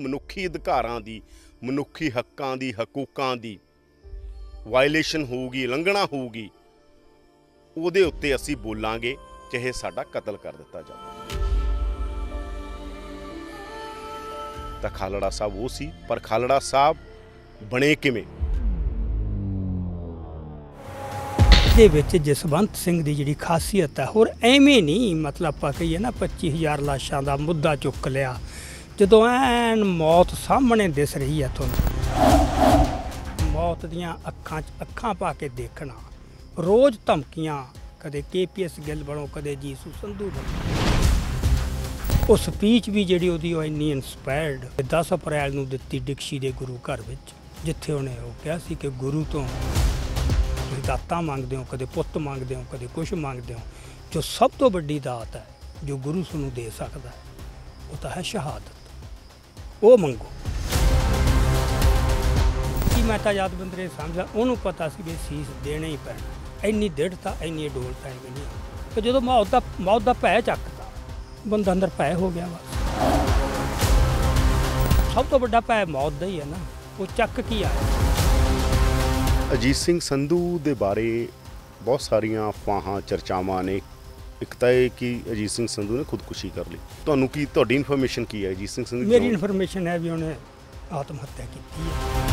ਮਨੁੱਖੀ ਅਧਿਕਾਰਾਂ ਦੀ ਮਨੁੱਖੀ ਹੱਕਾਂ ਦੀ ਹਕੂਕਾਂ ਦੀ ਵਾਇਲੇਸ਼ਨ ਹੋਊਗੀ ਲੰਘਣਾ ਹੋਊਗੀ ਉਹਦੇ ਉੱਤੇ ਅਸੀਂ ਬੋਲਾਂਗੇ ਚਾਹੇ ਸਾਡਾ ਕਤਲ ਕਰ ਦਿੱਤਾ ਜਾਵੇ ਤਾਂ ਖਾਲੜਾ ਸਾਹਿਬ ਉਹ ਸੀ ਪਰ ਖਾਲੜਾ ਸਾਹਿਬ ਬਣੇ ਕਿਵੇਂ ਦੇ ਵਿੱਚ ਜਸਵੰਤ ਸਿੰਘ ਦੀ ਜਿਹੜੀ ਖਾਸੀਅਤ ਹੈ ਹੋਰ ਐਵੇਂ ਨਹੀਂ ਮਤਲਬ ਆਪਾਂ ਕਹੀਏ ਨਾ 25000 ਲਾਸ਼ਾਂ ਦਾ ਮੁੱਦਾ ਚੁੱਕ ਲਿਆ ਜਦੋਂ ਐਨ ਮੌਤ ਸਾਹਮਣੇ ਦਿਸ ਰਹੀ ਹੈ ਤੁਹਾਨੂੰ ਮੌਤ ਦੀਆਂ ਅੱਖਾਂ 'ਚ ਅੱਖਾਂ ਪਾ ਕੇ ਦੇਖਣਾ ਰੋਜ਼ ਧਮਕੀਆਂ ਕਦੇ ਕੇਪੀਐਸ ਗਿੱਲ ਬਣੋ ਕਦੇ ਜੀਸੂ ਸੰਧੂ ਬਣੋ ਉਹ ਸਪੀਚ ਵੀ ਜਿਹੜੀ ਉਹਦੀ ਉਹ ਇੰਨੀ ਇਨਸਪਾਇਰਡ 10 ਅਪ੍ਰੈਲ ਨੂੰ ਦਿੱਤੀ ਡਿਕਸ਼ੀ ਦੇ ਗੁਰੂ ਘਰ ਵਿੱਚ ਜਿੱਥੇ ਉਹਨੇ ਉਹ ਕਿਹਾ ਸੀ ਕਿ ਗੁਰੂ ਤੋਂ ਦਾਤਾ ਮੰਗਦੇ ਹੋ ਕਦੇ ਪੁੱਤ ਮੰਗਦੇ ਹੋ ਕਦੇ ਕੁਝ ਮੰਗਦੇ ਹੋ ਜੋ ਸਭ ਤੋਂ ਵੱਡੀ ਦਾਤ ਹੈ ਜੋ ਗੁਰੂ ਸਾਨੂੰ ਦੇ ਸਕਦਾ ਉਹ ਤਾਂ ਹੈ ਸ਼ਹਾਦਤ ਉਹ ਮੰਗੋ ਕੀ ਮਾਤਾ ਯਾਦ ਬੰਦਰੇ ਸਮਝਾ ਉਹਨੂੰ ਪਤਾ ਸੀ ਵੀ ਸੀਸ ਦੇਣਾ ਹੀ ਪੈਣਾ ਇੰਨੀ ਤਾਂ ਇੰਨੀ ਡੋਲ ਪੈ ਨਹੀਂ ਕਿ ਜਦੋਂ ਮੌਤ ਦਾ ਮੌਤ ਦਾ ਭੈ ਚੱਕਦਾ ਬੰਦਾ ਅੰਦਰ ਭੈ ਹੋ ਗਿਆ ਵਾ ਸਭ ਤੋਂ ਵੱਡਾ ਭੈ ਮੌਤ ਦਾ ਹੀ ਹੈ ਨਾ ਉਹ ਚੱਕ ਕੀ ਆਇਆ ਅਜੀਤ ਸਿੰਘ ਸੰਧੂ ਦੇ ਬਾਰੇ ਬਹੁਤ ਸਾਰੀਆਂ ਅਫਵਾਹਾਂ ਚਰਚਾਵਾਂ ਨੇ ਇੱਕ ਤਾਂ ਇਹ ਕਿ ਅਜੀਤ ਸਿੰਘ ਸੰਧੂ ਨੇ ਖੁਦਕੁਸ਼ੀ ਕਰ ਲਈ ਤੁਹਾਨੂੰ ਕੀ ਤੁਹਾਡੀ ਇਨਫੋਰਮੇਸ਼ਨ ਕੀ ਹੈ ਅਜੀਤ ਸਿੰਘ ਸੰਧੂ ਮੇਰੀ ਇਨਫੋਰਮੇਸ਼ਨ ਹੈ ਵੀ ਉਹਨੇ ਆਤਮ ਹੱਤਿਆ ਕੀਤੀ ਹੈ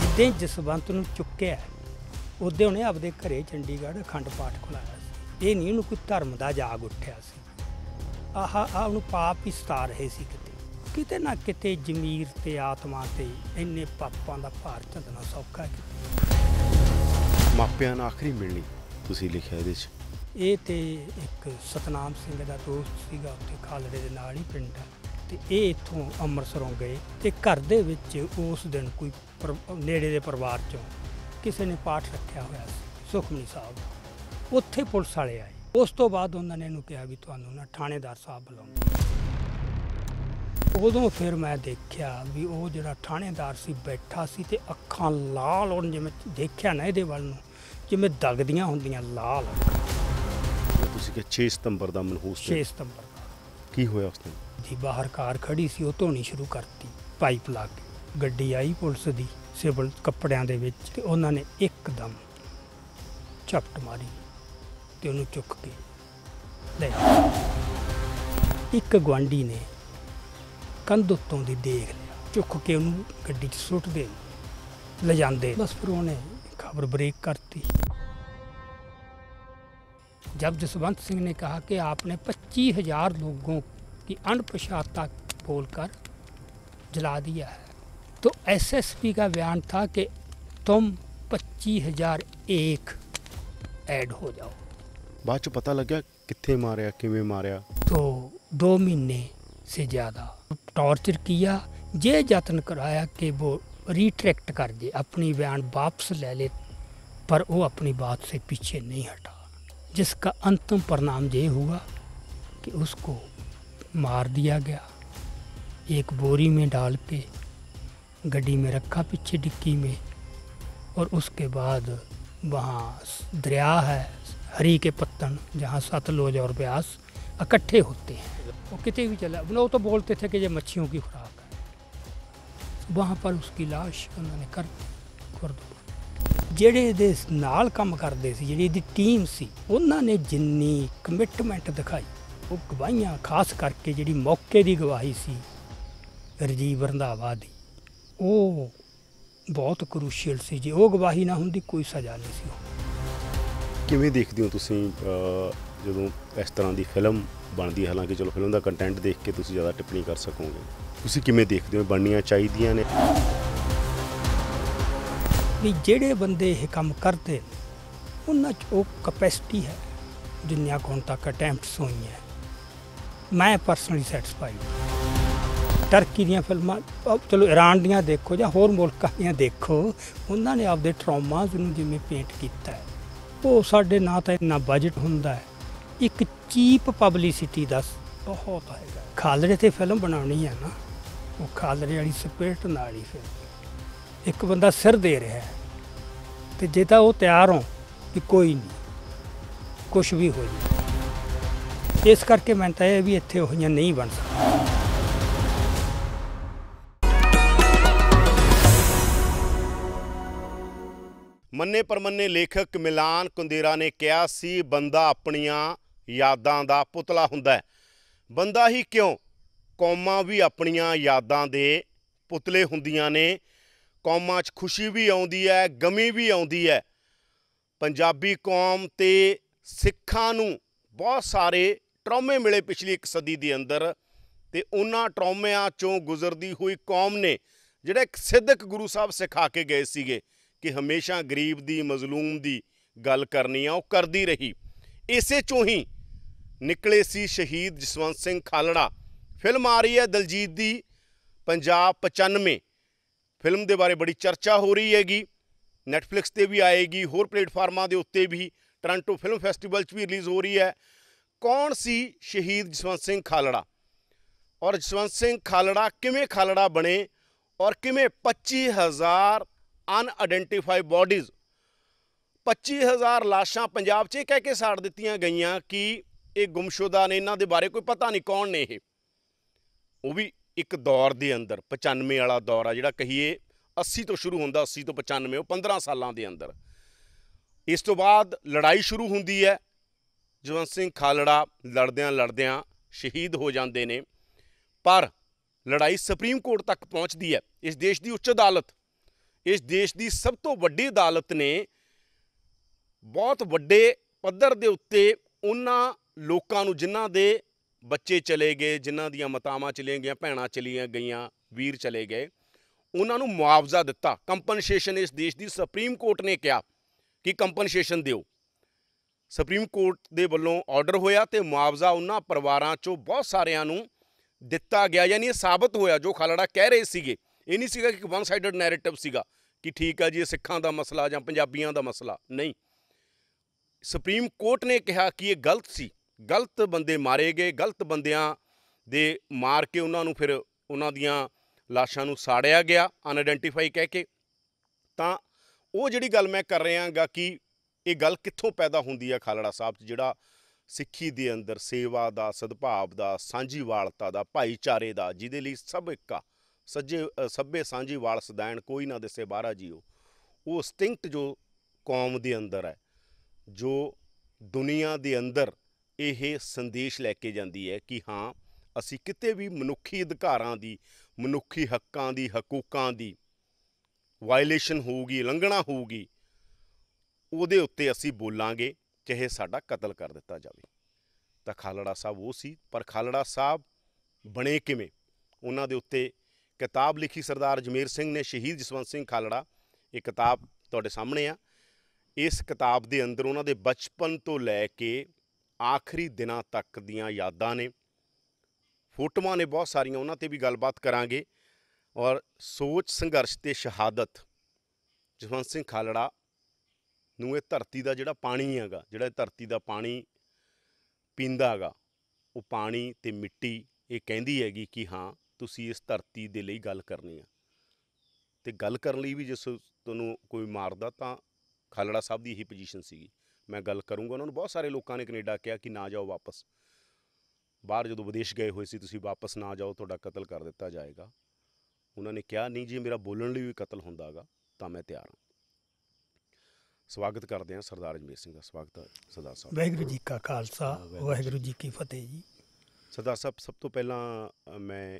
ਜਿੱਦੇ ਜਸਵੰਤ ਨੂੰ ਚੁੱਕਿਆ ਉਹਦੇ ਉਹਨੇ ਆਪਦੇ ਘਰੇ ਚੰਡੀਗੜ੍ਹ ਅਖੰਡ ਪਾਠ ਖੁਲਾਇਆ ਸੀ ਇਹ ਨਹੀਂ ਉਹਨੂੰ ਕੋਈ ਧਰਮ ਦਾ ਜਾਗ ਉੱਠਿਆ ਸੀ ਆਹ ਆ ਉਹਨੂੰ ਪਾਪ ਹੀ ਸਤਾ ਰਹੇ ਸੀ ਕਿਤੇ ਕਿਤੇ ਨਾ ਕਿਤੇ ਜ਼ਮੀਰ ਤੇ ਆਤਮਾ ਤੇ ਇੰਨੇ ਪਾਪਾਂ ਦਾ ਭਾਰ ਚੰਦਨਾ ਸੌਖਾ ਕਿ ਮਾਪਿਆਂ ਨਾਲ ਆਖਰੀ ਮਿਲਣੀ ਤੁਸੀਂ ਲਿਖਿਆ ਇਹਦੇ ਵਿੱਚ ਇਹ ਤੇ ਇੱਕ ਸਤਨਾਮ ਸਿੰਘ ਦਾ ਦੋਸਤ ਸੀਗਾ ਉੱਥੇ ਖਾਲੜੇ ਦੇ ਨਾਲ ਹੀ ਪਿੰਡ ਤੇ ਇਹ ਇੱਥੋਂ ਅੰਮ੍ਰਿਤਸਰੋਂ ਗਏ ਤੇ ਘਰ ਦੇ ਵਿੱਚ ਉਸ ਦਿਨ ਕੋਈ ਨੇੜੇ ਦੇ ਪਰਿਵਾਰ ਚੋਂ ਕਿਸੇ ਨੇ ਪਾਠ ਰੱਖਿਆ ਹੋਇਆ ਸੀ ਸੁਖਮਨੀ ਸਾਹਿਬ ਉੱਥੇ ਪੁਲਿਸ ਵਾਲੇ ਆਏ ਉਸ ਤੋਂ ਬਾਅਦ ਉਹਨਾਂ ਨੇ ਇਹਨੂੰ ਕਿਹਾ ਵੀ ਤੁਹਾਨੂੰ ਨਾ ਥਾਣੇਦਾਰ ਸਾਹਿਬ ਬੁਲਾਉਂਦੇ ਉਦੋਂ ਫਿਰ ਮੈਂ ਦੇਖਿਆ ਵੀ ਉਹ ਜਿਹੜਾ ਥਾਣੇਦਾਰ ਸੀ ਬੈਠਾ ਸੀ ਤੇ ਅੱਖਾਂ ਲਾਲ ਉਹਨੇ ਜਿਵੇਂ ਦੇਖਿਆ ਨਾ ਇਹਦੇ ਵੱਲ ਨੂੰ ਜਿਵੇਂ ਦਗਦੀਆਂ ਹੁੰਦੀਆਂ ਲਾਲ ਤੁਸੀਂ ਕਿ 6 ਸਤੰਬਰ ਦਾ ਮਨਹੂਸ 6 ਸਤੰਬਰ ਕੀ ਹੋਇਆ ਉਸ ਦਿਨ ਜੀ ਬਾਹਰ ਕਾਰ ਖੜੀ ਸੀ ਉਹ ਧੋਣੀ ਸ਼ੁਰੂ ਕਰਤੀ ਪਾਈਪ ਲਾ ਕੇ ਗੱਡੀ ਆਈ ਪੁਲਿਸ ਦੀ ਸਿਵਲ ਕੱਪੜਿਆਂ ਦੇ ਵਿੱਚ ਤੇ ਉਹਨਾਂ ਨੇ ਇੱਕਦਮ ਝਪਟ ਮਾਰੀ ਤੇ ਉਹਨੂੰ ਚੁੱਕ ਕੇ ਲੈ ਇੱਕ ਗਵਾਂਡੀ ਨੇ ਕੰਧ ਉੱਤੋਂ ਦੀ ਦੇਖ ਲਿਆ ਚੁੱਕ ਕੇ ਉਹਨੂੰ ਗੱਡੀ 'ਚ ਸੁੱਟ ਦੇ ਲੈ ਜਾਂਦੇ ਬਸ ਫਿਰ ਉਹਨੇ ਖਬਰ ਬ੍ਰੇਕ ਕਰਤੀ जब जसवंत सिंह ने कहा कि आपने पच्चीस हजार लोगों की अनपशाता बोलकर जला दिया है तो एसएसपी का बयान था कि तुम पच्चीस हजार एक ऐड हो जाओ बाद चो पता लग गया कितने मारिया कि मारिया तो दो महीने से ज़्यादा टॉर्चर किया ये यत्न कराया कि वो रिट्रैक्ट कर दे अपनी बयान वापस ले ले पर वो अपनी बात से पीछे नहीं हटा जिसका अंतिम परिणाम ये हुआ कि उसको मार दिया गया एक बोरी में डाल के गड्डी में रखा पीछे डिक्की में और उसके बाद वहाँ दरिया है हरी के पत्तन जहाँ सतलुज और ब्यास इकट्ठे होते हैं वो कितने भी चला वो तो बोलते थे कि ये मच्छियों की खुराक है वहाँ पर उसकी लाश उन्होंने कर दी ਜਿਹੜੇ ਦੇ ਨਾਲ ਕੰਮ ਕਰਦੇ ਸੀ ਜਿਹੜੀ ਇਹਦੀ ਟੀਮ ਸੀ ਉਹਨਾਂ ਨੇ ਜਿੰਨੀ ਕਮਿਟਮੈਂਟ ਦਿਖਾਈ ਉਹ ਗਵਾਹੀਆਂ ਖਾਸ ਕਰਕੇ ਜਿਹੜੀ ਮੌਕੇ ਦੀ ਗਵਾਹੀ ਸੀ ਰਜੀਵ ਰੰਧਾਵਾ ਦੀ ਉਹ ਬਹੁਤ ਕਰੂਸ਼ੀਅਲ ਸੀ ਜੇ ਉਹ ਗਵਾਹੀ ਨਾ ਹੁੰਦੀ ਕੋਈ ਸਜ਼ਾ ਨਹੀਂ ਸੀ ਕਿਵੇਂ ਦੇਖਦੇ ਹੋ ਤੁਸੀਂ ਜਦੋਂ ਇਸ ਤਰ੍ਹਾਂ ਦੀ ਫਿਲਮ ਬਣਦੀ ਹੈ ਹਾਲਾਂਕਿ ਚਲੋ ਫਿਲਮ ਦਾ ਕੰਟੈਂਟ ਦੇਖ ਕੇ ਤੁਸੀਂ ਜ਼ਿਆਦਾ ਟਿੱਪਣੀ ਕਰ ਸਕੋਗੇ ਤੁਸੀਂ ਕਿਵੇਂ ਦੇਖਦੇ ਹੋ ਬਣਨੀਆਂ ਚਾਹੀਦੀਆਂ ਨੇ ਵੀ ਜਿਹੜੇ ਬੰਦੇ ਇਹ ਕੰਮ ਕਰਦੇ ਉਹਨਾਂ 'ਚ ਉਹ ਕਪੈਸਿਟੀ ਹੈ ਜਿੰਨੀਆਂ ਕੋਣ ਤੱਕ ਅਟੈਂਪਟਸ ਹੋਈਆਂ ਮੈਂ ਪਰਸਨਲੀ ਸੈਟੀਸਫਾਈ ਟਰਕੀ ਦੀਆਂ ਫਿਲਮਾਂ ਚਲੋ ਈਰਾਨ ਦੀਆਂ ਦੇਖੋ ਜਾਂ ਹੋਰ ਮੁਲਕਾਂ ਦੀਆਂ ਦੇਖੋ ਉਹਨਾਂ ਨੇ ਆਪਦੇ ਟਰਾਮਾਸ ਨੂੰ ਜਿਵੇਂ ਪੇਂਟ ਕੀਤਾ ਹੈ ਉਹ ਸਾਡੇ ਨਾ ਤਾਂ ਇੰਨਾ ਬਜਟ ਹੁੰਦਾ ਹੈ ਇੱਕ ਚੀਪ ਪਬਲਿਸਿਟੀ ਦਾ ਬਹੁਤ ਆਏਗਾ ਖਾਲੜੇ ਤੇ ਫਿਲਮ ਬਣਾਉਣੀ ਹੈ ਨਾ ਉਹ ਖਾਲੜੇ ਵਾਲੀ ਸਪਿਰਟ ਨਾਲ ਹੀ ਫਿਲਮ ਇੱਕ ਬੰਦਾ ਸਿਰ ਦੇ ਰਿਹਾ ਹੈ ਤੇ ਜੇ ਤਾਂ ਉਹ ਤਿਆਰ ਹੋ ਕਿ ਕੋਈ ਨਹੀਂ ਕੁਝ ਵੀ ਹੋ ਜੇ ਇਸ ਕਰਕੇ ਮੈਂ ਤਾਂ ਇਹ ਵੀ ਇੱਥੇ ਹੋਈਆਂ ਨਹੀਂ ਬਣ ਸਕਦਾ ਮੰਨੇ ਪਰਮੰਨੇ ਲੇਖਕ ਮਿਲਾਨ ਕੁੰਦੇਰਾ ਨੇ ਕਿਹਾ ਸੀ ਬੰਦਾ ਆਪਣੀਆਂ ਯਾਦਾਂ ਦਾ ਪੁਤਲਾ ਹੁੰਦਾ ਹੈ ਬੰਦਾ ਹੀ ਕਿਉਂ ਕੌਮਾਂ ਵੀ ਆਪਣੀਆਂ ਯਾਦਾਂ ਦੇ ਪੁਤਲੇ ਹੁੰਦੀਆਂ ਨੇ ਕੌਮਾਂ 'ਚ ਖੁਸ਼ੀ ਵੀ ਆਉਂਦੀ ਹੈ ਗਮੀ ਵੀ ਆਉਂਦੀ ਹੈ ਪੰਜਾਬੀ ਕੌਮ ਤੇ ਸਿੱਖਾਂ ਨੂੰ ਬਹੁਤ ਸਾਰੇ ਟਰਾਮੇ ਮਿਲੇ ਪਿਛਲੀ ਇੱਕ ਸਦੀ ਦੇ ਅੰਦਰ ਤੇ ਉਹਨਾਂ ਟਰਾਮਿਆਂ 'ਚੋਂ ਗੁਜ਼ਰਦੀ ਹੋਈ ਕੌਮ ਨੇ ਜਿਹੜਾ ਇੱਕ ਸਿੱਧਕ ਗੁਰੂ ਸਾਹਿਬ ਸਿਖਾ ਕੇ ਗਏ ਸੀਗੇ ਕਿ ਹਮੇਸ਼ਾ ਗਰੀਬ ਦੀ ਮਜ਼ਲੂਮ ਦੀ ਗੱਲ ਕਰਨੀ ਆ ਉਹ ਕਰਦੀ ਰਹੀ ਇਸੇ ਚੋਂ ਹੀ ਨਿਕਲੇ ਸੀ ਸ਼ਹੀਦ ਜਸਵੰਤ ਸਿੰਘ ਖਾਲੜਾ ਫਿਲਮ ਆ ਰਹੀ ਹੈ ਦਲਜੀਤ ਦੀ ਪੰਜਾਬ 95 ਫਿਲਮ ਦੇ ਬਾਰੇ ਬੜੀ ਚਰਚਾ ਹੋ ਰਹੀ ਹੈਗੀ Netflix ਤੇ ਵੀ ਆਏਗੀ ਹੋਰ ਪਲੇਟਫਾਰਮਾਂ ਦੇ ਉੱਤੇ ਵੀ ਟ੍ਰਾਂਟੋ ਫਿਲਮ ਫੈਸਟੀਵਲ 'ਚ ਵੀ ਰਿਲੀਜ਼ ਹੋ ਰਹੀ ਹੈ ਕੌਣ ਸੀ ਸ਼ਹੀਦ ਜਸਵੰਤ ਸਿੰਘ ਖਾਲੜਾ ਔਰ ਜਸਵੰਤ ਸਿੰਘ ਖਾਲੜਾ ਕਿਵੇਂ ਖਾਲੜਾ ਬਣੇ ਔਰ ਕਿਵੇਂ 25000 ਅਨ ਆਈਡੈਂਟੀਫਾਈ ਬਾਡੀਜ਼ 25000 ਲਾਸ਼ਾਂ ਪੰਜਾਬ 'ਚ ਇਹ ਕਹਿ ਕੇ ਸਾੜ ਦਿੱਤੀਆਂ ਗਈਆਂ ਕਿ ਇਹ ਗੁੰਮਸ਼ੁਦਾ ਨੇ ਇਹਨਾਂ ਦੇ ਬਾਰੇ ਕੋਈ ਪਤਾ ਨਹੀਂ ਕੌਣ ਨੇ ਇਹ ਉਹ ਵੀ ਇੱਕ ਦੌਰ ਦੇ ਅੰਦਰ 95 ਵਾਲਾ ਦੌਰ ਆ ਜਿਹੜਾ ਕਹੀਏ 80 ਤੋਂ ਸ਼ੁਰੂ ਹੁੰਦਾ 80 ਤੋਂ 95 ਉਹ 15 ਸਾਲਾਂ ਦੇ ਅੰਦਰ ਇਸ ਤੋਂ ਬਾਅਦ ਲੜਾਈ ਸ਼ੁਰੂ ਹੁੰਦੀ ਹੈ ਜਵੰਤ ਸਿੰਘ ਖਾਲੜਾ ਲੜਦਿਆਂ ਲੜਦਿਆਂ ਸ਼ਹੀਦ ਹੋ ਜਾਂਦੇ ਨੇ ਪਰ ਲੜਾਈ ਸੁਪਰੀਮ ਕੋਰਟ ਤੱਕ ਪਹੁੰਚਦੀ ਹੈ ਇਸ ਦੇਸ਼ ਦੀ ਉੱਚ ਅਦਾਲਤ ਇਸ ਦੇਸ਼ ਦੀ ਸਭ ਤੋਂ ਵੱਡੀ ਅਦਾਲਤ ਨੇ ਬਹੁਤ ਵੱਡੇ ਪੱਧਰ ਦੇ ਉੱਤੇ ਉਹਨਾਂ ਲੋਕਾਂ ਨੂੰ ਜਿਨ੍ਹਾਂ ਦੇ ਬੱਚੇ ਚਲੇ ਗਏ ਜਿਨ੍ਹਾਂ ਦੀਆਂ ਮਾਤਾਵਾਂ ਚਲੀਆਂ ਗਈਆਂ ਭੈਣਾਂ ਚਲੀਆਂ ਗਈਆਂ ਵੀਰ ਚਲੇ ਗਏ ਉਹਨਾਂ ਨੂੰ ਮੁਆਵਜ਼ਾ ਦਿੱਤਾ ਕੰਪਨਸੇਸ਼ਨ ਇਸ ਦੇਸ਼ ਦੀ ਸੁਪਰੀਮ ਕੋਰਟ ਨੇ ਕਿਹਾ ਕਿ ਕੰਪਨਸੇਸ਼ਨ ਦਿਓ ਸੁਪਰੀਮ ਕੋਰਟ ਦੇ ਵੱਲੋਂ ਆਰਡਰ ਹੋਇਆ ਤੇ ਮੁਆਵਜ਼ਾ ਉਹਨਾਂ ਪਰਿਵਾਰਾਂ ਚੋਂ ਬਹੁਤ ਸਾਰਿਆਂ ਨੂੰ ਦਿੱਤਾ ਗਿਆ ਯਾਨੀ ਇਹ ਸਾਬਤ ਹੋਇਆ ਜੋ ਖਾਲੜਾ ਕਹਿ ਰਹੇ ਸੀਗੇ ਇਹ ਨਹੀਂ ਸੀਗਾ ਕਿ ਵਨ ਸਾਈਡਡ ਨੈਰੇਟਿਵ ਸੀਗਾ ਕਿ ਠੀਕ ਆ ਜੀ ਇਹ ਸਿੱਖਾਂ ਦਾ ਮਸਲਾ ਜਾਂ ਪੰਜਾਬੀਆਂ ਦਾ ਮਸਲਾ ਨਹੀਂ ਸੁਪਰੀਮ ਕੋਰਟ ਨੇ ਕਿਹਾ ਕਿ ਇਹ ਗਲਤ ਸੀ ਗਲਤ ਬੰਦੇ ਮਾਰੇ ਗਏ ਗਲਤ ਬੰਦਿਆਂ ਦੇ ਮਾਰ ਕੇ ਉਹਨਾਂ ਨੂੰ ਫਿਰ ਉਹਨਾਂ ਦੀਆਂ ਲਾਸ਼ਾਂ ਨੂੰ ਸਾੜਿਆ ਗਿਆ ਅਨਆਇਡੈਂਟੀਫਾਈ ਕਹਿ ਕੇ ਤਾਂ ਉਹ ਜਿਹੜੀ ਗੱਲ ਮੈਂ ਕਰ ਰਿਹਾਗਾ ਕਿ ਇਹ ਗੱਲ ਕਿੱਥੋਂ ਪੈਦਾ ਹੁੰਦੀ ਹੈ ਖਾਲੜਾ ਸਾਹਿਬ 'ਚ ਜਿਹੜਾ ਸਿੱਖੀ ਦੇ ਅੰਦਰ ਸੇਵਾ ਦਾ ਸਦਭਾਵ ਦਾ ਸਾਂਝੀਵਾਲਤਾ ਦਾ ਭਾਈਚਾਰੇ ਦਾ ਜਿਹਦੇ ਲਈ ਸਭ ਇੱਕਾ ਸੱਜੇ ਸੱਬੇ ਸਾਂਝੀਵਾਲ ਸਦਾਇਣ ਕੋਈ ਨਾ ਦਿਸੇ ਬਾਹਰਾ ਜੀਓ ਉਹ ਸਟਿੰਕਟ ਜੋ ਕੌਮ ਦੇ ਅੰਦਰ ਹੈ ਜੋ ਦੁਨੀਆ ਦੇ ਅੰਦਰ ਇਹ ਸੰਦੇਸ਼ ਲੈ ਕੇ ਜਾਂਦੀ ਹੈ ਕਿ ਹਾਂ ਅਸੀਂ ਕਿਤੇ ਵੀ ਮਨੁੱਖੀ ਅਧਿਕਾਰਾਂ ਦੀ ਮਨੁੱਖੀ ਹੱਕਾਂ ਦੀ ਹਕੂਕਾਂ ਦੀ ਵਾਇਲੇਸ਼ਨ ਹੋਊਗੀ ਲੰਘਣਾ ਹੋਊਗੀ ਉਹਦੇ ਉੱਤੇ ਅਸੀਂ ਬੋਲਾਂਗੇ ਚਾਹੇ ਸਾਡਾ ਕਤਲ ਕਰ ਦਿੱਤਾ ਜਾਵੇ ਤਾਂ ਖਾਲੜਾ ਸਾਹਿਬ ਉਹ ਸੀ ਪਰ ਖਾਲੜਾ ਸਾਹਿਬ ਬਣੇ ਕਿਵੇਂ ਉਹਨਾਂ ਦੇ ਉੱਤੇ ਕਿਤਾਬ ਲਿਖੀ ਸਰਦਾਰ ਜਮੇਰ ਸਿੰਘ ਨੇ ਸ਼ਹੀਦ ਜਸਵੰਤ ਸਿੰਘ ਖਾਲੜਾ ਇਹ ਕਿਤਾਬ ਤੁਹਾਡੇ ਸਾਹਮਣੇ ਆ ਇਸ ਕਿਤਾਬ ਦੇ ਅੰਦਰ ਉਹਨਾਂ ਦੇ ਬਚਪਨ ਤੋਂ ਲੈ ਕੇ ਆਖਰੀ ਦਿਨਾਂ ਤੱਕ ਦੀਆਂ ਯਾਦਾਂ ਨੇ ਫੋਟੋਆਂ ਨੇ ਬਹੁਤ ਸਾਰੀਆਂ ਉਹਨਾਂ ਤੇ ਵੀ ਗੱਲਬਾਤ ਕਰਾਂਗੇ ਔਰ ਸੋਚ ਸੰਘਰਸ਼ ਤੇ ਸ਼ਹਾਦਤ ਜਸਵੰਤ ਸਿੰਘ ਖਾਲੜਾ ਨੂੰ ਇਹ ਧਰਤੀ ਦਾ ਜਿਹੜਾ ਪਾਣੀ ਹੈਗਾ ਜਿਹੜਾ ਧਰਤੀ ਦਾ ਪਾਣੀ ਪੀਂਦਾ ਹੈਗਾ ਉਹ ਪਾਣੀ ਤੇ ਮਿੱਟੀ ਇਹ ਕਹਿੰਦੀ ਹੈਗੀ ਕਿ ਹਾਂ ਤੁਸੀਂ ਇਸ ਧਰਤੀ ਦੇ ਲਈ ਗੱਲ ਕਰਨੀ ਆ ਤੇ ਗੱਲ ਕਰਨ ਲਈ ਵੀ ਜਿਸ ਤੁਹਾਨੂੰ ਕੋਈ ਮਾਰਦਾ ਤਾਂ ਖਾਲੜਾ ਸਾਹਿਬ ਦੀ ਇਹੀ ਪੋਜੀਸ਼ਨ ਸੀਗੀ ਮੈਂ ਗੱਲ ਕਰੂੰਗਾ ਉਹਨਾਂ ਨੂੰ ਬਹੁਤ ਸਾਰੇ ਲੋਕਾਂ ਨੇ ਕੈਨੇਡਾ ਕਿਹਾ ਕਿ ਨਾ ਜਾਓ ਵਾਪਸ ਬਾਹਰ ਜਦੋਂ ਵਿਦੇਸ਼ ਗਏ ਹੋਏ ਸੀ ਤੁਸੀਂ ਵਾਪਸ ਨਾ ਜਾਓ ਤੁਹਾਡਾ ਕਤਲ ਕਰ ਦਿੱਤਾ ਜਾਏਗਾ ਉਹਨਾਂ ਨੇ ਕਿਹਾ ਨਹੀਂ ਜੀ ਮੇਰਾ ਬੋਲਣ ਲਈ ਵੀ ਕਤਲ ਹੁੰਦਾਗਾ ਤਾਂ ਮੈਂ ਤਿਆਰ ਹਾਂ ਸਵਾਗਤ ਕਰਦੇ ਹਾਂ ਸਰਦਾਰ ਜਮੇਸ਼ ਸਿੰਘ ਦਾ ਸਵਾਗਤ ਹੈ ਸਰਦਾਰ ਸਾਹਿਬ ਵਾਹਿਗੁਰੂ ਜੀ ਕਾ ਖਾਲਸਾ ਵਾਹਿਗੁਰੂ ਜੀ ਕੀ ਫਤਿਹ ਜੀ ਸਰਦਾਰ ਸਾਹਿਬ ਸਭ ਤੋਂ ਪਹਿਲਾਂ ਮੈਂ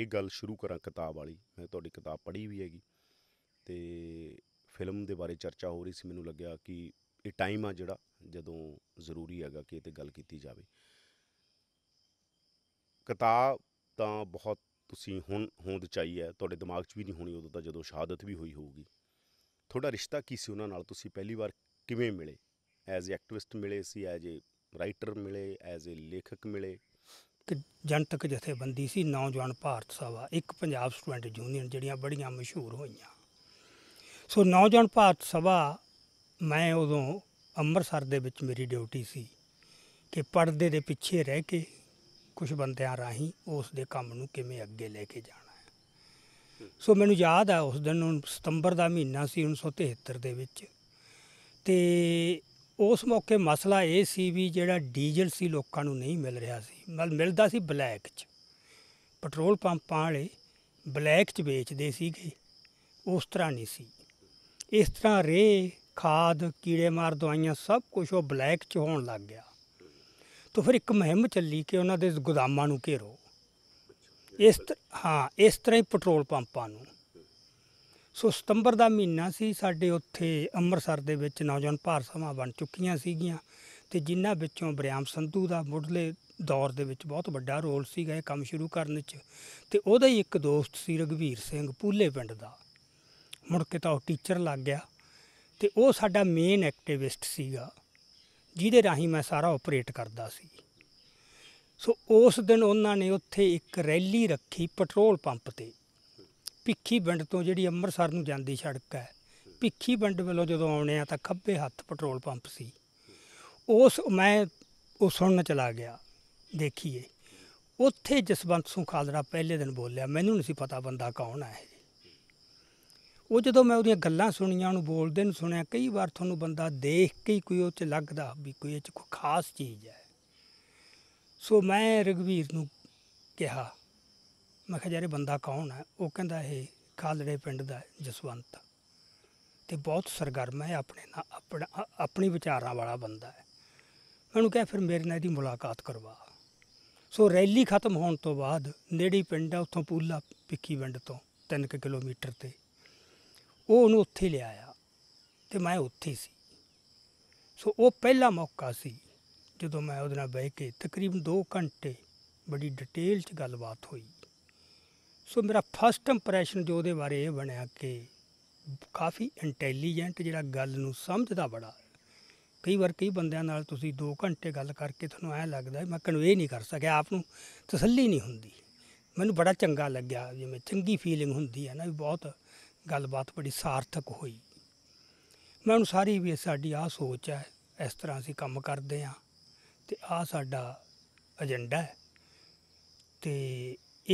ਇਹ ਗੱਲ ਸ਼ੁਰੂ ਕਰਾਂ ਕਿਤਾਬ ਵਾਲੀ ਮੈਂ ਤੁਹਾਡੀ ਕਿਤਾਬ ਪੜ੍ਹੀ ਵੀ ਹੈਗੀ ਤੇ ਫਿਲਮ ਦੇ ਬਾਰੇ ਚਰਚਾ ਹੋ ਰਹੀ ਸੀ ਮੈਨੂੰ ਲੱਗਿਆ ਕਿ ਇਹ ਟਾਈਮ ਆ ਜਿਹੜਾ ਜਦੋਂ ਜ਼ਰੂਰੀ ਹੈਗਾ ਕਿ ਇਹ ਤੇ ਗੱਲ ਕੀਤੀ ਜਾਵੇ ਕਿਤਾਬ ਤਾਂ ਬਹੁਤ ਤੁਸੀਂ ਹੁਣ ਹੋਂਦ ਚਾਹੀ ਹੈ ਤੁਹਾਡੇ ਦਿਮਾਗ 'ਚ ਵੀ ਨਹੀਂ ਹੋਣੀ ਉਦੋਂ ਤਾਂ ਜਦੋਂ ਸ਼ਹਾਦਤ ਵੀ ਹੋਈ ਹੋਊਗੀ ਤੁਹਾਡਾ ਰਿਸ਼ਤਾ ਕੀ ਸੀ ਉਹਨਾਂ ਨਾਲ ਤੁਸੀਂ ਪਹਿਲੀ ਵਾਰ ਕਿਵੇਂ ਮਿਲੇ ਐਜ਼ ਐਕਟਿਵਿਸਟ ਮਿਲੇ ਸੀ ਐਜ਼ ਏ ਰਾਈਟਰ ਮਿਲੇ ਐਜ਼ ਏ ਲੇਖਕ ਮਿਲੇ ਕਿ ਜਨਤਕ ਜਥੇਬੰਦੀ ਸੀ ਨੌਜਵਾਨ ਭਾਰਤ ਸਭਾ ਇੱਕ ਪੰਜਾਬ ਸਟੂਡੈਂਟ ਯੂਨੀਅਨ ਜਿਹੜੀਆਂ ਬੜੀਆਂ ਮਸ਼ਹੂਰ ਹੋਈਆਂ ਸੋ ਨੌਜਵਾਨ ਭਾਰਤ ਸਭਾ ਮੈਂ ਉਦੋਂ ਅੰਮ੍ਰਿਤਸਰ ਦੇ ਵਿੱਚ ਮੇਰੀ ਡਿਊਟੀ ਸੀ ਕਿ ਪਰਦੇ ਦੇ ਪਿੱਛੇ ਰਹਿ ਕੇ ਕੁਝ ਬੰਦਿਆਂ ਰਾਹੀਂ ਉਸ ਦੇ ਕੰਮ ਨੂੰ ਕਿਵੇਂ ਅੱਗੇ ਲੈ ਕੇ ਜਾਣਾ ਹੈ ਸੋ ਮੈਨੂੰ ਯਾਦ ਆ ਉਸ ਦਿਨ ਨੂੰ ਸਤੰਬਰ ਦਾ ਮਹੀਨਾ ਸੀ 1973 ਦੇ ਵਿੱਚ ਤੇ ਉਸ ਮੌਕੇ ਮਸਲਾ ਇਹ ਸੀ ਵੀ ਜਿਹੜਾ ਡੀਜ਼ਲ ਸੀ ਲੋਕਾਂ ਨੂੰ ਨਹੀਂ ਮਿਲ ਰਿਹਾ ਸੀ ਮਤਲਬ ਮਿਲਦਾ ਸੀ ਬਲੈਕ 'ਚ ਪੈਟਰੋਲ ਪੰਪਾਂ ਵਾਲੇ ਬਲੈਕ 'ਚ ਵੇਚਦੇ ਸੀਗੇ ਉਸ ਤਰ੍ਹਾਂ ਨਹੀਂ ਸੀ ਇਸ ਤਰ੍ਹਾਂ ਰੇ ਖਾਦ ਕੀੜੇ ਮਾਰ ਦਵਾਈਆਂ ਸਭ ਕੁਝ ਉਹ ਬਲੈਕ 'ਚ ਹੋਣ ਲੱਗ ਗਿਆ ਤਾਂ ਫਿਰ ਇੱਕ ਮਹਿੰਮ ਚੱਲੀ ਕਿ ਉਹਨਾਂ ਦੇ ਗੋਦਾਮਾਂ ਨੂੰ ਘੇਰੋ ਇਸ ਹਾਂ ਇਸ ਤਰ੍ਹਾਂ ਹੀ ਪੈਟਰੋਲ ਪੰਪਾਂ ਨੂੰ ਸੋ ਸਤੰਬਰ ਦਾ ਮਹੀਨਾ ਸੀ ਸਾਡੇ ਉੱਥੇ ਅੰਮ੍ਰਿਤਸਰ ਦੇ ਵਿੱਚ ਨੌਜਵਾਨ ਭਾਰ ਸਮਾ ਬਣ ਚੁੱਕੀਆਂ ਸੀਗੀਆਂ ਤੇ ਜਿਨ੍ਹਾਂ ਵਿੱਚੋਂ ਬ੍ਰਿਆਮ ਸੰਧੂ ਦਾ ਮੁੱਢਲੇ ਦੌਰ ਦੇ ਵਿੱਚ ਬਹੁਤ ਵੱਡਾ ਰੋਲ ਸੀਗਾ ਇਹ ਕੰਮ ਸ਼ੁਰੂ ਕਰਨ 'ਚ ਤੇ ਉਹਦਾ ਹੀ ਇੱਕ ਦੋਸਤ ਸੀ ਰਗਵੀਰ ਸਿੰਘ ਪੂਲੇ ਪਿੰਡ ਦਾ ਮੁੜ ਕੇ ਤਾਂ ਉਹ ਟੀਚਰ ਲੱਗ ਗਿਆ ਤੇ ਉਹ ਸਾਡਾ ਮੇਨ ਐਕਟਿਵਿਸਟ ਸੀਗਾ ਜਿਹਦੇ ਰਾਹੀਂ ਮੈਂ ਸਾਰਾ ਆਪਰੇਟ ਕਰਦਾ ਸੀ ਸੋ ਉਸ ਦਿਨ ਉਹਨਾਂ ਨੇ ਉੱਥੇ ਇੱਕ ਰੈਲੀ ਰੱਖੀ ਪੈਟਰੋਲ ਪੰਪ ਤੇ ਪਿੱਖੀ ਬੰਡ ਤੋਂ ਜਿਹੜੀ ਅੰਮ੍ਰਿਤਸਰ ਨੂੰ ਜਾਂਦੀ ਸੜਕ ਹੈ ਪਿੱਖੀ ਬੰਡ ਵੱਲੋਂ ਜਦੋਂ ਆਉਣੇ ਆ ਤਾਂ ਖੱਬੇ ਹੱਥ ਪੈਟਰੋਲ ਪੰਪ ਸੀ ਉਸ ਮੈਂ ਉਹ ਸੁਣਨ ਚਲਾ ਗਿਆ ਦੇਖੀਏ ਉੱਥੇ ਜਸਵੰਤ ਸਿੰਘ ਖਾਲੜਾ ਪਹਿਲੇ ਦਿਨ ਬੋਲਿਆ ਮੈਨੂੰ ਨਹੀਂ ਸੀ ਪਤਾ ਬੰਦਾ ਕੌਣ ਹੈ ਉਹ ਜਦੋਂ ਮੈਂ ਉਹਦੀਆਂ ਗੱਲਾਂ ਸੁਣੀਆਂ ਉਹਨੂੰ ਬੋਲਦੇ ਨੂੰ ਸੁਣਿਆ ਕਈ ਵਾਰ ਤੁਹਾਨੂੰ ਬੰਦਾ ਦੇਖ ਕੇ ਹੀ ਕੋਈ ਉਹ 'ਚ ਲੱਗਦਾ ਵੀ ਕੋਈ ਇਹ 'ਚ ਕੋਈ ਖਾਸ ਚੀਜ਼ ਹੈ ਸੋ ਮੈਂ ਰਗਵੀਰ ਨੂੰ ਕਿਹਾ ਮੈਂ ਕਿਹਾ ਜਾਰੇ ਬੰਦਾ ਕੌਣ ਹੈ ਉਹ ਕਹਿੰਦਾ ਇਹ ਖਾਲੜੇ ਪਿੰਡ ਦਾ ਜਸਵੰਤ ਤੇ ਬਹੁਤ ਸਰਗਰਮ ਹੈ ਆਪਣੇ ਨਾਲ ਆਪਣਾ ਆਪਣੀ ਵਿਚਾਰਾਂ ਵਾਲਾ ਬੰਦਾ ਹੈ ਮੈਨੂੰ ਕਿਹਾ ਫਿਰ ਮੇਰੇ ਨਾਲ ਇਹਦੀ ਮੁਲਾਕਾਤ ਕਰਵਾ ਸੋ ਰੈਲੀ ਖਤਮ ਹੋਣ ਤੋਂ ਬਾਅਦ ਨੇੜੇ ਪਿੰਡ ਆ ਉੱਥੋਂ ਪੂਲਾ ਪਿੱਕੀ ਪਿੰਡ ਤੋਂ 3 ਕਿਲੋਮੀਟਰ ਤੇ ਉਹ ਉਹਨੂੰ ਉੱਥੇ ਲਿਆਇਆ ਤੇ ਮੈਂ ਉੱਥੇ ਸੀ ਸੋ ਉਹ ਪਹਿਲਾ ਮੌਕਾ ਸੀ ਜਦੋਂ ਮੈਂ ਉਹਦੇ ਨਾਲ ਬਹਿ ਕੇ ਤਕਰੀਬਨ 2 ਘੰਟੇ ਬੜੀ ਡਿਟੇਲ 'ਚ ਗੱਲਬਾਤ ਹੋਈ ਸੋ ਮੇਰਾ ਫਸਟ ਇੰਪ੍ਰੈਸ਼ਨ ਜੋ ਉਹਦੇ ਬਾਰੇ ਇਹ ਬਣਿਆ ਕਿ ਕਾਫੀ ਇੰਟੈਲੀਜੈਂਟ ਜਿਹੜਾ ਗੱਲ ਨੂੰ ਸਮਝਦਾ ਬੜਾ ਕਈ ਵਾਰ ਕਈ ਬੰਦਿਆਂ ਨਾਲ ਤੁਸੀਂ 2 ਘੰਟੇ ਗੱਲ ਕਰਕੇ ਤੁਹਾਨੂੰ ਐ ਲੱਗਦਾ ਮੈਂ ਕਨਵੇ ਨਹੀਂ ਕਰ ਸਕਿਆ ਆਪ ਨੂੰ ਤਸੱਲੀ ਨਹੀਂ ਹੁੰਦੀ ਮੈਨੂੰ ਬੜਾ ਚੰਗਾ ਲੱਗਿਆ ਜਿਵੇਂ ਚੰਗੀ ਫੀਲਿੰਗ ਹੁੰਦੀ ਹੈ ਨਾ ਵੀ ਬਹੁਤ ਗੱਲਬਾਤ ਬੜੀ ਸਾਰਥਕ ਹੋਈ ਮੈਂ ਉਹਨੂੰ ਸਾਰੀ ਵੀ ਸਾਡੀ ਆ ਸੋਚ ਹੈ ਇਸ ਤਰ੍ਹਾਂ ਅਸੀਂ ਕੰਮ ਕਰਦੇ ਆ ਤੇ ਆ ਸਾਡਾ ਏਜੰਡਾ ਹੈ ਤੇ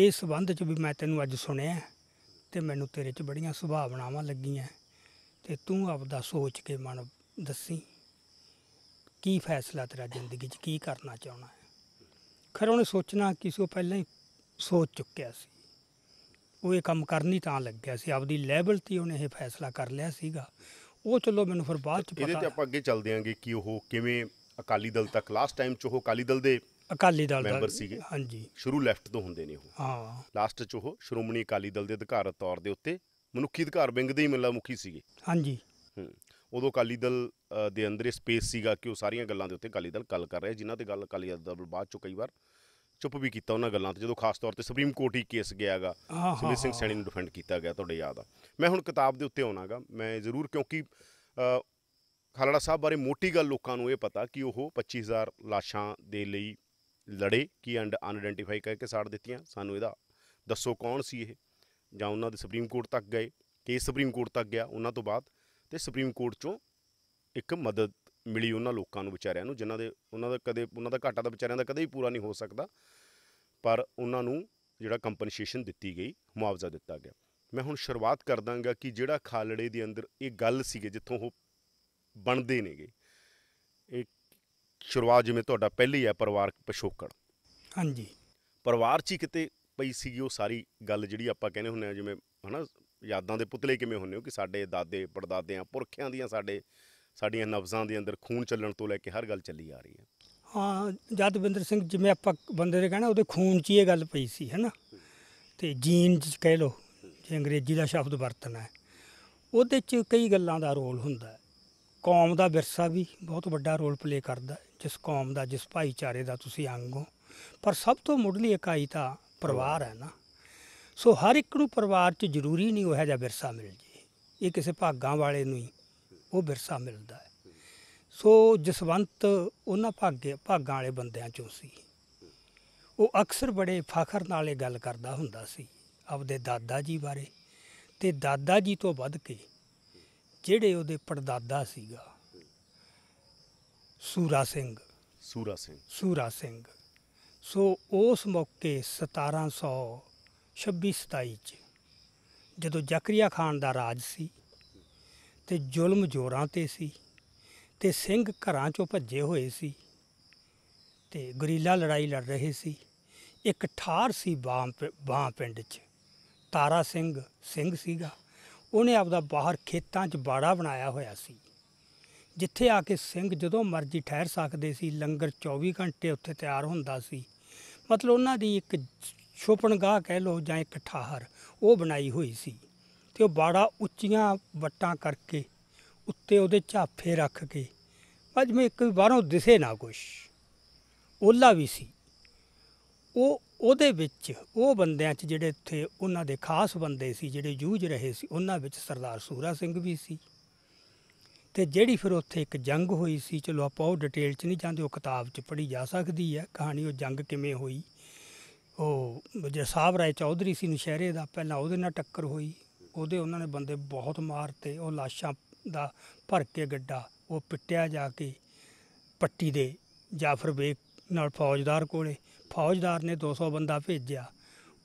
ਇਸ ਸੰਬੰਧ 'ਚ ਵੀ ਮੈਂ ਤੈਨੂੰ ਅੱਜ ਸੁਣਿਆ ਤੇ ਮੈਨੂੰ ਤੇਰੇ 'ਚ ਬੜੀਆਂ ਸੁਭਾਵਨਾਵਾਂ ਲੱਗੀਆਂ ਤੇ ਤੂੰ ਆਪਦਾ ਸੋਚ ਕੇ ਮਨ ਦੱਸੀ ਕੀ ਫੈਸਲਾ ਤੇਰਾ ਜ਼ਿੰਦਗੀ 'ਚ ਕੀ ਕਰਨਾ ਚਾਹੁੰਦਾ ਹੈ ਖਰ ਉਹਨੇ ਸੋਚਣਾ ਕਿਸੇ ਪਹਿਲਾਂ ਹੀ ਸੋਚ ਚੁੱਕਿਆ ਸੀ ਉਹ ਇਹ ਕੰਮ ਕਰਨ ਤਾਂ ਲੱਗਿਆ ਸੀ ਆਪਦੀ ਲੈਵਲ ਤੇ ਉਹਨੇ ਇਹ ਫੈਸਲਾ ਕਰ ਲਿਆ ਸੀਗਾ ਉਹ ਚਲੋ ਮੈਨੂੰ ਫਿਰ ਬਾਅਦ ਚ ਪਤਾ ਇਹਦੇ ਤੇ ਆਪਾਂ ਅੱਗੇ ਚੱਲਦੇ ਆਂਗੇ ਕਿ ਉਹ ਕਿਵੇਂ ਅਕਾਲੀ ਦਲ ਤੱਕ ਲਾਸਟ ਟਾਈਮ ਚ ਉਹ ਅਕਾਲੀ ਦਲ ਦੇ ਅਕਾਲੀ ਦਲ ਮੈਂਬਰ ਸੀਗੇ ਹਾਂਜੀ ਸ਼ੁਰੂ ਲੈਫਟ ਤੋਂ ਹੁੰਦੇ ਨੇ ਉਹ ਹਾਂ ਲਾਸਟ ਚ ਉਹ ਸ਼੍ਰੋਮਣੀ ਅਕਾਲੀ ਦਲ ਦੇ ਅਧਿਕਾਰਤ ਤੌਰ ਦੇ ਉੱਤੇ ਮਨੁੱਖੀ ਅਧਿਕਾਰ ਵਿੰਗ ਦੇ ਹੀ ਮਿਲਾ ਮੁਖੀ ਸੀਗੇ ਹਾਂਜੀ ਉਦੋਂ ਅਕਾਲੀ ਦਲ ਦੇ ਅੰਦਰ ਸਪੇਸ ਸੀਗਾ ਕਿ ਉਹ ਸਾਰੀਆਂ ਗੱਲਾਂ ਦੇ ਉੱਤੇ ਅਕਾਲੀ ਦਲ ਗੱਲ ਕਰ ਰਿਹਾ ਜਿਨ੍ਹਾਂ ਤੇ ਗੱਲ ਅਕਾਲੀ ਦਲ ਬਾਅਦ ਚ ਕਈ ਵਾਰ ਚੁੱਪ ਵੀ ਕੀਤਾ ਉਹਨਾਂ ਗੱਲਾਂ ਤੇ ਜਦੋਂ ਖਾਸ ਤੌਰ ਤੇ ਸੁਪਰੀਮ ਕੋਰਟ ਹੀ ਕੇਸ ਗਿਆਗਾ ਸੁਨੀਲ ਸਿੰਘ ਸੈਣੀ ਨੂੰ ਡਿਫੈਂਡ ਕੀਤਾ ਗਿਆ ਤੁਹਾਡੇ ਯਾਦ ਆ ਮੈਂ ਹੁਣ ਕਿਤਾਬ ਦੇ ਉੱਤੇ ਆਉਣਾਗਾ ਮੈਂ ਜ਼ਰੂਰ ਕਿਉਂਕਿ ਖਾਲੜਾ ਸਾਹਿਬ ਬਾਰੇ ਮੋਟੀ ਗੱਲ ਲੋਕਾਂ ਨੂੰ ਇਹ ਪਤਾ ਕਿ ਉਹ 25000 ਲਾਸ਼ਾਂ ਦੇ ਲਈ ਲੜੇ ਕਿ ਐਂਡ ਅਨਆਇਡੈਂਟੀਫਾਈ ਕਰਕੇ ਸਾੜ ਦਿੱਤੀਆਂ ਸਾਨੂੰ ਇਹਦਾ ਦੱਸੋ ਕੌਣ ਸੀ ਇਹ ਜਾਂ ਉਹਨਾਂ ਦੇ ਸੁਪਰੀਮ ਕੋਰਟ ਤੱਕ ਗਏ ਕੇਸ ਸੁਪਰੀਮ ਕੋਰਟ ਤੱਕ ਗਿਆ ਉਹਨਾਂ ਤੋਂ ਬਾਅਦ ਤੇ ਸੁਪਰੀਮ ਕੋਰਟ ਚੋਂ ਇੱਕ ਮਦਦ ਮਿਲੀ ਉਹਨਾਂ ਲੋਕਾਂ ਨੂੰ ਵਿਚਾਰਿਆਂ ਨੂੰ ਜਿਨ੍ਹਾਂ ਦੇ ਉਹਨਾਂ ਦਾ ਕਦੇ ਉਹਨਾਂ ਦਾ ਘਾਟਾ ਤਾਂ ਵਿਚਾਰਿਆਂ ਦਾ ਕਦੇ ਵੀ ਪੂਰਾ ਨਹੀਂ ਹੋ ਸਕਦਾ ਪਰ ਉਹਨਾਂ ਨੂੰ ਜਿਹੜਾ ਕੰਪਨਸੇਸ਼ਨ ਦਿੱਤੀ ਗਈ ਮੁਆਵਜ਼ਾ ਦਿੱਤਾ ਗਿਆ ਮੈਂ ਹੁਣ ਸ਼ੁਰੂਆਤ ਕਰ ਦਾਂਗਾ ਕਿ ਜਿਹੜਾ ਖਾਲੜੇ ਦੇ ਅੰਦਰ ਇਹ ਗੱਲ ਸੀਗੇ ਜਿੱਥੋਂ ਉਹ ਬਣਦੇ ਨੇਗੇ ਇਹ ਸ਼ੁਰੂਆਤ ਜਿਵੇਂ ਤੁਹਾਡਾ ਪਹਿਲੀ ਹੈ ਪਰਿਵਾਰਕ ਪਿਛੋਕੜ ਹਾਂਜੀ ਪਰਿਵਾਰ 'ਚ ਹੀ ਕਿਤੇ ਪਈ ਸੀਗੀ ਉਹ ਸਾਰੀ ਗੱਲ ਜਿਹੜੀ ਆਪਾਂ ਕਹਿੰਦੇ ਹੁੰਨੇ ਆ ਜਿਵੇਂ ਹਨਾ ਯਾਦਾਂ ਦੇ ਪੁਤਲੇ ਕਿਵੇਂ ਹੁੰਨੇ ਹੋ ਕਿ ਸਾਡੇ ਦਾਦੇ ਆ ਪੁਰਖਿਆਂ ਦੀਆਂ ਸਾਡੇ ਸਾਡੀਆਂ ਨਬਜ਼ਾਂ ਦੇ ਅੰਦਰ ਖੂਨ ਚੱਲਣ ਤੋਂ ਲੈ ਕੇ ਹਰ ਗੱਲ ਚੱਲੀ ਆ ਰਹੀ ਹੈ ਹਾਂ ਜਦਵਿੰਦਰ ਸਿੰਘ ਜਿਵੇਂ ਆਪਾਂ ਬੰਦੇ ਦੇ ਕਹਿਣਾ ਉਹਦੇ ਖੂਨ 'ਚ ਹੀ ਇਹ ਗੱਲ ਪਈ ਸੀ ਹੈਨਾ ਤੇ ਜੀਨ 'ਚ ਕਹਿ ਲੋ ਜੇ ਅੰਗਰੇਜ਼ੀ ਦਾ ਸ਼ਬਦ ਵਰਤਣਾ ਉਹਦੇ 'ਚ ਕਈ ਗੱਲਾਂ ਦਾ ਰੋਲ ਹੁੰਦਾ ਹੈ ਕੌਮ ਦਾ ਵਿਰਸਾ ਵੀ ਬਹੁਤ ਵੱਡਾ ਰੋਲ ਪਲੇ ਕਰਦਾ ਜਿਸ ਕੌਮ ਦਾ ਜਿਸ ਭਾਈਚਾਰੇ ਦਾ ਤੁਸੀਂ ਅੰਗ ਹੋ ਪਰ ਸਭ ਤੋਂ ਮੁੱਢਲੀ ਇਕਾਈ ਤਾਂ ਪਰਿਵਾਰ ਹੈ ਨਾ ਸੋ ਹਰ ਇੱਕ ਨੂੰ ਪਰਿਵਾਰ 'ਚ ਜ਼ਰੂਰੀ ਨਹੀਂ ਹੈ ਜਾਂ ਵਿਰਸਾ ਮਿਲ ਜੇ ਇਹ ਕਿਸੇ ਭਾਗਾਂ ਵਾਲੇ ਨੂੰ ਹੀ ਉਹ ਵਿਰਸਾ ਮਿਲਦਾ ਹੈ ਸੋ ਜਸਵੰਤ ਉਹਨਾਂ ਭਾਗੇ ਭਾਗਾਂ ਵਾਲੇ ਬੰਦਿਆਂ ਚੋਂ ਸੀ ਉਹ ਅਕਸਰ ਬੜੇ ਫਖਰ ਨਾਲ ਇਹ ਗੱਲ ਕਰਦਾ ਹੁੰਦਾ ਸੀ ਆਪਦੇ ਦਾਦਾ ਜੀ ਬਾਰੇ ਤੇ ਦਾਦਾ ਜੀ ਤੋਂ ਵੱਧ ਕੇ ਜਿਹੜੇ ਉਹਦੇ ਪਰਦਾਦਾ ਸੀਗਾ ਸੂਰਾ ਸਿੰਘ ਸੂਰਾ ਸਿੰਘ ਸੂਰਾ ਸਿੰਘ ਸੋ ਉਸ ਮੌਕੇ 1726 27 ਚ ਜਦੋਂ ਜ਼ਕਰੀਆ ਖਾਨ ਦਾ ਰਾਜ ਸੀ ਤੇ ਜ਼ੁਲਮ ਜ਼ੋਰਾਂ ਤੇ ਸੀ ਤੇ ਸਿੰਘ ਘਰਾਂ ਚੋਂ ਭੱਜੇ ਹੋਏ ਸੀ ਤੇ ਗਰੀਲਾ ਲੜਾਈ ਲੜ ਰਹੇ ਸੀ ਇੱਕ ਠਾਰ ਸੀ ਬਾਹ ਪਿੰਡ 'ਚ ਤਾਰਾ ਸਿੰਘ ਸਿੰਘ ਸੀਗਾ ਉਹਨੇ ਆਪਦਾ ਬਾਹਰ ਖੇਤਾਂ 'ਚ ਬਾੜਾ ਬਣਾਇਆ ਹੋਇਆ ਸੀ ਜਿੱਥੇ ਆ ਕੇ ਸਿੰਘ ਜਦੋਂ ਮਰਜ਼ੀ ਠਹਿਰ ਸਕਦੇ ਸੀ ਲੰਗਰ 24 ਘੰਟੇ ਉੱਥੇ ਤਿਆਰ ਹੁੰਦਾ ਸੀ ਮਤਲਬ ਉਹਨਾਂ ਦੀ ਇੱਕ ਛੁਪਣਗਾਹ ਕਹਿ ਲੋ ਜਾਂ ਇੱਕ ਠਾਹਰ ਉਹ ਬਣਾਈ ਹੋਈ ਸੀ ਤੇ ਉਹ ਬਾੜਾ ਉੱਚੀਆਂ ਵੱਟਾਂ ਕਰਕੇ ਉੱਤੇ ਉਹਦੇ ਝਾਫੇ ਰੱਖ ਕੇ ਅੱਜ ਮੈਂ ਇੱਕ ਵੀ ਬਾਹਰੋਂ ਦਿਸੇ ਨਾ ਕੁਛ ਓਲਾ ਵੀ ਸੀ ਉਹ ਉਹਦੇ ਵਿੱਚ ਉਹ ਬੰਦਿਆਂ 'ਚ ਜਿਹੜੇ ਉੱਥੇ ਉਹਨਾਂ ਦੇ ਖਾਸ ਬੰਦੇ ਸੀ ਜਿਹੜੇ ਜੂਝ ਰਹੇ ਸੀ ਉਹਨਾਂ ਵਿੱਚ ਸਰਦਾਰ ਸੂਰਾ ਸਿੰਘ ਵੀ ਸੀ ਤੇ ਜਿਹੜੀ ਫਿਰ ਉੱਥੇ ਇੱਕ ਜੰਗ ਹੋਈ ਸੀ ਚਲੋ ਆਪਾਂ ਉਹ ਡਿਟੇਲ 'ਚ ਨਹੀਂ ਜਾਂਦੇ ਉਹ ਕਿਤਾਬ 'ਚ ਪੜ੍ਹੀ ਜਾ ਸਕਦੀ ਹੈ ਕਹਾਣੀ ਉਹ ਜੰਗ ਕਿਵੇਂ ਹੋਈ ਉਹ ਜੇ ਸਾਹਿਬ ਰਾਏ ਚੌਧਰੀ ਸੀ ਨਸ਼ਹਿਰੇ ਦਾ ਪਹਿਲਾਂ ਉਹਦੇ ਨਾਲ ਟੱਕਰ ਹੋਈ ਉਹਦੇ ਉਹਨਾਂ ਨੇ ਬੰਦੇ ਬਹੁਤ ਮਾਰਤੇ ਉਹ ਲਾਸ਼ਾਂ ਦਾ ਭਰ ਕੇ ਗੱਡਾ ਉਹ ਪਿੱਟਿਆ ਜਾ ਕੇ ਪੱਟੀ ਦੇ ਜਾਫਰ ਬੇਗ ਨਾਲ ਫੌਜਦਾਰ ਕੋਲੇ ਫੌਜਦਾਰ ਨੇ 200 ਬੰਦਾ ਭੇਜਿਆ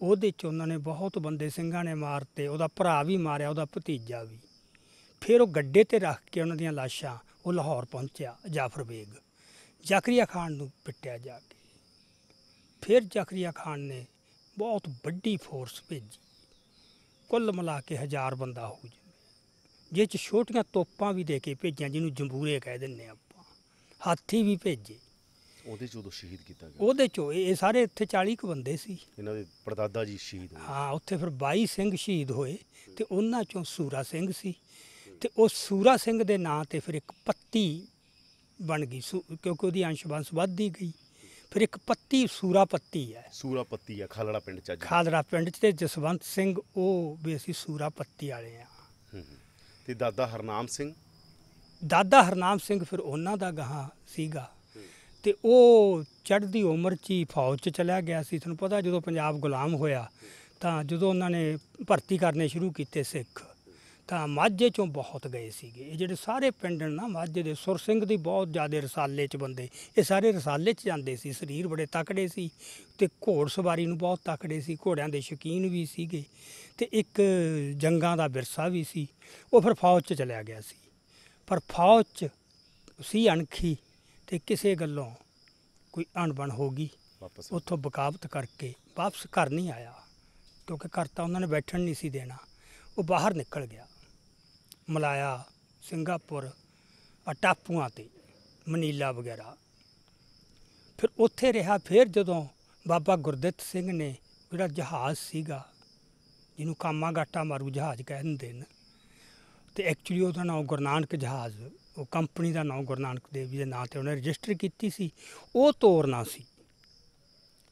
ਉਹਦੇ ਚ ਉਹਨਾਂ ਨੇ ਬਹੁਤ ਬੰਦੇ ਸਿੰਘਾਂ ਨੇ ਮਾਰਤੇ ਉਹਦਾ ਭਰਾ ਵੀ ਮਾਰਿਆ ਉਹਦਾ ਭਤੀਜਾ ਵੀ ਫਿਰ ਉਹ ਗੱਡੇ ਤੇ ਰੱਖ ਕੇ ਉਹਨਾਂ ਦੀਆਂ ਲਾਸ਼ਾਂ ਉਹ ਲਾਹੌਰ ਪਹੁੰਚਿਆ ਜਾਫਰ ਬੇਗ ਜ਼ਕਰੀਆ ਖਾਨ ਨੂੰ ਪਿੱਟਿਆ ਜਾ ਕੇ ਫਿਰ ਜ਼ਕਰੀਆ ਖਾਨ ਨੇ ਬਹੁਤ ਵੱਡੀ ਫੋਰਸ ਭੇਜੀ ਕੁੱਲ ਮਿਲਾ ਕੇ 1000 ਬੰਦਾ ਹੋਊ ਜੀ ਜੇ ਚ ਛੋਟੀਆਂ ਤੋਪਾਂ ਵੀ ਦੇ ਕੇ ਭੇਜਿਆ ਜਿਹਨੂੰ ਜੰਬੂਰੇ ਕਹਿ ਦਿੰਨੇ ਆਪਾਂ ਹਾਥੀ ਵੀ ਭੇਜੇ ਉਹਦੇ ਚੋਂ ਸ਼ਹੀਦ ਕੀਤਾ ਗਿਆ ਉਹਦੇ ਚੋਂ ਇਹ ਸਾਰੇ ਇੱਥੇ 40 ਕੁ ਬੰਦੇ ਸੀ ਇਹਨਾਂ ਦੇ ਪਰਦਾਦਾ ਜੀ ਸ਼ਹੀਦ ਹੋਏ ਹਾਂ ਉੱਥੇ ਫਿਰ 22 ਸਿੰਘ ਸ਼ਹੀਦ ਹੋਏ ਤੇ ਉਹਨਾਂ ਚੋਂ ਸੂਰਾ ਸਿੰਘ ਸੀ ਤੇ ਉਹ ਸੂਰਾ ਸਿੰਘ ਦੇ ਨਾਂ ਤੇ ਫਿਰ ਇੱਕ ਪੱਤੀ ਬਣ ਗਈ ਕਿਉਂਕਿ ਉਹਦੀ ਅੰਸ਼ ਵੰਸ਼ ਵੱਧਦੀ ਗਈ ਫਿਰ ਇੱਕ ਪੱਤੀ ਸੂਰਾ ਪੱਤੀ ਹੈ ਸੂਰਾ ਪੱਤੀ ਆ ਖਾਲੜਾ ਪਿੰਡ ਚ ਖਾਲੜਾ ਪਿੰਡ ਚ ਤੇ ਜਸਵੰਤ ਸਿੰਘ ਉਹ ਵੀ ਅਸੀਂ ਸੂਰਾ ਪੱਤੀ ਵਾਲੇ ਆ ਹੂੰ। ਤੇ ਦਾਦਾ ਹਰਨਾਮ ਸਿੰਘ ਦਾਦਾ ਹਰਨਾਮ ਸਿੰਘ ਫਿਰ ਉਹਨਾਂ ਦਾ ਗਾਹਾਂ ਸੀਗਾ ਤੇ ਉਹ ਚੜ੍ਹਦੀ ਉਮਰ 'ਚ ਹੀ ਫੌਜ 'ਚ ਚਲਾ ਗਿਆ ਸੀ ਤੁਹਾਨੂੰ ਪਤਾ ਜਦੋਂ ਪੰਜਾਬ ਗੁਲਾਮ ਹੋਇਆ ਤਾਂ ਜਦੋਂ ਉਹਨਾਂ ਨੇ ਭਰਤੀ ਕਰਨੇ ਸ਼ੁਰੂ ਕੀਤੇ ਸਿੱਖ ਤਾਂ ਮਾਝੇ ਚੋਂ ਬਹੁਤ ਗਏ ਸੀਗੇ ਇਹ ਜਿਹੜੇ ਸਾਰੇ ਪਿੰਡ ਨਾ ਮਾਝੇ ਦੇ ਸੁਰ ਸਿੰਘ ਦੀ ਬਹੁਤ ਜ਼ਿਆਦਾ ਰਸਾਲੇ 'ਚ ਬੰਦੇ ਇਹ ਸਾਰੇ ਰਸਾਲੇ 'ਚ ਜਾਂਦੇ ਸੀ ਸਰੀਰ ਬੜੇ ਤਕੜੇ ਸੀ ਤੇ ਘੋੜ ਸਵਾਰੀ ਨੂੰ ਬਹੁਤ ਤਕੜੇ ਸੀ ਘੋੜਿਆਂ ਦੇ ਸ਼ਕੀਨ ਵੀ ਸੀਗੇ ਤੇ ਇੱਕ ਜੰਗਾਂ ਦਾ ਵਿਰਸਾ ਵੀ ਸੀ ਉਹ ਫਿਰ ਫੌਜ 'ਚ ਚਲਿਆ ਗਿਆ ਸੀ ਪਰ ਫੌਜ 'ਚ ਸੀ ਅਣਖੀ ਤੇ ਕਿਸੇ ਗੱਲੋਂ ਕੋਈ ਅਣਬਣ ਹੋ ਗਈ ਉੱਥੋਂ ਬਕਾਵਤ ਕਰਕੇ ਵਾਪਸ ਘਰ ਨਹੀਂ ਆਇਆ ਕਿਉਂਕਿ ਘਰ ਤਾਂ ਉਹਨਾਂ ਨੇ ਬੈਠਣ ਨਹੀਂ ਸੀ ਦੇਣਾ ਉਹ ਬਾਹਰ ਨਿਕਲ ਗਿਆ ਮਲਾਇਆ ਸਿੰਗਾਪੁਰ ਟਾਪੂਆਂ ਤੇ ਮਨੀਲਾ ਵਗੈਰਾ ਫਿਰ ਉੱਥੇ ਰਿਹਾ ਫਿਰ ਜਦੋਂ ਬਾਬਾ ਗੁਰਦਿੱਤ ਸਿੰਘ ਨੇ ਜਿਹੜਾ ਜਹਾਜ਼ ਸੀਗਾ ਜਿਹਨੂੰ ਕਾਮਾ ਗਾਟਾ ਮਾਰੂ ਜਹਾਜ਼ ਕਹਿੰਦੇ ਨੇ ਤੇ ਐਕਚੁਅਲੀ ਉਹਦਾ ਨਾਮ ਗੁਰਨਾਨਕ ਜਹਾਜ਼ ਉਹ ਕੰਪਨੀ ਦਾ ਨਾਮ ਗੁਰਨਾਨਕ ਦੇਵ ਜੀ ਦੇ ਨਾਂ ਤੇ ਉਹਨੇ ਰਜਿਸਟਰ ਕੀਤੀ ਸੀ ਉਹ ਤੋੜਨਾ ਸੀ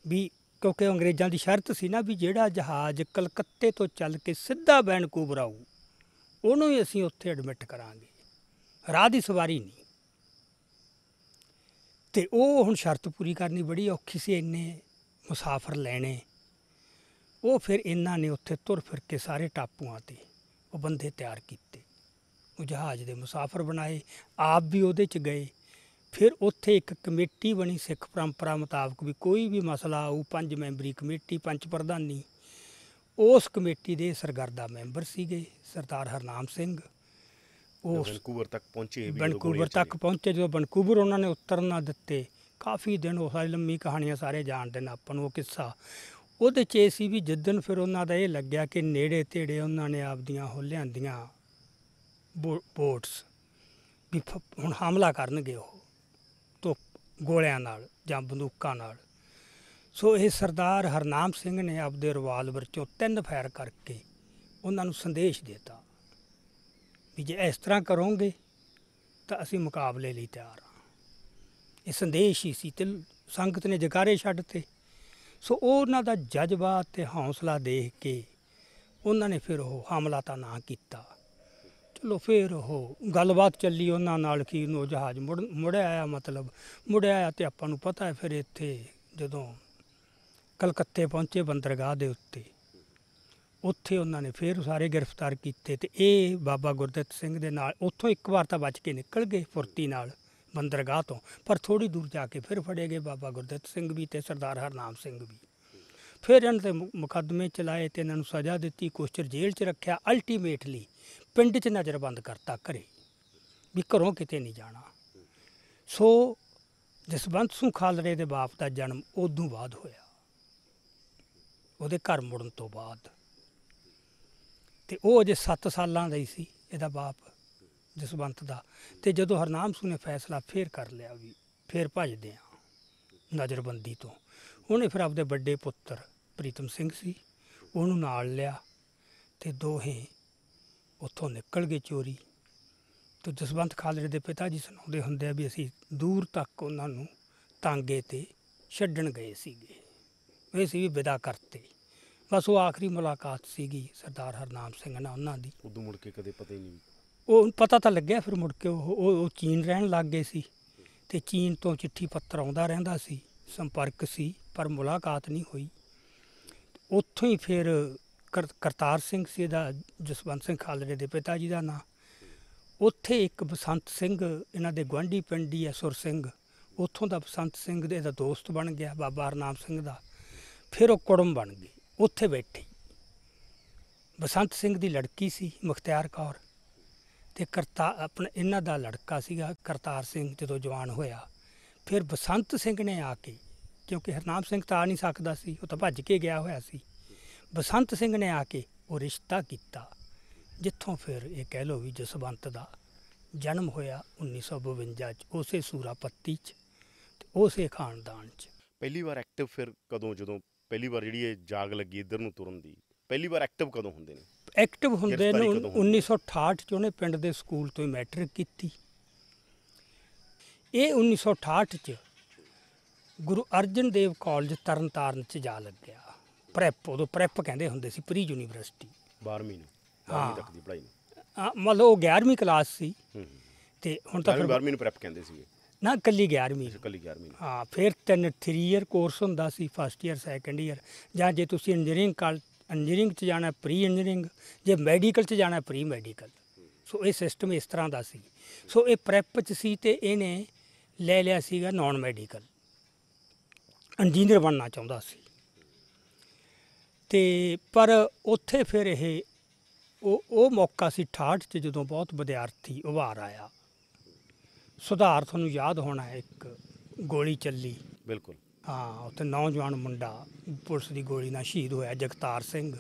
ਵੀ ਕਿਉਂਕਿ ਅੰਗਰੇਜ਼ਾਂ ਦੀ ਸ਼ਰਤ ਸੀ ਨਾ ਵੀ ਜਿਹੜਾ ਜਹਾਜ਼ ਕਲਕੱਤੇ ਤੋਂ ਚੱਲ ਕੇ ਸਿੱਧਾ ਵੈਨਕੂਵਰ ਆਊ ਉਹਨੂੰ ਹੀ ਅਸੀਂ ਉੱਥੇ ਐਡਮਿਟ ਕਰਾਂਗੇ ਰਾਹ ਦੀ ਸਵਾਰੀ ਨਹੀਂ ਤੇ ਉਹ ਹੁਣ ਸ਼ਰਤ ਪੂਰੀ ਕਰਨੀ ਬੜੀ ਔਖੀ ਸੀ ਇੰਨੇ ਮੁਸਾਫਰ ਲੈਣੇ ਉਹ ਫਿਰ ਇਹਨਾਂ ਨੇ ਉੱਥੇ ਤੁਰ ਫਿਰ ਕੇ ਸਾਰੇ ਟਾਪੂਆਂ ਤੇ ਉਹ ਬੰਦੇ ਤਿਆਰ ਕੀਤੇ ਉਹ ਜਹਾਜ਼ ਦੇ ਮੁਸਾਫਰ ਬਣਾਏ ਆਪ ਵੀ ਉਹਦੇ 'ਚ ਗਏ ਫਿਰ ਉੱਥੇ ਇੱਕ ਕਮੇਟੀ ਬਣੀ ਸਿੱਖ ਪਰੰਪਰਾ ਮੁਤਾਬਕ ਵੀ ਕੋਈ ਵੀ ਮਸਲਾ ਆਉ ਪੰਜ ਮੈਂਬਰੀ ਕਮੇਟੀ ਪੰਜ ਪ੍ਰਧਾਨੀ ਉਸ ਕਮੇਟੀ ਦੇ ਸਰਗਰਦਾ ਮੈਂਬਰ ਸੀਗੇ ਸਰਦਾਰ ਹਰਨਾਮ ਸਿੰਘ ਉਹ ਬਨਕੂਬਰ ਤੱਕ ਪਹੁੰਚੇ ਵੀ ਵੈਨਕੂਵਰ ਤੱਕ ਪਹੁੰਚੇ ਜਦੋਂ ਬਨਕੂਬਰ ਉਹਨਾਂ ਨੇ ਉੱਤਰ ਨਾ ਦਿੱਤੇ ਕਾਫੀ ਦਿਨ ਉਹ ਸਾਰੀ ਲੰਮੀ ਕਹਾਣੀਆਂ ਸਾਰੇ ਜਾਣਦੇ ਨੇ ਆਪਾਂ ਨੂੰ ਉਹ ਕਿੱਸਾ ਉਹਦੇ 'ਚ ਇਹ ਸੀ ਵੀ ਜਿੱਦਨ ਫਿਰ ਉਹਨਾਂ ਦਾ ਇਹ ਲੱਗਿਆ ਕਿ ਨੇੜੇ ਤੇੜੇ ਉਹਨਾਂ ਨੇ ਆਪਦੀਆਂ ਹੋ ਲਿਆਂਦੀਆਂ ਬੋਟਸ ਵੀ ਹੁਣ ਹਮਲਾ ਕਰਨਗੇ ਉਹ ਤੋਂ ਗੋਲਿਆਂ ਨਾਲ ਜਾਂ ਬੰਦੂਕਾਂ ਨਾਲ ਸੋ ਇਹ ਸਰਦਾਰ ਹਰਨਾਮ ਸਿੰਘ ਨੇ ਆਪਦੇ ਰਿਵਾਲਵਰ ਚੋਂ ਤਿੰਨ ਫਾਇਰ ਕਰਕੇ ਉਹਨਾਂ ਨੂੰ ਸੰਦੇਸ਼ ਦਿੱਤਾ ਵੀ ਜੇ ਇਸ ਤਰ੍ਹਾਂ ਕਰੋਗੇ ਤਾਂ ਅਸੀਂ ਮੁਕਾਬਲੇ ਲਈ ਤਿਆਰ ਹਾਂ ਇਹ ਸੰਦੇਸ਼ ਹੀ ਸੀ ਤੇ ਸੰਗਤ ਨੇ ਜਕਾਰੇ ਛੱਡਤੇ ਸੋ ਉਹਨਾਂ ਦਾ ਜਜ਼ਬਾ ਤੇ ਹੌਸਲਾ ਦੇਖ ਕੇ ਉਹਨਾਂ ਨੇ ਫਿਰ ਉਹ ਹਮਲਾ ਤਾਂ ਨਾ ਕੀਤਾ ਚਲੋ ਫਿਰ ਉਹ ਗੱਲਬਾਤ ਚੱਲੀ ਉਹਨਾਂ ਨਾਲ ਕਿ ਉਹ ਜਹਾਜ਼ ਮੁੜ ਮੁੜਿਆ ਆਇਆ ਮਤਲਬ ਮੁੜਿਆ ਆਇਆ ਤੇ ਆਪਾਂ ਨੂੰ ਪਤਾ ਹੈ ਫਿਰ ਇੱਥੇ ਜਦੋਂ ਕਲਕੱਤੇ ਪਹੁੰਚੇ ਬੰਦਰਗਾਹ ਦੇ ਉੱਤੇ ਉੱਥੇ ਉਹਨਾਂ ਨੇ ਫਿਰ ਸਾਰੇ ਗ੍ਰਿਫਤਾਰ ਕੀਤੇ ਤੇ ਇਹ ਬਾਬਾ ਗੁਰਦਿੱਤ ਸਿੰਘ ਦੇ ਨਾਲ ਉੱਥੋਂ ਇੱਕ ਵਾਰ ਤਾਂ ਬਚ ਕੇ ਨਿਕਲ ਗਏ ਫੁਰਤੀ ਨਾਲ ਬੰਦਰਗਾਹ ਤੋਂ ਪਰ ਥੋੜੀ ਦੂਰ ਜਾ ਕੇ ਫਿਰ ਫੜੇ ਗਏ ਬਾਬਾ ਗੁਰਦਿੱਤ ਸਿੰਘ ਵੀ ਤੇ ਸਰਦਾਰ ਹਰਨਾਮ ਸਿੰਘ ਵੀ ਫਿਰ ਇਹਨਾਂ ਤੇ ਮੁਕੱਦਮੇ ਚਲਾਏ ਤੇ ਇਹਨਾਂ ਨੂੰ ਸਜ਼ਾ ਦਿੱਤੀ ਕੋਸਟਰ ਜੇਲ੍ਹ 'ਚ ਰੱਖਿਆ ਅਲਟੀਮੇਟਲੀ ਪਿੰਡ 'ਚ ਨਜ਼ਰਬੰਦ ਕਰਤਾ ਘਰੇ ਵੀ ਘਰੋਂ ਕਿਤੇ ਨਹੀਂ ਜਾਣਾ ਸੋ ਜਸਵੰਤ ਸਿੰਘ ਖਾਲਰੇ ਦੇ ਬਾਪ ਦਾ ਜਨਮ ਉਦੋਂ ਬਾਅਦ ਹੋਇਆ ਉਹਦੇ ਘਰ ਮੁੜਨ ਤੋਂ ਬਾਅਦ ਤੇ ਉਹ ਅਜੇ 7 ਸਾਲਾਂ ਦਾ ਹੀ ਸੀ ਇਹਦਾ ਬਾਪ ਜਸਵੰਤ ਦਾ ਤੇ ਜਦੋਂ ਹਰਨਾਮ ਸਿੰਘ ਨੇ ਫੈਸਲਾ ਫੇਰ ਕਰ ਲਿਆ ਵੀ ਫੇਰ ਭੱਜਦੇ ਆ ਨਜ਼ਰਬੰਦੀ ਤੋਂ ਉਹਨੇ ਫਿਰ ਆਪਦੇ ਵੱਡੇ ਪੁੱਤਰ ਪ੍ਰੀਤਮ ਸਿੰਘ ਸੀ ਉਹਨੂੰ ਨਾਲ ਲਿਆ ਤੇ ਦੋਹੇ ਉੱਥੋਂ ਨਿਕਲ ਗਏ ਚੋਰੀ ਤੇ ਜਸਵੰਤ ਖਾਲੜੇ ਦੇ ਪਿਤਾ ਜੀ ਸੁਣਾਉਂਦੇ ਹੁੰਦੇ ਆ ਵੀ ਅਸੀਂ ਦੂਰ ਤੱਕ ਉਹਨਾਂ ਨੂੰ ਤਾਂਗੇ ਤੇ ਛੱਡਣ ਗਏ ਸੀਗੇ ਇਹ ਸੀ ਵੀ ਵਿਦਾ ਕਰਤੇ ਬਸ ਉਹ ਆਖਰੀ ਮੁਲਾਕਾਤ ਸੀਗੀ ਸਰਦਾਰ ਹਰਨਾਮ ਸਿੰਘ ਨਾਲ ਉਹਨਾਂ ਦੀ ਉਦੋਂ ਮੁੜ ਕੇ ਕਦੇ ਪਤਾ ਹੀ ਨਹੀਂ ਉਹ ਪਤਾ ਤਾਂ ਲੱਗਿਆ ਫਿਰ ਮੁੜ ਕੇ ਉਹ ਉਹ ਚੀਨ ਰਹਿਣ ਲੱਗ ਗਏ ਸੀ ਤੇ ਚੀਨ ਤੋਂ ਚਿੱਠੀ ਪੱਤਰ ਆਉਂਦਾ ਰਹਿੰਦਾ ਸੀ ਸੰਪਰਕ ਸੀ ਪਰ ਮੁਲਾਕਾਤ ਨਹੀਂ ਹੋਈ ਉੱਥੋਂ ਹੀ ਫਿਰ ਕਰਤਾਰ ਸਿੰਘ ਸੀ ਦਾ ਜਸਵੰਤ ਸਿੰਘ ਖਾਲੜੇ ਦੇ ਪਿਤਾ ਜੀ ਦਾ ਨਾਂ ਉੱਥੇ ਇੱਕ ਬਸੰਤ ਸਿੰਘ ਇਹਨਾਂ ਦੇ ਗਵਾਂਢੀ ਪਿੰਡੀ ਸੁਰ ਸਿੰਘ ਉੱਥੋਂ ਦਾ ਬਸੰਤ ਸਿੰਘ ਦੇ ਦਾ ਦੋਸਤ ਬਣ ਗਿਆ ਬਾਬਾ ਹਰਨਾਮ ਸਿੰਘ ਦਾ ਫਿਰ ਉਹ ਕੁੜਮ ਬਣ ਗਈ ਉੱਥੇ ਬੈਠੀ ਬਸੰਤ ਸਿੰਘ ਦੀ ਲੜਕੀ ਸੀ ਮੁਖਤਿਆਰ ਕੌਰ ਤੇ ਕਰਤਾ ਆਪਣਾ ਇਹਨਾਂ ਦਾ ਲੜਕਾ ਸੀਗਾ ਕਰਤਾਰ ਸਿੰਘ ਜਦੋਂ ਜਵਾਨ ਹੋਇਆ ਫਿਰ ਬਸੰਤ ਸਿੰਘ ਨੇ ਆ ਕੇ ਕਿਉਂਕਿ ਹਰਨਾਮ ਸਿੰਘ ਤਾਂ ਨਹੀਂ ਸਕਦਾ ਸੀ ਉਹ ਤਾਂ ਭੱਜ ਕੇ ਗਿਆ ਹੋਇਆ ਸੀ ਬਸੰਤ ਸਿੰਘ ਨੇ ਆ ਕੇ ਉਹ ਰਿਸ਼ਤਾ ਕੀਤਾ ਜਿੱਥੋਂ ਫਿਰ ਇਹ ਕਹਿ ਲੋ ਵੀ ਜਸਵੰਤ ਦਾ ਜਨਮ ਹੋਇਆ 1952 ਚ ਉਸੇ ਸੂਰਾਪੱਤੀ ਚ ਤੇ ਉਸੇ ਖਾਨਦਾਨ ਚ ਪਹਿਲੀ ਵਾਰ ਐਕਟਿਵ ਫਿਰ ਕਦੋਂ ਜਦੋਂ ਪਹਿਲੀ ਵਾਰ ਜਿਹੜੀ ਇਹ ਜਾਗ ਲੱਗੀ ਇੱਧਰ ਨੂੰ ਤੁਰਨ ਦੀ ਪਹਿਲੀ ਵਾਰ ਐਕਟਿਵ ਕਦੋਂ ਹੁੰਦੇ ਨੇ ਐਕਟਿਵ ਹੁੰਦੇ ਨੇ 1968 ਚ ਉਹਨੇ ਪਿੰਡ ਦੇ ਸਕੂਲ ਤੋਂ ਮੈਟ੍ਰਿਕ ਕੀਤੀ ਇਹ 1968 ਚ ਗੁਰੂ ਅਰਜਨ ਦੇਵ ਕਾਲਜ ਤਰਨਤਾਰਨ ਚ ਜਾ ਲੱਗਿਆ ਪ੍ਰੈਪ ਉਹਦੋਂ ਪ੍ਰੈਪ ਕਹਿੰਦੇ ਹੁੰਦੇ ਸੀ ਪ੍ਰੀ ਯੂਨੀਵਰਸਿਟੀ 12ਵੀਂ ਨੂੰ 12ਵੀਂ ਤੱਕ ਦੀ ਪੜ੍ਹਾਈ ਨੂੰ ਮਤਲਬ ਉਹ 11ਵੀਂ ਕਲਾਸ ਸੀ ਤੇ ਹੁਣ ਤਾਂ ਫਿਰ 12ਵੀਂ ਨੂੰ ਪ੍ਰੈਪ ਕਹਿੰਦੇ ਸੀ ਨਾ ਕੱਲੀ 11ਵੀਂ ਕੱਲੀ 11ਵੀਂ ਹਾਂ ਫਿਰ ਤਿੰਨ 3 ਇਅਰ ਕੋਰਸ ਹੁੰਦਾ ਸੀ ਫਸਟ ਇਅਰ ਸੈਕੰਡ ਇਅਰ ਜਾਂ ਜੇ ਤੁਸੀਂ ਇੰਜੀਨੀਅਰਿੰਗ ਕਾਲ ਇੰਜੀਨੀਅਰਿੰਗ 'ਚ ਜਾਣਾ ਪ੍ਰੀ ਇੰਜੀਨੀਅਰਿੰਗ ਜੇ ਮੈਡੀਕਲ 'ਚ ਜਾਣਾ ਪ੍ਰੀ ਮੈਡੀਕਲ ਸੋ ਇਹ ਸਿਸਟਮ ਇਸ ਤਰ੍ਹਾਂ ਦਾ ਸੀ ਸੋ ਇਹ ਪ੍ਰੈਪ 'ਚ ਸੀ ਤੇ ਇਹਨੇ ਲੈ ਲਿਆ ਸੀਗਾ ਨਾਨ ਮੈਡੀਕਲ ਇੰਜੀਨੀਅਰ ਬਣਨਾ ਚਾਹੁੰਦਾ ਸੀ ਤੇ ਪਰ ਉੱਥੇ ਫਿਰ ਇਹ ਉਹ ਉਹ ਮੌਕਾ ਸੀ 68 'ਚ ਜਦੋਂ ਬਹੁਤ ਵਿਦਿਆਰਥੀ ਉਭਾਰ ਆਇਆ ਸੁਧਾਰ ਤੁਹਾਨੂੰ ਯਾਦ ਹੋਣਾ ਹੈ ਇੱਕ ਗੋਲੀ ਚੱਲੀ ਬਿਲਕੁਲ ਹਾਂ ਉੱਥੇ ਨੌਜਵਾਨ ਮੁੰਡਾ ਪੁਲਿਸ ਦੀ ਗੋਲੀ ਨਾਲ ਸ਼ਹੀਦ ਹੋਇਆ ਜਗਤਾਰ ਸਿੰਘ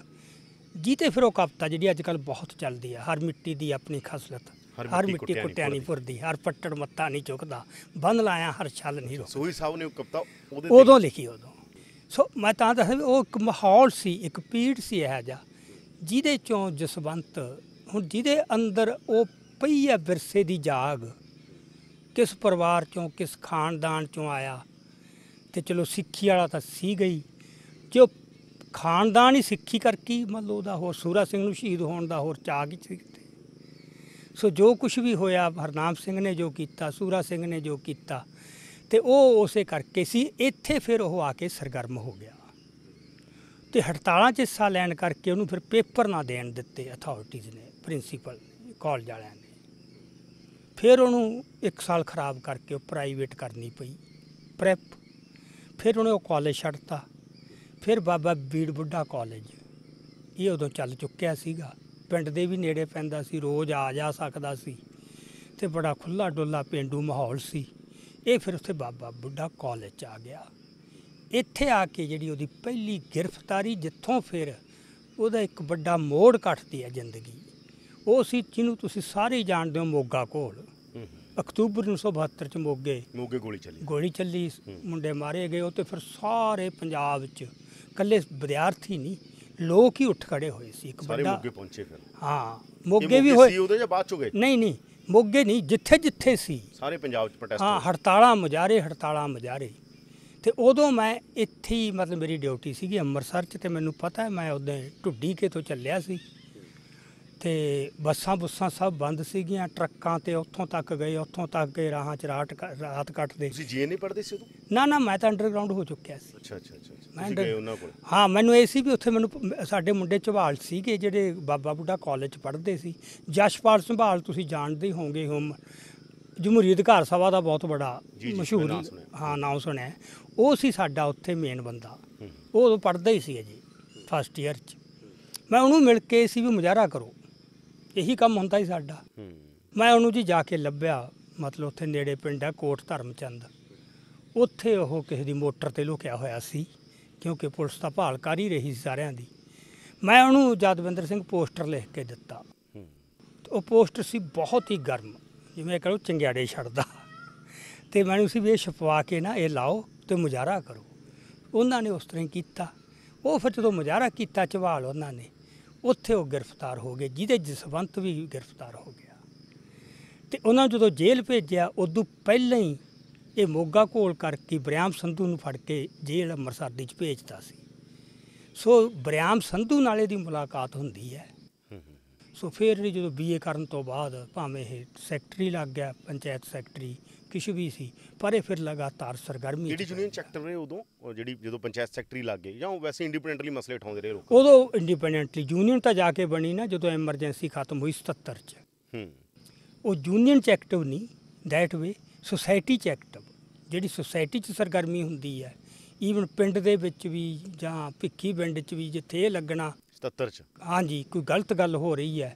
ਜੀਤੇ ਫਿਰ ਉਹ ਕਪਤਾ ਜਿਹੜੀ ਅੱਜ ਕੱਲ ਬਹੁਤ ਚੱਲਦੀ ਆ ਹਰ ਮਿੱਟੀ ਦੀ ਆਪਣੀ ਖਸਲਤ ਹਰ ਮਿੱਟੀ ਕੁੱਟਿਆ ਨਹੀਂ ਫੁਰਦੀ ਹਰ ਪੱਟੜ ਮੱਤਾ ਨਹੀਂ ਚੁੱਕਦਾ ਬੰਨ ਲਾਇਆ ਹਰ ਛਲ ਨਹੀਂ ਰੋ ਸੋਈ ਸਾਹਿਬ ਨੇ ਉਹ ਕਪਤਾ ਉਹਦੇ ਉਦੋਂ ਲਿਖੀ ਉਦੋਂ ਸੋ ਮੈਂ ਤਾਂ ਦੱਸ ਉਹ ਇੱਕ ਮਾਹੌਲ ਸੀ ਇੱਕ ਪੀੜ ਸੀ ਇਹ ਜਾ ਜਿਹਦੇ ਚੋਂ ਜਸਵੰਤ ਹੁਣ ਜਿਹਦੇ ਅੰਦਰ ਉਹ ਪਈ ਹੈ ਵਿਰਸੇ ਦੀ ਜਾਗ ਕਿਸ ਪਰਿਵਾਰ ਚੋਂ ਕਿਸ ਖਾਨਦਾਨ ਚੋਂ ਆਇਆ ਤੇ ਚਲੋ ਸਿੱਖੀ ਵਾਲਾ ਤਾਂ ਸੀ ਗਈ ਜੋ ਖਾਨਦਾਨ ਹੀ ਸਿੱਖੀ ਕਰਕੇ ਮਤਲਬ ਉਹਦਾ ਹੋਰ ਸੂਰਾ ਸਿੰਘ ਨੂੰ ਸ਼ਹੀਦ ਹੋਣ ਦਾ ਹੋਰ ਚਾਹ ਹੀ ਸੀ ਸੋ ਜੋ ਕੁਝ ਵੀ ਹੋਇਆ ਹਰਨਾਮ ਸਿੰਘ ਨੇ ਜੋ ਕੀਤਾ ਸੂਰਾ ਸਿੰਘ ਨੇ ਜੋ ਕੀਤਾ ਤੇ ਉਹ ਉਸੇ ਕਰਕੇ ਸੀ ਇੱਥੇ ਫਿਰ ਉਹ ਆ ਕੇ ਸਰਗਰਮ ਹੋ ਗਿਆ ਤੇ ਹੜਤਾਲਾਂ 'ਚ ਹਿੱਸਾ ਲੈਣ ਕਰਕੇ ਉਹਨੂੰ ਫਿਰ ਪੇਪਰ ਨਾ ਦੇਣ ਦਿੱਤੇ ਅਥਾਰਟੀਜ਼ ਨੇ ਪ੍ਰਿੰਸੀਪਲ ਕਾਲਜ ਵਾਲਿਆਂ ਨੇ ਫਿਰ ਉਹਨੂੰ 1 ਸਾਲ ਖਰਾਬ ਕਰਕੇ ਉਹ ਪ੍ਰਾਈਵੇਟ ਕਰਨੀ ਪਈ ਪ੍ਰੈਪ ਫਿਰ ਉਹਨੇ ਉਹ ਕਾਲਜ ਛੱਡਤਾ ਫਿਰ ਬਾਬਾ ਬੀੜ ਬੁੱਢਾ ਕਾਲਜ ਇਹ ਉਦੋਂ ਚੱਲ ਚੁੱਕਿਆ ਸੀਗਾ ਪਿੰਡ ਦੇ ਵੀ ਨੇੜੇ ਪੈਂਦਾ ਸੀ ਰੋਜ਼ ਆ ਜਾ ਸਕਦਾ ਸੀ ਤੇ ਬੜਾ ਖੁੱਲਾ ਡੋਲਾ ਪਿੰਡੂ ਮਾਹੌਲ ਸੀ ਇਹ ਫਿਰ ਉੱਥੇ ਬਾਬਾ ਬੁੱਢਾ ਕਾਲਜ ਆ ਗਿਆ ਇੱਥੇ ਆ ਕੇ ਜਿਹੜੀ ਉਹਦੀ ਪਹਿਲੀ ਗ੍ਰਿਫਤਾਰੀ ਜਿੱਥੋਂ ਫਿਰ ਉਹਦਾ ਇੱਕ ਵੱਡਾ ਮੋੜ ਕੱਟਦੀ ਹੈ ਜ਼ਿੰਦਗੀ ਉਹ ਸੀ ਜਿਹਨੂੰ ਤੁਸੀਂ ਸਾਰੇ ਜਾਣਦੇ ਹੋ ਮੋਗਾ ਕੋਲ ਅਕਤੂਬਰ 1972 ਚ ਮੋਗੇ ਮੋਗੇ ਗੋਲੀ ਚੱਲੀ ਗੋਲੀ ਚੱਲੀ ਮੁੰਡੇ ਮਾਰੇ ਗਏ ਉਹ ਤੇ ਫਿਰ ਸਾਰੇ ਪੰਜਾਬ ਵਿੱਚ ਕੱਲੇ ਵਿਦਿਆਰਥੀ ਨਹੀਂ ਲੋਕ ਹੀ ਉੱਠ ਖੜੇ ਹੋਏ ਸੀ ਇੱਕ ਬੰਦਾ ਸਾਰੇ ਮੋਗੇ ਪਹੁੰਚੇ ਫਿਰ ਹਾਂ ਮੋਗੇ ਵੀ ਹੋਏ ਸੀ ਉਹਦੇ ਜਾਂ ਬਾਅਦ ਚ ਗਏ ਨਹੀਂ ਨਹੀਂ ਮੋਗੇ ਨਹੀਂ ਜਿੱਥੇ ਜਿੱਥੇ ਸੀ ਸਾਰੇ ਪੰਜਾਬ ਚ ਪ੍ਰੋਟੈਸਟ ਹਾਂ ਹੜਤਾਲਾਂ ਮੁਜਾਰੇ ਹੜਤਾਲਾਂ ਮੁਜਾਰੇ ਤੇ ਉਦੋਂ ਮੈਂ ਇੱਥੇ ਹੀ ਮਤਲਬ ਮੇਰੀ ਡਿਊਟੀ ਸੀਗੀ ਅੰਮ੍ਰਿਤਸਰ 'ਚ ਤੇ ਮੈਨੂੰ ਪਤਾ ਹੈ ਮੈਂ ਉਦੋਂ ਢੁੱਡੀ ਕੇ ਤੋਂ ਚੱਲਿਆ ਸੀ ਤੇ ਬੱਸਾਂ ਬੁੱਸਾਂ ਸਭ ਬੰਦ ਸੀਗੀਆਂ ਟਰੱਕਾਂ ਤੇ ਉੱਥੋਂ ਤੱਕ ਗਏ ਉੱਥੋਂ ਤੱਕ ਗਏ ਰਾਹਾਂ 'ਚ ਰਾਤ ਰਾਤ ਕੱਟਦੇ ਤੁਸੀਂ ਜੀਏ ਨਹੀਂ ਪੜਦੇ ਸੀ ਉਦੋਂ ਨਾ ਨਾ ਮੈਂ ਤਾਂ ਅੰਡਰਗਰਾਉਂਡ ਹੋ ਚੁੱਕਿਆ ਸੀ ਅੱਛਾ ਅੱਛਾ ਅੱਛਾ ਮੈਂ ਤੁਸੀਂ ਗਏ ਉਹਨਾਂ ਕੋਲ ਹਾਂ ਮੈਨੂੰ ਏਸੀ ਵੀ ਉੱਥੇ ਮੈਨੂੰ ਸਾਡੇ ਮੁੰਡੇ ਚਵਾਲ ਸੀਗੇ ਜਿਹੜੇ ਬਾਬਾ ਬੁੱਢਾ ਕਾਲਜ 'ਚ ਪੜ੍ਹਦੇ ਸੀ ਜਸ਼ਪਾਲ ਸੰਭਾਲ ਤੁਸੀਂ ਜਾਣਦੇ ਹੀ ਹੋਵੋਗੇ ਹਮ ਜਮਹੂਰੀ ਅਧਿਕਾਰ ਸਭਾ ਦਾ ਬਹੁਤ ਵੱਡਾ ਮਸ਼ਹੂਰ ਹਾਂ ਨਾਮ ਸੁਣਿਆ ਉਹ ਸੀ ਸਾਡਾ ਉੱਥੇ ਮੇਨ ਬੰਦਾ ਉਹ ਉਦੋਂ ਪੜ੍ਹਦਾ ਹੀ ਸੀ ਜੀ ਫਸਟ ਇਅਰ 'ਚ ਮੈਂ ਉਹਨੂੰ ਮਿਲ ਕੇ ਸੀ ਵੀ ਮੁਜ਼ਾਹਰਾ ਕਰੋ ਇਹੀ ਕੰਮ ਹੁੰਦਾ ਸੀ ਸਾਡਾ ਮੈਂ ਉਹਨੂੰ ਜੀ ਜਾ ਕੇ ਲੱਭਿਆ ਮਤਲਬ ਉੱਥੇ ਨੇੜੇ ਪਿੰਡ ਹੈ ਕੋਟ ਧਰਮਚੰਦ ਉੱਥੇ ਉਹ ਕਿਸੇ ਦੀ ਮੋਟਰ ਤੇ ਲੁਕਿਆ ਹੋਇਆ ਸੀ ਕਿਉਂਕਿ ਪੁਲਿਸ ਤਾਂ ਭਾਲ ਕਰ ਹੀ ਰਹੀ ਸੀ ਸਾਰਿਆਂ ਦੀ ਮੈਂ ਉਹਨੂੰ ਜਦਵਿੰਦਰ ਸਿੰਘ ਪੋਸਟਰ ਲਿਖ ਕੇ ਦਿੱਤਾ ਉਹ ਪੋਸਟਰ ਸੀ ਬਹੁਤ ਹੀ ਗਰਮ ਜਿਵੇਂ ਕਰੋ ਚੰਗਿਆੜੇ ਛੜਦਾ ਤੇ ਮੈਨੂੰ ਸੀ ਵੀ ਇਹ ਛਪਵਾ ਕੇ ਨਾ ਇਹ ਲਾਓ ਤੇ ਮੁਜ਼ਾਰਾ ਕਰੋ ਉਹਨਾਂ ਨੇ ਉਸ ਤਰ੍ਹਾਂ ਕੀਤਾ ਉਹ ਫਿਰ ਜਦੋਂ ਮੁਜ਼ਾਰਾ ਕੀਤਾ ਚਵਾਲ ਉਹਨਾਂ ਨੇ ਉੱਥੇ ਉਹ ਗ੍ਰਿਫਤਾਰ ਹੋ ਗਏ ਜਿਹਦੇ ਜਸਵੰਤ ਵੀ ਗ੍ਰਿਫਤਾਰ ਹੋ ਗਿਆ ਤੇ ਉਹਨਾਂ ਜਦੋਂ ਜੇਲ੍ਹ ਭੇਜਿਆ ਉਦੋਂ ਪਹਿਲਾਂ ਹੀ ਇਹ ਮੋਗਾ ਕੋਲ ਕਰਕੇ ਬ੍ਰਿਆਮ ਸੰਧੂ ਨੂੰ ਫੜ ਕੇ ਜੇਲ੍ਹ ਅੰਮ੍ਰਿਤਸਰ ਦੀ ਚ ਭੇਜਤਾ ਸੀ ਸੋ ਬ੍ਰਿਆਮ ਸੰਧੂ ਨਾਲੇ ਦੀ ਮੁਲਾਕਾਤ ਹੁੰਦੀ ਹੈ ਸੋ ਫਿਰ ਜਦੋਂ ਬੀਏ ਕਰਨ ਤੋਂ ਬਾਅਦ ਭਾਵੇਂ ਇਹ ਸੈਕਟਰੀ ਲੱਗ ਗਿਆ ਪੰਚਾਇਤ ਸੈਕਟਰੀ ਕੁਛ ਵੀ ਸੀ ਪਰ ਇਹ ਫਿਰ ਲਗਾਤਾਰ ਸਰਗਰਮੀ ਜਿਹੜੀ ਯੂਨੀਅਨ ਚੈਕਟਰ ਨੇ ਉਦੋਂ ਉਹ ਜਿਹੜੀ ਜਦੋਂ ਪੰਚਾਇਤ ਸੈਕਟਰੀ ਲੱਗ ਗਏ ਜਾਂ ਉਹ ਵੈਸੇ ਇੰਡੀਪੈਂਡੈਂਟਲੀ ਮਸਲੇ ਠਾਉਂਦੇ ਰਹੇ ਲੋਕ ਉਦੋਂ ਇੰਡੀਪੈਂਡੈਂਟਲੀ ਯੂਨੀਅਨ ਤਾਂ ਜਾ ਕੇ ਬਣੀ ਨਾ ਜਦੋਂ ਐਮਰਜੈਂਸੀ ਖਤਮ ਹੋਈ 77 ਚ ਹੂੰ ਉਹ ਯੂਨੀਅਨ ਚ ਐਕਟਿਵ ਨਹੀਂ ਦੈਟ ਵੇ ਸੋਸਾਇਟੀ ਚ ਐਕਟਿਵ ਜਿਹੜੀ ਸੋਸਾਇਟੀ ਚ ਸਰਗਰਮੀ ਹੁੰਦੀ ਹੈ ਈਵਨ ਪਿੰਡ ਦੇ ਵਿੱਚ ਵੀ ਜਾਂ ਭਿੱਖੀ ਪਿੰਡ ਚ ਵੀ ਜਿੱਥੇ ਇਹ ਲੱਗਣਾ 77 ਚ ਹਾਂਜੀ ਕੋਈ ਗਲਤ ਗੱਲ ਹੋ ਰਹੀ ਹੈ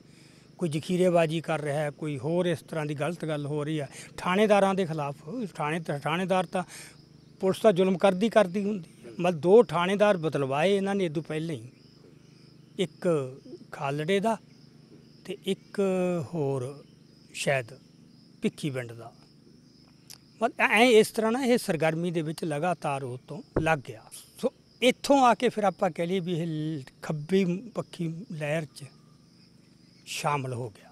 ਕੋਈ ਜ਼ਖੀਰੇਬਾਜ਼ੀ ਕਰ ਰਿਹਾ ਹੈ ਕੋਈ ਹੋਰ ਇਸ ਤਰ੍ਹਾਂ ਦੀ ਗਲਤ ਗੱਲ ਹੋ ਰਹੀ ਹੈ ਥਾਣੇਦਾਰਾਂ ਦੇ ਖਿਲਾਫ ਥਾਣੇ ਥਾਣੇਦਾਰ ਤਾਂ ਪੁਲਿਸ ਦਾ ਜ਼ੁਲਮ ਕਰਦੀ ਕਰਦੀ ਹੁੰਦੀ ਮਤਲਬ ਦੋ ਥਾਣੇਦਾਰ ਬਦਲਵਾਏ ਇਹਨਾਂ ਨੇ ਇਦੋਂ ਪਹਿਲਾਂ ਹੀ ਇੱਕ ਖਾਲੜੇ ਦਾ ਤੇ ਇੱਕ ਹੋਰ ਸ਼ਾਇਦ ਪਿੱਖੀ ਪਿੰਡ ਦਾ ਮਤਲਬ ਐ ਇਸ ਤਰ੍ਹਾਂ ਨਾ ਇਹ ਸਰਗਰਮੀ ਦੇ ਵਿੱਚ ਲਗਾਤਾਰ ਉਹ ਤੋਂ ਲੱਗ ਗਿਆ ਸੋ ਇੱਥੋਂ ਆ ਕੇ ਫਿਰ ਆਪਾਂ ਕਹਿ ਲਈ ਵੀ ਇਹ ਖੱਬੀ ਪੱਖੀ ਲਹਿਰ 'ਚ ਸ਼ਾਮਲ ਹੋ ਗਿਆ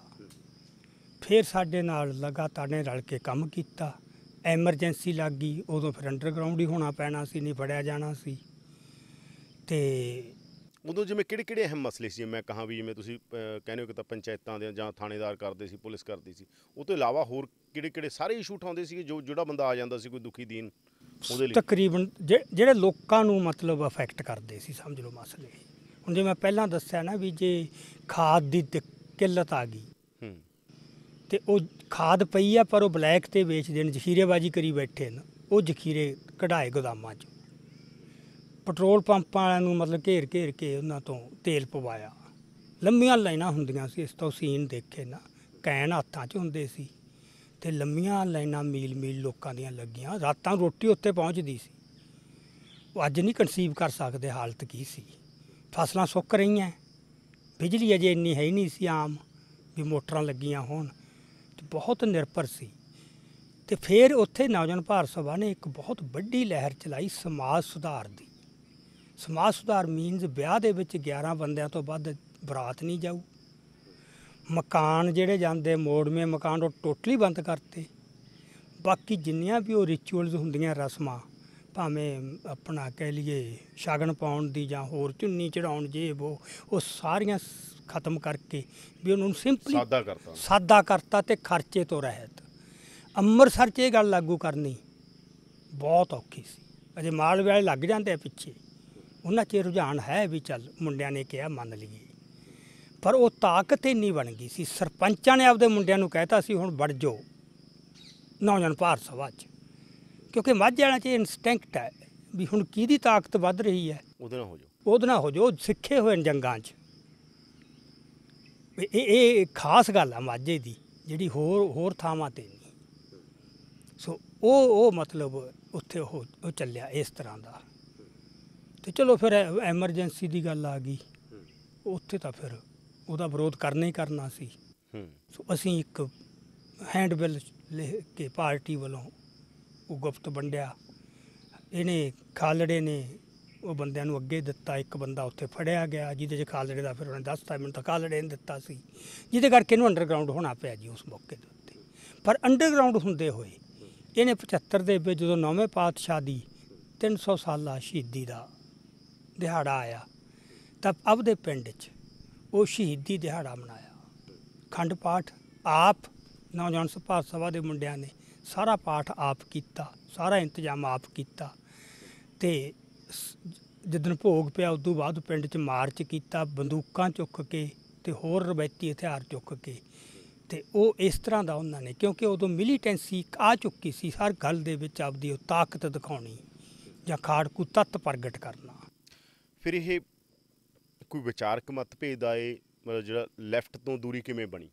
ਫਿਰ ਸਾਡੇ ਨਾਲ ਲਗਾਤਾਰ ਨੇ ਰਲ ਕੇ ਕੰਮ ਕੀਤਾ ਐਮਰਜੈਂਸੀ ਲੱਗ ਗਈ ਉਦੋਂ ਫਿਰ ਅੰਡਰਗਰਾਉਂਡ ਹੀ ਹੋਣਾ ਪੈਣਾ ਸੀ ਨਹੀਂ ਫੜਿਆ ਜਾਣਾ ਸੀ ਤੇ ਉਦੋਂ ਜਿਵੇਂ ਕਿਹੜੇ ਕਿਹੜੇ ਅਹਿਮ ਮਸਲੇ ਸੀ ਮੈਂ ਕਹਾਂ ਵੀ ਜਿਵੇਂ ਤੁਸੀਂ ਕਹਿੰਦੇ ਹੋ ਕਿ ਤਾਂ ਪੰਚਾਇਤਾਂ ਦੇ ਜਾਂ ਥਾਣੇਦਾਰ ਕਰਦੇ ਸੀ ਪੁਲਿਸ ਕਰਦੀ ਸੀ ਉਹ ਤੋਂ ਇਲਾਵਾ ਹੋਰ ਕਿਹੜੇ ਕਿਹੜੇ ਸਾਰੇ ਇਸ਼ੂ ਉਠਾਉਂਦੇ ਸੀ ਜੋ ਜਿਹੜਾ ਬੰਦਾ ਆ ਜਾਂਦਾ ਸੀ ਕੋਈ ਦੁਖੀ ਦੀਨ ਉਹਦੇ ਲਈ ਤਕਰੀਬਨ ਜਿਹੜੇ ਲੋਕਾਂ ਨੂੰ ਮਤਲਬ ਅਫੈਕਟ ਕਰਦੇ ਸੀ ਸਮਝ ਲਓ ਮਸਲੇ ਹੁਣ ਜੇ ਮੈਂ ਪਹਿਲਾਂ ਦੱਸਿਆ ਨਾ ਵੀ ਜੇ ਖਾਦ ਦੀ ਕਿੱਲਤ ਆ ਗਈ ਤੇ ਉਹ ਖਾਦ ਪਈ ਆ ਪਰ ਉਹ ਬਲੈਕ ਤੇ ਵੇਚ ਦੇਣ ਜ਼ਖੀਰੇਬਾਜ਼ੀ ਕਰੀ ਬੈਠੇ ਨੇ ਉਹ ਜ਼ਖੀਰੇ ਕਢਾਏ ਗੋਦਾਮਾਂ 'ਚ ਪੈਟਰੋਲ ਪੰਪਾਂ ਵਾਲਿਆਂ ਨੂੰ ਮਤਲਬ ਘੇਰ ਘੇਰ ਕੇ ਉਹਨਾਂ ਤੋਂ ਤੇਲ ਪਵਾਇਆ ਲੰਮੀਆਂ ਲਾਈਨਾਂ ਹੁੰਦੀਆਂ ਸੀ ਇਸ ਤੋਂ ਸੀਨ ਦੇਖੇ ਨਾ ਕੈਨ ਹੱਥਾਂ 'ਚ ਹੁੰਦੇ ਸੀ ਤੇ ਲੰਮੀਆਂ ਲਾਈਨਾਂ ਮੀਲ ਮੀਲ ਲੋਕਾਂ ਦੀਆਂ ਲੱਗੀਆਂ ਰਾਤਾਂ ਰੋਟੀ ਉੱਤੇ ਪਹੁੰਚਦੀ ਸੀ ਉਹ ਅੱਜ ਨਹੀਂ ਕਨਸੀਵ ਕਰ ਸਕਦੇ ਹਾਲਤ ਕੀ ਸੀ ਫਸਲਾਂ ਸੁੱਕ ਰਹੀਆਂ ਬਿਜਲੀ ਅਜੇ ਇੰਨੀ ਹੈ ਨਹੀਂ ਸੀ ਆਮ ਵੀ ਮੋਟਰਾਂ ਲੱਗੀਆਂ ਹੋਣ ਤੇ ਬਹੁਤ ਨਿਰਭਰ ਸੀ ਤੇ ਫਿਰ ਉੱਥੇ ਨੌਜਵਾਨ ਭਾਰਤ ਸਭਾ ਨੇ ਇੱਕ ਬਹੁਤ ਵੱਡੀ ਲਹਿਰ ਚਲਾਈ ਸਮਾਜ ਸੁਧਾਰ ਦੀ ਸਮਾਜ ਸੁਧਾਰ ਮੀਨਸ ਵਿਆਹ ਦੇ ਵਿੱਚ 11 ਬੰਦਿਆਂ ਤੋਂ ਵੱਧ ਬਰਾਤ ਨਹੀਂ ਜਾਊ ਮਕਾਨ ਜਿਹੜੇ ਜਾਂਦੇ ਮੋੜਵੇਂ ਮਕਾਨ ਉਹ ਟੋਟਲੀ ਬੰਦ ਕਰਤੇ ਬਾਕੀ ਜਿੰਨੀਆਂ ਵੀ ਉਹ ਰਿਚੁਅਲਸ ਹੁੰਦੀਆਂ ਰਸਮਾਂ ਭਾਵੇਂ ਆਪਣਾ ਕਹਿ ਲਈਏ ਸ਼ਗਨ ਪਾਉਣ ਦੀ ਜਾਂ ਹੋਰ ਚੁੰਨੀ ਚੜਾਉਣ ਜੇ ਉਹ ਉਹ ਸਾਰੀਆਂ ਖਤਮ ਕਰਕੇ ਵੀ ਉਹਨਾਂ ਨੂੰ ਸਿੰਪਲੀ ਸਾਦਾ ਕਰਤਾ ਸਾਦਾ ਕਰਤਾ ਤੇ ਖਰਚੇ ਤੋਂ ਰਹਿਤ ਅੰਮ੍ਰਿਤਸਰ 'ਚ ਇਹ ਗੱਲ ਲਾਗੂ ਕਰਨੀ ਬਹੁਤ ਔਖੀ ਸੀ ਅਜੇ ਮਾਲ ਵਾਲੇ ਲੱਗ ਜਾਂਦੇ ਆ ਪਿੱਛੇ ਉਹਨਾਂ 'ਚ ਰੁਝਾਨ ਹੈ ਵੀ ਚੱਲ ਮੁੰਡਿਆਂ ਨੇ ਕਿਹਾ ਮੰਨ ਲਈਏ ਪਰ ਉਹ ਤਾਕਤ ਇੰਨੀ ਬਣ ਗਈ ਸੀ ਸਰਪੰਚਾਂ ਨੇ ਆਪਦੇ ਮੁੰਡਿਆਂ ਨੂੰ ਕਹਿਤਾ ਸੀ ਹੁਣ ਵੜ ਜਾਓ ਨੌਜਵਾਨ ਭਾਰਤ ਸਭਾ 'ਚ ਕਿਉਂਕਿ ਮੱਝ ਵਾਲਾ 'ਚ ਇਨਸਟਿੰਕਟ ਹੈ ਵੀ ਹੁਣ ਕਿਹਦੀ ਤਾਕਤ ਵੱਧ ਰਹੀ ਹੈ ਉਹਦੇ ਨਾਲ ਹੋ ਜਾਓ ਉਹਦੇ ਨਾਲ ਹੋ ਜਾਓ ਸਿੱਖੇ ਹੋਏ ਨੇ ਜੰਗਾਂ 'ਚ ਇਹ ਇਹ ਖਾਸ ਗੱਲ ਆ ਮਾਝੇ ਦੀ ਜਿਹੜੀ ਹੋਰ ਹੋਰ ਥਾਵਾਂ ਤੇ ਨਹੀਂ ਸੋ ਉਹ ਉਹ ਮਤਲਬ ਉੱਥੇ ਉਹ ਉਹ ਚੱਲਿਆ ਇਸ ਤਰ੍ਹਾਂ ਦਾ ਤੇ ਚਲੋ ਫਿਰ ਐਮਰਜੈਂਸੀ ਦੀ ਗੱਲ ਆ ਗਈ ਉੱਥੇ ਤਾਂ ਫਿਰ ਉਹਦਾ ਵਿਰੋਧ ਕਰਨਾ ਹੀ ਕਰਨਾ ਸੀ ਸੋ ਅਸੀਂ ਇੱਕ ਹੈਂਡਬਿਲ ਲਿਖ ਕੇ ਪਾਰਟੀ ਵੱਲੋਂ ਉਹ ਗੁਪਤ ਵੰਡਿਆ ਇਹਨੇ ਖਾਲੜੇ ਨੇ ਉਹ ਬੰਦਿਆਂ ਨੂੰ ਅੱਗੇ ਦਿੱਤਾ ਇੱਕ ਬੰਦਾ ਉੱਥੇ ਫੜਿਆ ਗਿਆ ਜਿਹਦੇ 'ਚ ਖਾਲੜੇ ਦਾ ਫਿਰ ਉਹਨੇ ਦੱਸਤਾ ਮੈਨੂੰ ਤਾਂ ਖਾਲੜੇ ਨੇ ਦਿੱਤਾ ਸੀ ਜਿਹਦੇ ਕਰਕੇ ਇਹਨੂੰ ਅੰਡਰਗਰਾਉਂਡ ਹੋਣਾ ਪਿਆ ਜੀ ਉਸ ਮੌਕੇ ਦੇ ਉੱਤੇ ਪਰ ਅੰਡਰਗਰਾਉਂਡ ਹੁੰਦੇ ਹੋਏ ਇਹਨੇ 75 ਦੇ ਵਿੱਚ ਜਦੋਂ ਨੌਵੇਂ ਪਾਤਸ਼ਾਹ ਦੀ 300 ਸਾਲਾ ਸ਼ਹੀਦੀ ਦਾ ਦਿਹਾੜਾ ਆਇਆ ਤਾਂ ਆਪਦੇ ਪਿੰਡ 'ਚ ਉਹ ਸ਼ਹੀਦੀ ਦਿਹਾੜਾ ਮਨਾਇਆ ਖੰਡ ਪਾਠ ਆਪ ਨੌਜਵਾਨ ਸਭਾ ਸਭਾ ਦੇ ਮੁੰਡਿਆਂ ਨੇ ਸਾਰਾ ਪਾਠ ਆਪ ਕੀਤਾ ਸਾਰਾ ਇੰਤਜ਼ਾਮ ਆਪ ਕੀਤਾ ਤੇ ਜਦਨ ਭੋਗ ਪਿਆ ਉਸ ਤੋਂ ਬਾਅਦ ਪਿੰਡ 'ਚ ਮਾਰਚ ਕੀਤਾ ਬੰਦੂਕਾਂ ਚੁੱਕ ਕੇ ਤੇ ਹੋਰ ਰਵਾਇਤੀ ਹਥਿਆਰ ਚੁੱਕ ਕੇ ਤੇ ਉਹ ਇਸ ਤਰ੍ਹਾਂ ਦਾ ਉਹਨਾਂ ਨੇ ਕਿਉਂਕਿ ਉਦੋਂ ਮਿਲੀਟੈਂਸੀ ਆ ਚੁੱਕੀ ਸੀ ਹਰ ਗੱਲ ਦੇ ਵਿੱਚ ਆਪਦੀ ਉਹ ਤਾਕਤ ਦਿਖਾਉਣੀ ਜਾਂ ਖਾੜਕੂ ਤੱਤ ਪ੍ਰਗਟ ਕਰਨਾ ਫਿਰ ਇਹ ਕੋਈ ਵਿਚਾਰਕ ਮਤਭੇਦ ਆਏ ਮਤਲਬ ਜਿਹੜਾ ਲੈਫਟ ਤੋਂ ਦੂਰੀ ਕਿਵੇਂ ਬਣੀ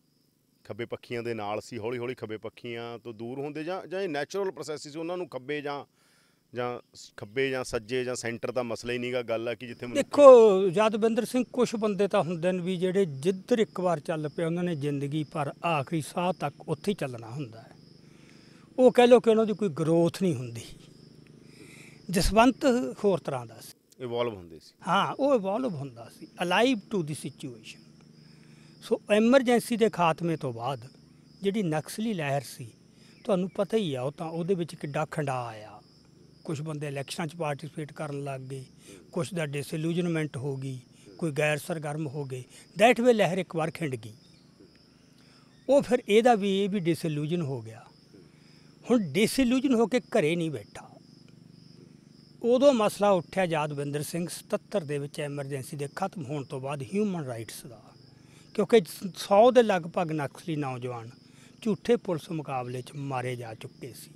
ਖੱਬੇ ਪੱਖੀਆਂ ਦੇ ਨਾਲ ਸੀ ਹੌਲੀ ਹੌਲੀ ਖੱਬੇ ਪੱਖੀਆਂ ਤੋਂ ਦੂਰ ਹੁੰਦੇ ਜਾਂ ਜਾਂ ਇਹ ਨੈਚੁਰਲ ਪ੍ਰੋਸੈਸ ਸੀ ਉਹਨਾਂ ਨੂੰ ਖੱਬੇ ਜਾਂ ਜਾਂ ਖੱਬੇ ਜਾਂ ਸੱਜੇ ਜਾਂ ਸੈਂਟਰ ਦਾ ਮਸਲਾ ਹੀ ਨਹੀਂਗਾ ਗੱਲ ਆ ਕਿ ਜਿੱਥੇ ਦੇਖੋ ਯਾਦਵਿੰਦਰ ਸਿੰਘ ਕੁਝ ਬੰਦੇ ਤਾਂ ਹੁੰਦੇ ਨੇ ਵੀ ਜਿਹੜੇ ਜਿੱਧਰ ਇੱਕ ਵਾਰ ਚੱਲ ਪਏ ਉਹਨਾਂ ਨੇ ਜ਼ਿੰਦਗੀ ਪਰ ਆਖਰੀ ਸਾਹ ਤੱਕ ਉੱਥੇ ਹੀ ਚੱਲਣਾ ਹੁੰਦਾ ਹੈ ਉਹ ਕਹਿ ਲੋ ਕਿ ਉਹਨਾਂ ਦੀ ਕੋਈ ਗਰੋਥ ਨਹੀਂ ਹੁੰਦੀ ਜਸਵੰਤ ਹੋਰ ਤਰ੍ਹਾਂ ਦਾ ਸੀ ਇਵੋਲਵ ਹੁੰਦੇ ਸੀ ਹਾਂ ਉਹ ਇਵੋਲਵ ਹੁੰਦਾ ਸੀ alive to the situation so emergency ਦੇ ਖਾਤਮੇ ਤੋਂ ਬਾਅਦ ਜਿਹੜੀ ਨਕਸਲੀ ਲਹਿਰ ਸੀ ਤੁਹਾਨੂੰ ਪਤਾ ਹੀ ਆ ਉਹ ਤਾਂ ਉਹਦੇ ਵਿੱਚ ਕਿੱਡਾ ਖੰਡਾ ਆਇਆ ਕੁਝ ਬੰਦੇ ਇਲੈਕਸ਼ਨਾਂ 'ਚ ਪਾਰਟਿਸਿਪੇਟ ਕਰਨ ਲੱਗ ਗਏ ਕੁਝ ਦਾ ਡਿਸਇਲੂਜਨਮੈਂਟ ਹੋ ਗਈ ਕੋਈ ਗੈਰ ਸਰਗਰਮ ਹੋ ਗਏ ਦੈਟ ਵੇ ਲਹਿਰ ਇੱਕ ਵਾਰ ਖਿੰਡ ਗਈ ਉਹ ਫਿਰ ਇਹਦਾ ਵੀ ਇਹ ਵੀ ਡਿਸਇਲੂਜਨ ਹੋ ਗਿਆ ਹੁਣ ਡਿਸਇਲੂਜਨ ਹੋ ਕੇ ਘਰੇ ਨਹੀਂ ਬੈਠਾ ਉਦੋਂ ਮਸਲਾ ਉੱਠਿਆ ਯਾਦਵਿੰਦਰ ਸਿੰਘ 77 ਦੇ ਵਿੱਚ ਐਮਰਜੈਂਸੀ ਦੇ ਖਤਮ ਹੋਣ ਤੋਂ ਬਾਅਦ ਹਿਊਮਨ ਰਾਈਟਸ ਦਾ ਕਿਉਂਕਿ 100 ਦੇ ਲਗਭਗ ਨਕਸਲੀ ਨੌਜਵਾਨ ਝੂਠੇ ਪੁਲਿਸ ਮੁਕਾਬਲੇ 'ਚ ਮਾਰੇ ਜਾ ਚੁੱਕੇ ਸੀ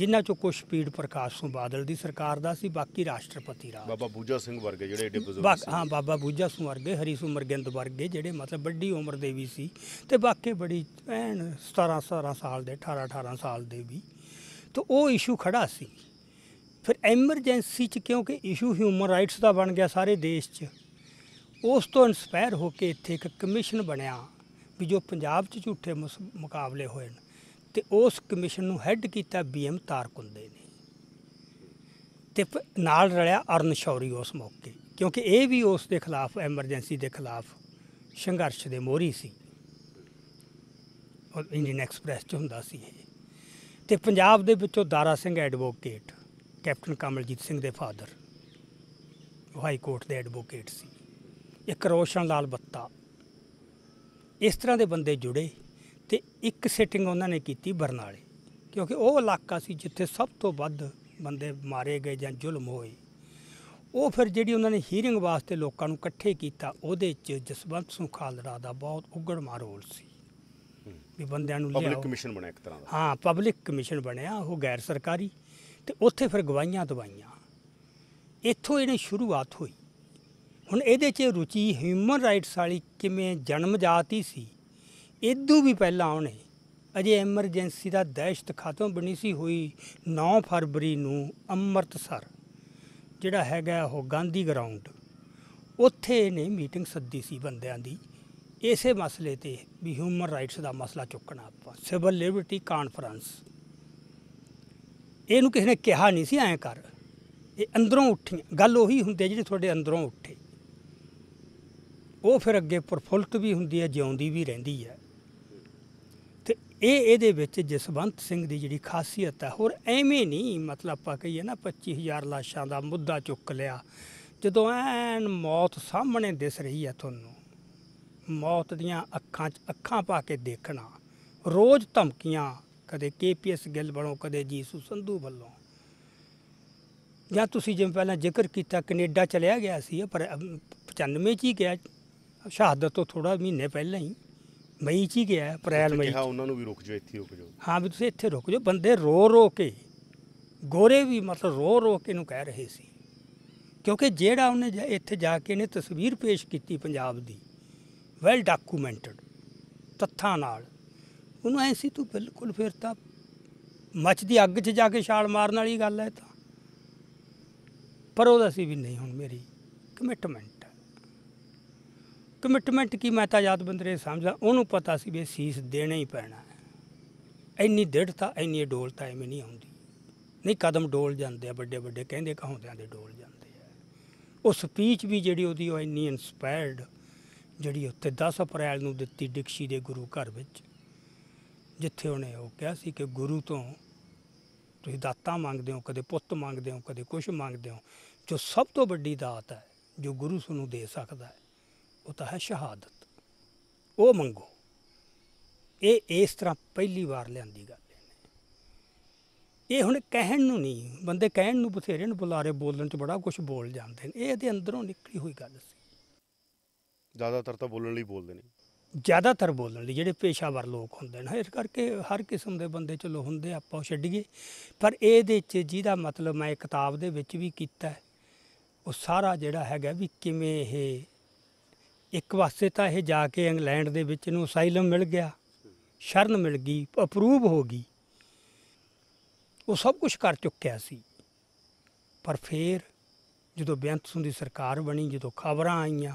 ਜਿਨ੍ਹਾਂ 'ਚੋਂ ਕੁਝ ਪੀੜ ਪ੍ਰਕਾਸ਼ ਸਿੰਘ ਬਾਦਲ ਦੀ ਸਰਕਾਰ ਦਾ ਸੀ ਬਾਕੀ ਰਾਸ਼ਟਰਪਤੀ ਰਾਜ ਬਾਬਾ ਬੂਜਾ ਸਿੰਘ ਵਰਗੇ ਜਿਹੜੇ ਏਡੇ ਬਜ਼ੁਰਗ ਸੀ ਹਾਂ ਬਾਬਾ ਬੂਜਾ ਸਿੰਘ ਵਰਗੇ ਹਰੀ ਸਿੰਘ ਮਰਗਿੰਦ ਵਰਗੇ ਜਿਹੜੇ ਮਤਲਬ ਵੱਡੀ ਉਮਰ ਦੇ ਵੀ ਸੀ ਤੇ ਬਾਕੀ ਬੜੀ ਐਨ 17 17 ਸਾਲ ਦੇ 18 18 ਸਾਲ ਦੇ ਵੀ ਤਾਂ ਉਹ ਇਸ਼ੂ ਖੜਾ ਸੀ ਫਿਰ ਐਮਰਜੈਂਸੀ 'ਚ ਕਿਉਂਕਿ ਇਸ਼ੂ ਹਿਊਮਨ ਰਾਈਟਸ ਦਾ ਬਣ ਗਿਆ ਸਾਰੇ ਦੇਸ਼ 'ਚ ਉਸ ਤੋਂ ਇਨਸਪਾਇਰ ਹੋ ਕੇ ਇੱਥੇ ਇੱਕ ਕਮਿਸ਼ਨ ਬਣਿਆ ਵੀ ਜੋ ਪੰਜਾਬ 'ਚ ਝੂਠੇ ਮੁਕਾਬਲੇ ਹੋਏ ਨੇ ਤੇ ਉਸ ਕਮਿਸ਼ਨ ਨੂੰ ਹੈੱਡ ਕੀਤਾ ਬੀਐਮ ਤਾਰਕੁੰਦੇ ਨੇ ਤੇ ਨਾਲ ਰਲਿਆ ਅਰਨ ਸ਼ੌਰੀ ਉਸ ਮੌਕੇ ਕਿਉਂਕਿ ਇਹ ਵੀ ਉਸ ਦੇ ਖਿਲਾਫ ਐਮਰਜੈਂਸੀ ਦੇ ਖਿਲਾਫ ਸੰਘਰਸ਼ ਦੇ ਮੋਰੀ ਸੀ ਔਰ ਇੰਡੀਅਨ ਐਕਸਪ੍ਰੈਸ 'ਚ ਹੁੰਦਾ ਸੀ ਇਹ ਤੇ ਪੰਜਾਬ ਦੇ ਵਿੱਚੋਂ ਦਾਰਾ ਸਿੰਘ ਐਡਵੋਕੇਟ ਕੈਪਟਨ ਕਮਲਜੀਤ ਸਿੰਘ ਦੇ ਫਾਦਰ ਹਾਈ ਕੋਰਟ ਦੇ ਐਡਵੋਕੇਟ ਸੀ ਇੱਕ ਰੋਸ਼ਨ ਲਾਲ ਬੱਤਾ ਇਸ ਤਰ੍ਹਾਂ ਦੇ ਬੰਦੇ ਜੁੜੇ ਤੇ ਇੱਕ ਸੈਟਿੰਗ ਉਹਨਾਂ ਨੇ ਕੀਤੀ ਬਰਨਾਲੇ ਕਿਉਂਕਿ ਉਹ ਇਲਾਕਾ ਸੀ ਜਿੱਥੇ ਸਭ ਤੋਂ ਵੱਧ ਬੰਦੇ ਮਾਰੇ ਗਏ ਜਾਂ ਜ਼ੁਲਮ ਹੋਏ ਉਹ ਫਿਰ ਜਿਹੜੀ ਉਹਨਾਂ ਨੇ ਹੀਰਿੰਗ ਵਾਸਤੇ ਲੋਕਾਂ ਨੂੰ ਇਕੱਠੇ ਕੀਤਾ ਉਹਦੇ 'ਚ ਜਸਵੰਤ ਸਿੰਘ ਖਾਲੜਾ ਦਾ ਬਹੁਤ ਉਗੜ ਮਾਰੋਲ ਸੀ ਵੀ ਬੰਦਿਆਂ ਨੂੰ ਲਿਆ ਪਬਲਿਕ ਕਮਿਸ਼ਨ ਬਣਿਆ ਇੱਕ ਤਰ੍ਹਾਂ ਦਾ ਹਾਂ ਪਬਲਿਕ ਕਮਿਸ਼ਨ ਬਣਿਆ ਉਹ ਗੈਰ ਸਰਕਾਰੀ ਤੇ ਉੱਥੇ ਫਿਰ ਗਵਾਹੀਆਂ ਦਵਾਈਆਂ ਇੱਥੋਂ ਇਹਨੇ ਸ਼ੁਰੂਆਤ ਹੋਈ ਹੁਣ ਇਹਦੇ 'ਚ ਰੁਚੀ ਹਿਊਮਨ ਰਾਈਟਸ ਵਾਲੀ ਕਿਵੇਂ ਜਨਮਜਾਤ ਹੀ ਸੀ ਇਦੋਂ ਵੀ ਪਹਿਲਾਂ ਆਉਣੇ ਅਜੇ ਐਮਰਜੈਂਸੀ ਦਾ ਦਹਿਸ਼ਤ ਖਤਮ ਬਣੀ ਸੀ ਹੋਈ 9 ਫਰਵਰੀ ਨੂੰ ਅੰਮ੍ਰਿਤਸਰ ਜਿਹੜਾ ਹੈਗਾ ਉਹ ਗਾਂਧੀ ਗਰਾਊਂਡ ਉੱਥੇ ਨੇ ਮੀਟਿੰਗ ਸੱਦੀ ਸੀ ਬੰਦਿਆਂ ਦੀ ਇਸੇ ਮਸਲੇ ਤੇ ਵੀ ਹਿਊਮਨ ਰਾਈਟਸ ਦਾ ਮਸਲਾ ਚੁੱਕਣਾ ਆਪਾਂ ਸਿਵਲ ਲਿਬਰਟੀ ਕਾਨਫਰੰਸ ਇਹਨੂੰ ਕਿਸੇ ਨੇ ਕਿਹਾ ਨਹੀਂ ਸੀ ਐਂ ਕਰ ਇਹ ਅੰਦਰੋਂ ਉੱਠੀ ਗੱਲ ਉਹੀ ਹੁੰਦੀ ਜਿਹੜੀ ਤੁਹਾਡੇ ਅੰਦਰੋਂ ਉੱਠੇ ਉਹ ਫਿਰ ਅੱਗੇ ਪ੍ਰਫੁੱਲਤ ਵੀ ਹੁੰਦੀ ਹੈ ਜਿਉਂਦੀ ਵੀ ਰਹਿੰਦੀ ਹੈ ਤੇ ਇਹ ਇਹਦੇ ਵਿੱਚ ਜਸਵੰਤ ਸਿੰਘ ਦੀ ਜਿਹੜੀ ਖਾਸੀਅਤ ਹੈ ਹੋਰ ਐਵੇਂ ਨਹੀਂ ਮਤਲਬ ਆਪਾਂ ਕਹੀਏ ਨਾ 25000 ਲਾਸ਼ਾਂ ਦਾ ਮੁੱਦਾ ਚੁੱਕ ਲਿਆ ਜਦੋਂ ਐਨ ਮੌਤ ਸਾਹਮਣੇ ਦਿਸ ਰਹੀ ਹੈ ਤੁਹਾਨੂੰ ਮੌਤ ਦੀਆਂ ਅੱਖਾਂ 'ਚ ਅੱਖਾਂ ਪਾ ਕੇ ਦੇਖਣਾ ਰੋਜ਼ ਧਮਕੀਆਂ ਕਦੇ ਕੇਪੀਐਸ ਗਿੱਲ ਵੱਲੋਂ ਕਦੇ ਜੀਸੂ ਸੰਧੂ ਵੱਲੋਂ ਜਾਂ ਤੁਸੀਂ ਜਿਵੇਂ ਪਹਿਲਾਂ ਜ਼ਿਕਰ ਕੀਤਾ ਕੈਨੇਡਾ ਚਲਿਆ ਗਿਆ ਸੀ ਪਰ 95 ਚ ਹੀ ਗਿਆ ਸ਼ਹਾਦਤ ਤੋਂ ਥੋੜਾ ਮਹੀਨੇ ਪਹਿਲਾਂ ਹੀ ਮਈ ਚ ਹੀ ਗਿਆ ਅਪ੍ਰੈਲ ਮਈ ਕਿਹਾ ਉਹਨਾਂ ਨੂੰ ਵੀ ਰੁਕ ਜਾਓ ਇੱਥੇ ਰੁਕ ਜਾਓ ਹਾਂ ਵੀ ਤੁਸੀਂ ਇੱਥੇ ਰੁਕ ਜਾਓ ਬੰਦੇ ਰੋ ਰੋ ਕੇ ਗੋਰੇ ਵੀ ਮਤਲਬ ਰੋ ਰੋ ਕੇ ਨੂੰ ਕਹਿ ਰਹੇ ਸੀ ਕਿਉਂਕਿ ਜਿਹੜਾ ਉਹਨੇ ਇੱਥੇ ਜਾ ਕੇ ਨੇ ਤਸਵੀਰ ਪੇਸ਼ ਕੀਤੀ ਪੰਜਾਬ ਦੀ ਵੈਲ ਡਾਕੂਮੈਂਟਡ ਤੱਥਾਂ ਨਾਲ ਉਹਨੂੰ ਐ ਸੀ ਤੂੰ ਬਿਲਕੁਲ ਫਿਰ ਤਾਂ ਮੱਚਦੀ ਅੱਗ 'ਚ ਜਾ ਕੇ ਛਾਲ ਮਾਰਨ ਵਾਲੀ ਗੱਲ ਹੈ ਤਾਂ ਪਰ ਉਹਦਾ ਸੀ ਵੀ ਨਹੀਂ ਹੁਣ ਮੇਰੀ ਕਮਿਟਮੈਂਟ ਕਮਿਟਮੈਂਟ ਕੀ ਮੈਂ ਤਾਂ ਯਾਦ ਬੰਦਰੇ ਸਮਝਦਾ ਉਹਨੂੰ ਪਤਾ ਸੀ ਵੀ ਸੀਸ ਦੇਣਾ ਹੀ ਪੈਣਾ ਹੈ ਇੰਨੀ ਦ੍ਰਿੜਤਾ ਇੰਨੀ ਡੋਲਤਾ ਐਵੇਂ ਨਹੀਂ ਆਉਂਦੀ ਨਹੀਂ ਕਦਮ ਡੋਲ ਜਾਂਦੇ ਆ ਵੱਡੇ ਵੱਡੇ ਕਹਿੰਦੇ ਕਹਾਉਂਦਿਆਂ ਦੇ ਡੋਲ ਜਾਂਦੇ ਆ ਉਹ ਸਪੀਚ ਵੀ ਜਿਹੜੀ ਉਹਦੀ ਉਹ ਇੰਨੀ ਇਨਸਪਾਇਰਡ ਜਿਹੜੀ ਉੱਤੇ 10 ਅਪ੍ਰੈਲ ਨੂੰ ਦਿੱਤੀ ਡਿਕਸ਼ੀ ਦੇ ਗੁਰੂ ਘਰ ਵਿੱਚ ਜਿੱਥੇ ਉਹਨੇ ਉਹ ਕਿਹਾ ਸੀ ਕਿ ਗੁਰੂ ਤੋਂ ਤੁਸੀਂ ਦਾਤਾਂ ਮੰਗਦੇ ਹੋ ਕਦੇ ਪੁੱਤ ਮੰਗਦੇ ਹੋ ਕਦੇ ਕੁਝ ਮੰਗਦੇ ਹੋ ਜੋ ਸਭ ਤੋਂ ਵੱਡੀ ਦਾਤ ਹੈ ਜੋ ਗੁਰੂ ਤੁਹਾਨੂੰ ਦੇ ਸਕਦਾ ਹੈ होता ਹੈ ਸ਼ਹਾਦਤ ਉਹ ਮੰਗੋ ਇਹ ਇਸ ਤਰ੍ਹਾਂ ਪਹਿਲੀ ਵਾਰ ਲਿਆਂਦੀ ਗੱਲ ਇਹ ਹੁਣ ਕਹਿਣ ਨੂੰ ਨਹੀਂ ਬੰਦੇ ਕਹਿਣ ਨੂੰ ਬਥੇਰੇ ਨੂੰ ਬੁਲਾਰੇ ਬੋਲਣ 'ਚ ਬੜਾ ਕੁਝ ਬੋਲ ਜਾਂਦੇ ਨੇ ਇਹ ਇਹਦੇ ਅੰਦਰੋਂ ਨਿਕਲੀ ਹੋਈ ਗੱਲ ਸੀ ਜ਼ਿਆਦਾਤਰ ਤਾਂ ਬੋਲਣ ਲਈ ਬੋਲਦੇ ਨੇ ਜ਼ਿਆਦਾਤਰ ਬੋਲਣ ਲਈ ਜਿਹੜੇ ਪੇਸ਼ਾਵਰ ਲੋਕ ਹੁੰਦੇ ਨੇ ਇਸ ਕਰਕੇ ਹਰ ਕਿਸਮ ਦੇ ਬੰਦੇ ਚਲੋ ਹੁੰਦੇ ਆਪਾਂ ਛੱਡੀਏ ਪਰ ਇਹਦੇ 'ਚ ਜਿਹਦਾ ਮਤਲਬ ਮੈਂ ਕਿਤਾਬ ਦੇ ਵਿੱਚ ਵੀ ਕੀਤਾ ਉਹ ਸਾਰਾ ਜਿਹੜਾ ਹੈਗਾ ਵੀ ਕਿਵੇਂ ਇਹ ਇੱਕ ਵਾਸਤੇ ਤਾਂ ਇਹ ਜਾ ਕੇ ਇੰਗਲੈਂਡ ਦੇ ਵਿੱਚ ਨੂੰ ਅਸਾਈਲਮ ਮਿਲ ਗਿਆ ਸ਼ਰਨ ਮਿਲ ਗਈ ਅਪਰੂਵ ਹੋ ਗਈ ਉਹ ਸਭ ਕੁਝ ਕਰ ਚੁੱਕਿਆ ਸੀ ਪਰ ਫਿਰ ਜਦੋਂ ਬੇਅੰਤ ਸਿੰਘ ਦੀ ਸਰਕਾਰ ਬਣੀ ਜਦੋਂ ਖਬਰਾਂ ਆਈਆਂ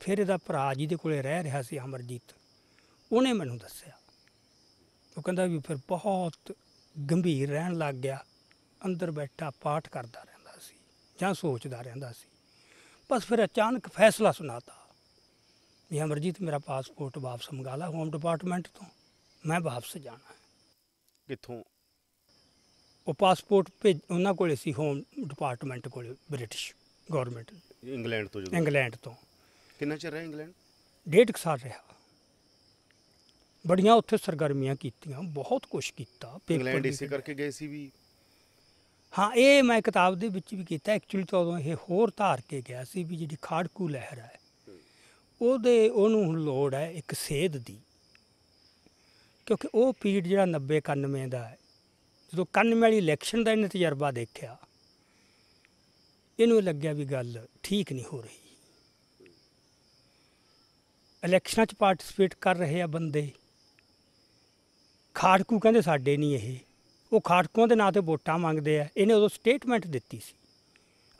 ਫਿਰ ਇਹਦਾ ਭਰਾ ਜੀ ਦੇ ਕੋਲੇ ਰਹਿ ਰਿਹਾ ਸੀ ਅਮਰਜੀਤ ਉਹਨੇ ਮੈਨੂੰ ਦੱਸਿਆ ਉਹ ਕਹਿੰਦਾ ਵੀ ਫਿਰ ਬਹੁਤ ਗੰਭੀਰ ਰਹਿਣ ਲੱਗ ਗਿਆ ਅੰਦਰ ਬੈਠਾ ਪਾਠ ਕਰਦਾ ਰਹਿੰਦਾ ਸੀ ਜਾਂ ਸੋਚਦਾ ਰਹਿੰਦਾ ਸੀ ਬਸ ਫਿਰ ਅਚਾਨਕ ਫੈਸਲਾ ਸੁਣਾਤਾ ਵੀ ਅਮਰਜੀਤ ਮੇਰਾ ਪਾਸਪੋਰਟ ਵਾਪਸ ਮੰਗਾ ਲਾ ਹੋਮ ਡਿਪਾਰਟਮੈਂਟ ਤੋਂ ਮੈਂ ਵਾਪਸ ਜਾਣਾ ਹੈ ਕਿੱਥੋਂ ਉਹ ਪਾਸਪੋਰਟ ਭੇਜ ਉਹਨਾਂ ਕੋਲੇ ਸੀ ਹੋਮ ਡਿਪਾਰਟਮੈਂਟ ਕੋਲੇ ਬ੍ਰਿਟਿਸ਼ ਗਵਰਨਮੈਂਟ ਇੰਗਲੈਂਡ ਤੋਂ ਜਦੋਂ ਇੰਗਲੈਂਡ ਤੋਂ ਕਿੰਨਾ ਚਿਰ ਰਹਿ ਇੰਗਲੈਂਡ ਡੇਢ ਸਾਲ ਰਿਹਾ ਬੜੀਆਂ ਉੱਥੇ ਸਰਗਰਮੀਆਂ ਕੀਤੀਆਂ ਬਹੁਤ ਕੁਝ ਕੀਤਾ ਇੰਗਲੈਂਡ ਇਸੇ ਕਰਕੇ ਗਏ ਸੀ ਵੀ ਹਾਂ ਇਹ ਮੈਂ ਕਿਤਾਬ ਦੇ ਵਿੱਚ ਵੀ ਕੀਤਾ ਐਕਚੁਅਲੀ ਤਾਂ ਉਦੋਂ ਇਹ ਹੋਰ ਧਾਰ ਕੇ ਗਿਆ ਸੀ ਵੀ ਜਿਹੜੀ ਖਾੜਕੂ ਲਹਿਰ ਹੈ ਉਹਦੇ ਉਹਨੂੰ ਲੋੜ ਹੈ ਇੱਕ ਸੇਧ ਦੀ ਕਿਉਂਕਿ ਉਹ ਪੀੜ ਜਿਹੜਾ 90 91 ਦਾ ਹੈ ਜਦੋਂ 91 ਵਾਲੀ ਇਲੈਕਸ਼ਨ ਦਾ ਇਹਨੇ ਤਜਰਬਾ ਦੇਖਿਆ ਇਹਨੂੰ ਲੱਗਿਆ ਵੀ ਗੱਲ ਠੀਕ ਨਹੀਂ ਹੋ ਰਹੀ ਇਲੈਕਸ਼ਨਾਂ 'ਚ ਪਾਰਟਿਸਿਪੇਟ ਕਰ ਰਹੇ ਆ ਬੰਦੇ ਖਾੜਕੂ ਕਹਿੰਦੇ ਸਾਡੇ ਨਹੀਂ ਇਹ ਉਹ ਖਾੜਕੂਆਂ ਦੇ ਨਾਂ ਤੇ ਵੋਟਾਂ ਮੰਗਦੇ ਆ ਇਹਨੇ ਉਦੋਂ ਸਟੇਟਮੈਂਟ ਦਿੱਤੀ ਸੀ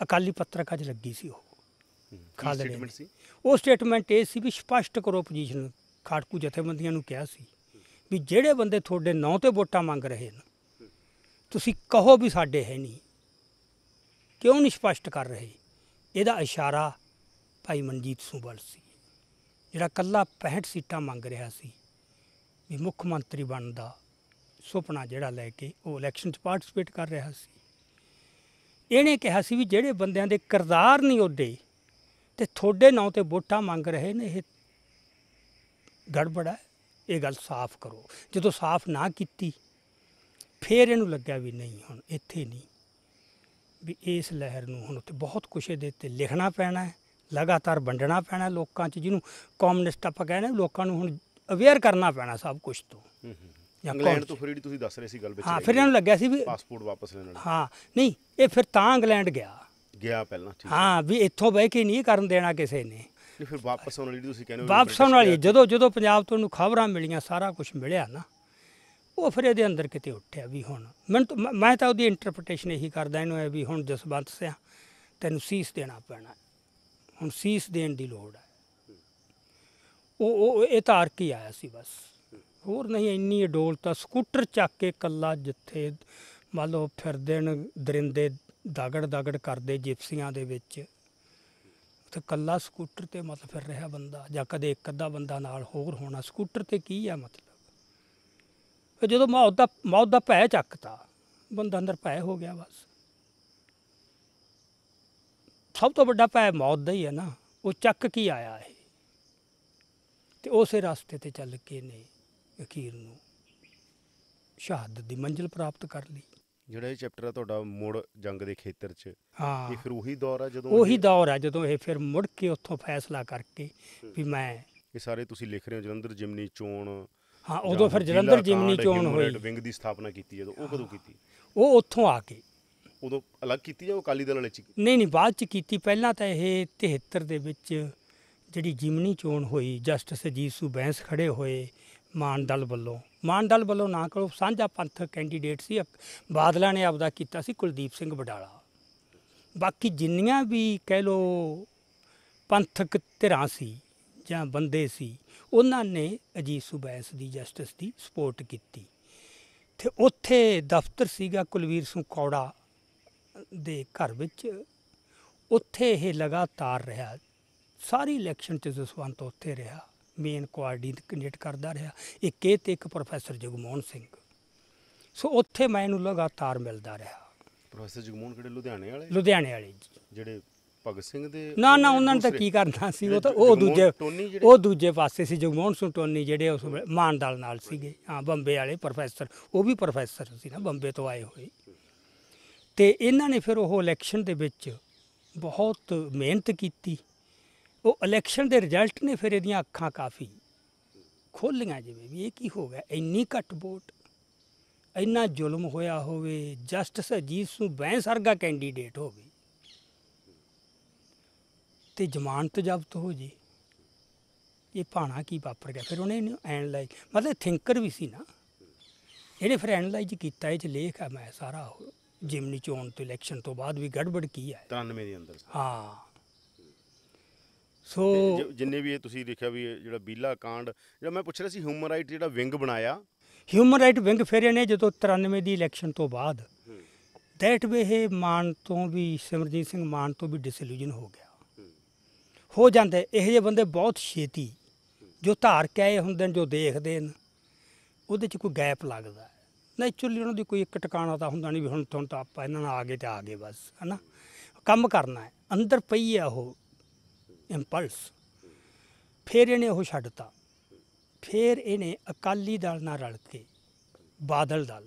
ਅਕਾਲੀ ਪੱਤਰਕਾ 'ਚ ਲੱਗੀ ਸੀ ਉਹ ਖਾ ਲੈਣੇ ਸੀ ਉਹ ਸਟੇਟਮੈਂਟ ਇਹ ਸੀ ਵੀ ਸਪਸ਼ਟ ਕਰੋ ਪੋਜੀਸ਼ਨ ਖਾਟਕੂ ਜਥੇਬੰਦੀਆਂ ਨੂੰ ਕਿਹਾ ਸੀ ਵੀ ਜਿਹੜੇ ਬੰਦੇ ਤੁਹਾਡੇ ਨਾਂ ਤੇ ਵੋਟਾਂ ਮੰਗ ਰਹੇ ਨੇ ਤੁਸੀਂ ਕਹੋ ਵੀ ਸਾਡੇ ਹੈ ਨਹੀਂ ਕਿਉਂ ਨਹੀਂ ਸਪਸ਼ਟ ਕਰ ਰਹੇ ਇਹਦਾ ਇਸ਼ਾਰਾ ਭਾਈ ਮਨਜੀਤ ਸੂਬਲ ਸੀ ਜਿਹੜਾ ਕੱਲਾ 65 ਸੀਟਾਂ ਮੰਗ ਰਿਹਾ ਸੀ ਵੀ ਮੁੱਖ ਮੰਤਰੀ ਬਣਨ ਦਾ ਸੁਪਨਾ ਜਿਹੜਾ ਲੈ ਕੇ ਉਹ ਇਲੈਕਸ਼ਨ 'ਚ ਪਾਰਟਿਸਪੇਟ ਕਰ ਰਿਹਾ ਸੀ ਇਹਨੇ ਕਿਹਾ ਸੀ ਵੀ ਜਿਹੜੇ ਬੰਦਿਆਂ ਦੇ ਕਿਰਦਾਰ ਨਹੀਂ ਉਹਦੇ ਤੇ ਤੁਹਾਡੇ ਨਾਂ ਤੇ ਵੋਟਾਂ ਮੰਗ ਰਹੇ ਨੇ ਇਹ ਗੜਬੜਾ ਇਹ ਗੱਲ ਸਾਫ਼ ਕਰੋ ਜਦੋਂ ਸਾਫ਼ ਨਾ ਕੀਤੀ ਫੇਰ ਇਹਨੂੰ ਲੱਗਿਆ ਵੀ ਨਹੀਂ ਹੁਣ ਇੱਥੇ ਨਹੀਂ ਵੀ ਇਸ ਲਹਿਰ ਨੂੰ ਹੁਣ ਉੱਥੇ ਬਹੁਤ ਕੁਛ ਇਹਦੇ ਤੇ ਲਿਖਣਾ ਪੈਣਾ ਹੈ ਲਗਾਤਾਰ ਵੰਡਣਾ ਪੈਣਾ ਲੋਕਾਂ 'ਚ ਜਿਹਨੂੰ ਕਮਿਊਨਿਸਟ ਆਪਾਂ ਕਹਿੰਦੇ ਲੋਕਾਂ ਨੂੰ ਹੁਣ ਅਵੇਅਰ ਕਰਨਾ ਪੈਣਾ ਸਭ ਕੁਝ ਤੋਂ ਇੰਗਲੈਂਡ ਤੋਂ ਫਰੀਡ ਤੁਸੀਂ ਦੱਸ ਰਹੇ ਸੀ ਗੱਲ ਵਿੱਚ ਹਾਂ ਫਿਰ ਇਹਨੂੰ ਲੱਗਿਆ ਸੀ ਵੀ ਪਾਸਪੋਰਟ ਵਾਪਸ ਲੈਣ ਵਾਲਾ ਹਾਂ ਨਹੀਂ ਇਹ ਫਿਰ ਤਾਂ ਇੰਗਲੈਂਡ ਗਿਆ ਗਿਆ ਪਹਿਲਾਂ ਠੀਕ ਹਾਂ ਵੀ ਇੱਥੋਂ ਬਹਿ ਕੇ ਨਹੀਂ ਕਰਨ ਦੇਣਾ ਕਿਸੇ ਨੇ ਨਹੀਂ ਫਿਰ ਵਾਪਸ ਆਉਣ ਵਾਲੀ ਤੁਸੀਂ ਕਹਿੰਦੇ ਵਾਪਸ ਆਉਣ ਵਾਲੀ ਜਦੋਂ ਜਦੋਂ ਪੰਜਾਬ ਤੋਂ ਨੂੰ ਖਬਰਾਂ ਮਿਲੀਆਂ ਸਾਰਾ ਕੁਝ ਮਿਲਿਆ ਨਾ ਉਹ ਫਿਰ ਇਹਦੇ ਅੰਦਰ ਕਿਤੇ ਉੱਠਿਆ ਵੀ ਹੁਣ ਮੈਂ ਮੈਂ ਤਾਂ ਉਹਦੀ ਇੰਟਰਪ੍ਰੀਟੇਸ਼ਨ ਇਹੀ ਕਰਦਾ ਇਹਨੂੰ ਇਹ ਵੀ ਹੁਣ ਜਸਵੰਤ ਸਿਆ ਤੈਨੂੰ ਸੀਸ ਦੇਣਾ ਪੈਣਾ ਹੁਣ ਸੀਸ ਦੇਣ ਦੀ ਲੋੜ ਹੈ ਉਹ ਉਹ ਇਹ ਤਾਂ ਕੀ ਆਇਆ ਸੀ ਬਸ ਹੋਰ ਨਹੀਂ ਇੰਨੀ ਡੋਲ ਤਾਂ ਸਕੂਟਰ ਚੱਕ ਕੇ ਕੱਲਾ ਜਿੱਥੇ ਮੰਨ ਲਓ ਫਿਰਦੇ ਨੇ ਦਰਿੰਦੇ ਦਾਗੜ ਦਾਗੜ ਕਰਦੇ ਜਿਪਸੀਆਂ ਦੇ ਵਿੱਚ ਤੇ ਕੱਲਾ ਸਕੂਟਰ ਤੇ ਮਤਲਬ ਫਿਰ ਰਿਹਾ ਬੰਦਾ ਜਾਂ ਕਦੇ ਇੱਕ ਅੱਧਾ ਬੰਦਾ ਨਾਲ ਹੋਰ ਹੋਣਾ ਸਕੂਟਰ ਤੇ ਕੀ ਆ ਮਤਲਬ ਜਦੋਂ ਮੌਤ ਦਾ ਮੌਤ ਦਾ ਭੈ ਚੱਕਤਾ ਬੰਦਾ ਅੰਦਰ ਭੈ ਹੋ ਗਿਆ ਬਸ ਸਭ ਤੋਂ ਵੱਡਾ ਭੈ ਮੌਤ ਦਾ ਹੀ ਹੈ ਨਾ ਉਹ ਚੱਕ ਕੀ ਆਇਆ ਇਹ ਤੇ ਉਸੇ ਰਸਤੇ ਤੇ ਚੱਲ ਕੇ ਨੇ ਅਖੀਰ ਨੂੰ ਸ਼ਹਾਦਤ ਦੀ ਮੰਜ਼ਿਲ ਪ੍ਰਾਪਤ ਕਰ ਲਈ ਜਿਹੜਾ ਇਹ ਚੈਪਟਰ ਆ ਤੁਹਾਡਾ ਮੁੜ ਜੰਗ ਦੇ ਖੇਤਰ 'ਚ ਹਾਂ ਇਹ ਫਿਰ ਉਹੀ ਦੌਰ ਆ ਜਦੋਂ ਉਹੀ ਦੌਰ ਆ ਜਦੋਂ ਇਹ ਫਿਰ ਮੁੜ ਕੇ ਉੱਥੋਂ ਫੈਸਲਾ ਕਰਕੇ ਵੀ ਮੈਂ ਇਹ ਸਾਰੇ ਤੁਸੀਂ ਲਿਖ ਰਹੇ ਹੋ ਜਲੰਧਰ ਜਿਮਨੀ ਚੋਣ ਹਾਂ ਉਦੋਂ ਫਿਰ ਜਲੰਧਰ ਜਿਮਨੀ ਚੋਣ ਹੋਈ ਵਿੰਗ ਦੀ ਸਥਾਪਨਾ ਕੀਤੀ ਜਦੋਂ ਉਹ ਕਦੋਂ ਕੀਤੀ ਉਹ ਉੱਥੋਂ ਆ ਕੇ ਉਦੋਂ ਅਲੱਗ ਕੀਤੀ ਜਾਂ ਅਕਾਲੀ ਦਲ ਵਾਲੇ ਚ ਨਹੀਂ ਨਹੀਂ ਬਾਅਦ ਚ ਕੀਤੀ ਪਹਿਲਾਂ ਤਾਂ ਇਹ 73 ਦੇ ਵਿੱਚ ਜਿਹੜੀ ਜਿਮਨੀ ਚੋਣ ਹੋਈ ਜਸਟਿਸ ਅਜੀਤ ਸੁਬੈਂਸ ਬੈਂਸ ਖੜੇ ਹੋਏ ਮਾਨ ਦਲ ਵੱਲੋਂ ਮਾਨ ਦਲ ਵੱਲੋਂ ਨਾ ਕੋ ਸਾਂਝਾ ਪੰਥ ਕੈਂਡੀਡੇਟ ਸੀ ਬਾਦਲਾ ਨੇ ਆਪਦਾ ਕੀਤਾ ਸੀ ਕੁਲਦੀਪ ਸਿੰਘ ਬਡਾਲਾ ਬਾਕੀ ਜਿੰਨੀਆਂ ਵੀ ਕਹਿ ਲੋ ਪੰਥਕ ਧਿਰਾਂ ਸੀ ਜਾਂ ਬੰਦੇ ਸੀ ਉਹਨਾਂ ਨੇ ਅਜੀਤ ਸੁਬੈਸ ਦੀ ਜਸਟਿਸ ਦੀ ਸਪੋਰਟ ਕੀਤੀ ਤੇ ਉੱਥੇ ਦਫ਼ਤਰ ਸੀਗਾ ਕੁਲਵੀਰ ਸਿੰਘ ਕੌੜਾ ਦੇ ਘਰ ਵਿੱਚ ਉੱਥੇ ਇਹ ਲਗਾਤਾਰ ਰਿਹਾ ਸਾਰੀ ਇਲੈਕਸ਼ਨ ਤੇ ਜਸਵੰਤ ਉੱਥੇ ਰਿਹਾ ਮੇਨ ਕੋਆਰਡੀਨੇਟ ਕਰਦਾ ਰਿਹਾ ਇੱਕ ਇਹ ਤੇ ਇੱਕ ਪ੍ਰੋਫੈਸਰ ਜਗਮੋਹਨ ਸਿੰਘ ਸੋ ਉੱਥੇ ਮੈਂ ਇਹਨੂੰ ਲਗਾਤਾਰ ਮਿਲਦਾ ਰਿਹਾ ਪ੍ਰੋਫੈਸਰ ਜਗਮੋਹਨ ਕਿਹੜੇ ਲੁਧਿਆਣੇ ਵਾਲੇ ਲੁਧਿਆਣੇ ਵਾਲੇ ਜੀ ਜਿਹੜੇ ਭਗਤ ਸਿੰਘ ਦੇ ਨਾ ਨਾ ਉਹਨਾਂ ਨੇ ਤਾਂ ਕੀ ਕਰਨਾ ਸੀ ਉਹ ਤਾਂ ਉਹ ਦੂਜੇ ਉਹ ਦੂਜੇ ਪਾਸੇ ਸੀ ਜਗਮੋਹਨ ਸਿੰਘ ਟੋਨੀ ਜਿਹੜੇ ਉਸ ਮਾਨਦਾਲ ਨਾਲ ਸੀਗੇ ਹਾਂ ਬੰਬੇ ਵਾਲੇ ਪ੍ਰੋਫੈਸਰ ਉਹ ਵੀ ਪ੍ਰੋਫੈਸਰ ਸੀ ਨਾ ਬੰਬੇ ਤੋਂ ਆਏ ਹੋਏ ਤੇ ਇਹਨਾਂ ਨੇ ਫਿਰ ਉਹ ਇਲੈਕਸ਼ਨ ਦੇ ਵਿੱਚ ਬਹੁਤ ਮਿਹਨਤ ਕੀਤੀ ਉਹ ਇਲੈਕਸ਼ਨ ਦੇ ਰਿਜ਼ਲਟ ਨੇ ਫਿਰ ਇਹਦੀਆਂ ਅੱਖਾਂ ਕਾਫੀ ਖੋਲੀਆਂ ਜਿਵੇਂ ਵੀ ਇਹ ਕੀ ਹੋ ਗਿਆ ਇੰਨੀ ਘੱਟ ਵੋਟ ਇੰਨਾ ਜ਼ੁਲਮ ਹੋਇਆ ਹੋਵੇ ਜਸਟਿਸ ਅਜੀਤ ਸਿੰਘ ਬੈਂਸ ਵਰਗਾ ਕੈਂਡੀਡੇਟ ਹੋਵੇ ਤੇ ਜ਼ਮਾਨਤ ਜ਼ਬਤ ਹੋ ਜੇ ਇਹ ਪਾਣਾ ਕੀ ਵਾਪਰ ਗਿਆ ਫਿਰ ਉਹਨੇ ਇਹਨੂੰ ਲਾਈਕ ਮਤਲਬ ਥਿੰਕਰ ਵੀ ਸੀ ਨਾ ਇਹਨੇ ਫਿਰ ਐਨਲਾਈਜ਼ ਕੀਤਾ ਇਹ ਚ ਲੇਖ ਆ ਮੈਂ ਸਾਰਾ ਜਿਮਨੀ ਚੋਣ ਤੋਂ ਇਲੈਕਸ਼ਨ ਤੋਂ ਬਾਅਦ ਵੀ ਗੜਬੜ ਕੀ ਹੈ 93 ਦੇ ਅੰਦਰ ਹਾਂ ਸੋ ਜਿੰਨੇ ਵੀ ਇਹ ਤੁਸੀਂ ਦੇਖਿਆ ਵੀ ਜਿਹੜਾ ਬੀਲਾ ਕਾਂਡ ਜਿਹੜਾ ਮੈਂ ਪੁੱਛ ਰਿਹਾ ਸੀ ਹਿਊਮਨ ਰਾਈਟ ਜਿਹੜਾ ਵਿੰਗ ਬਣਾਇਆ ਹਿਊਮਨ ਰਾਈਟ ਵਿੰਗ ਫੇਰੇ ਨੇ ਜਦੋਂ 93 ਦੀ ਇਲੈਕਸ਼ਨ ਤੋਂ ਬਾਅਦ ਦੈਟ ਵੇ ਇਹ ਮਾਨ ਤੋਂ ਵੀ ਸਿਮਰਜੀਤ ਸਿੰਘ ਮਾਨ ਤੋਂ ਵੀ ਡਿਸਇਲੂਜਨ ਹੋ ਗਿਆ ਹੋ ਜਾਂਦੇ ਇਹੋ ਜਿਹੇ ਬੰਦੇ ਬਹੁਤ ਛੇਤੀ ਜੋ ਧਾਰ ਕੇ ਆਏ ਹੁੰਦੇ ਨੇ ਜੋ ਦੇਖਦੇ ਨੇ ਉਹਦੇ 'ਚ ਕੋਈ ਗੈਪ ਲੱਗਦਾ ਹੈ ਨੈਚੁਰਲੀ ਉਹਨਾਂ ਦੀ ਕੋਈ ਇੱਕ ਟਿਕਾਣਾ ਤਾਂ ਹੁੰਦਾ ਨਹੀਂ ਵੀ ਹੁਣ ਤੁਹਾਨੂੰ ਤਾਂ ਆਪਾਂ ਇਹਨਾਂ ਨਾਲ ਆ ਗਏ ਤੇ ਆ ਗਏ ਬਸ ਹਨਾ ਕੰਮ ਕਰਨਾ ਹੈ ਅੰਦਰ ਪਈ ਆ ਉਹ ਇੰਪਲਸ ਫਿਰ ਇਹਨੇ ਉਹ ਛੱਡਤਾ ਫਿਰ ਇਹਨੇ ਅਕਾਲੀ ਦਲ ਨਾਲ ਰਲ ਕੇ Badal Dal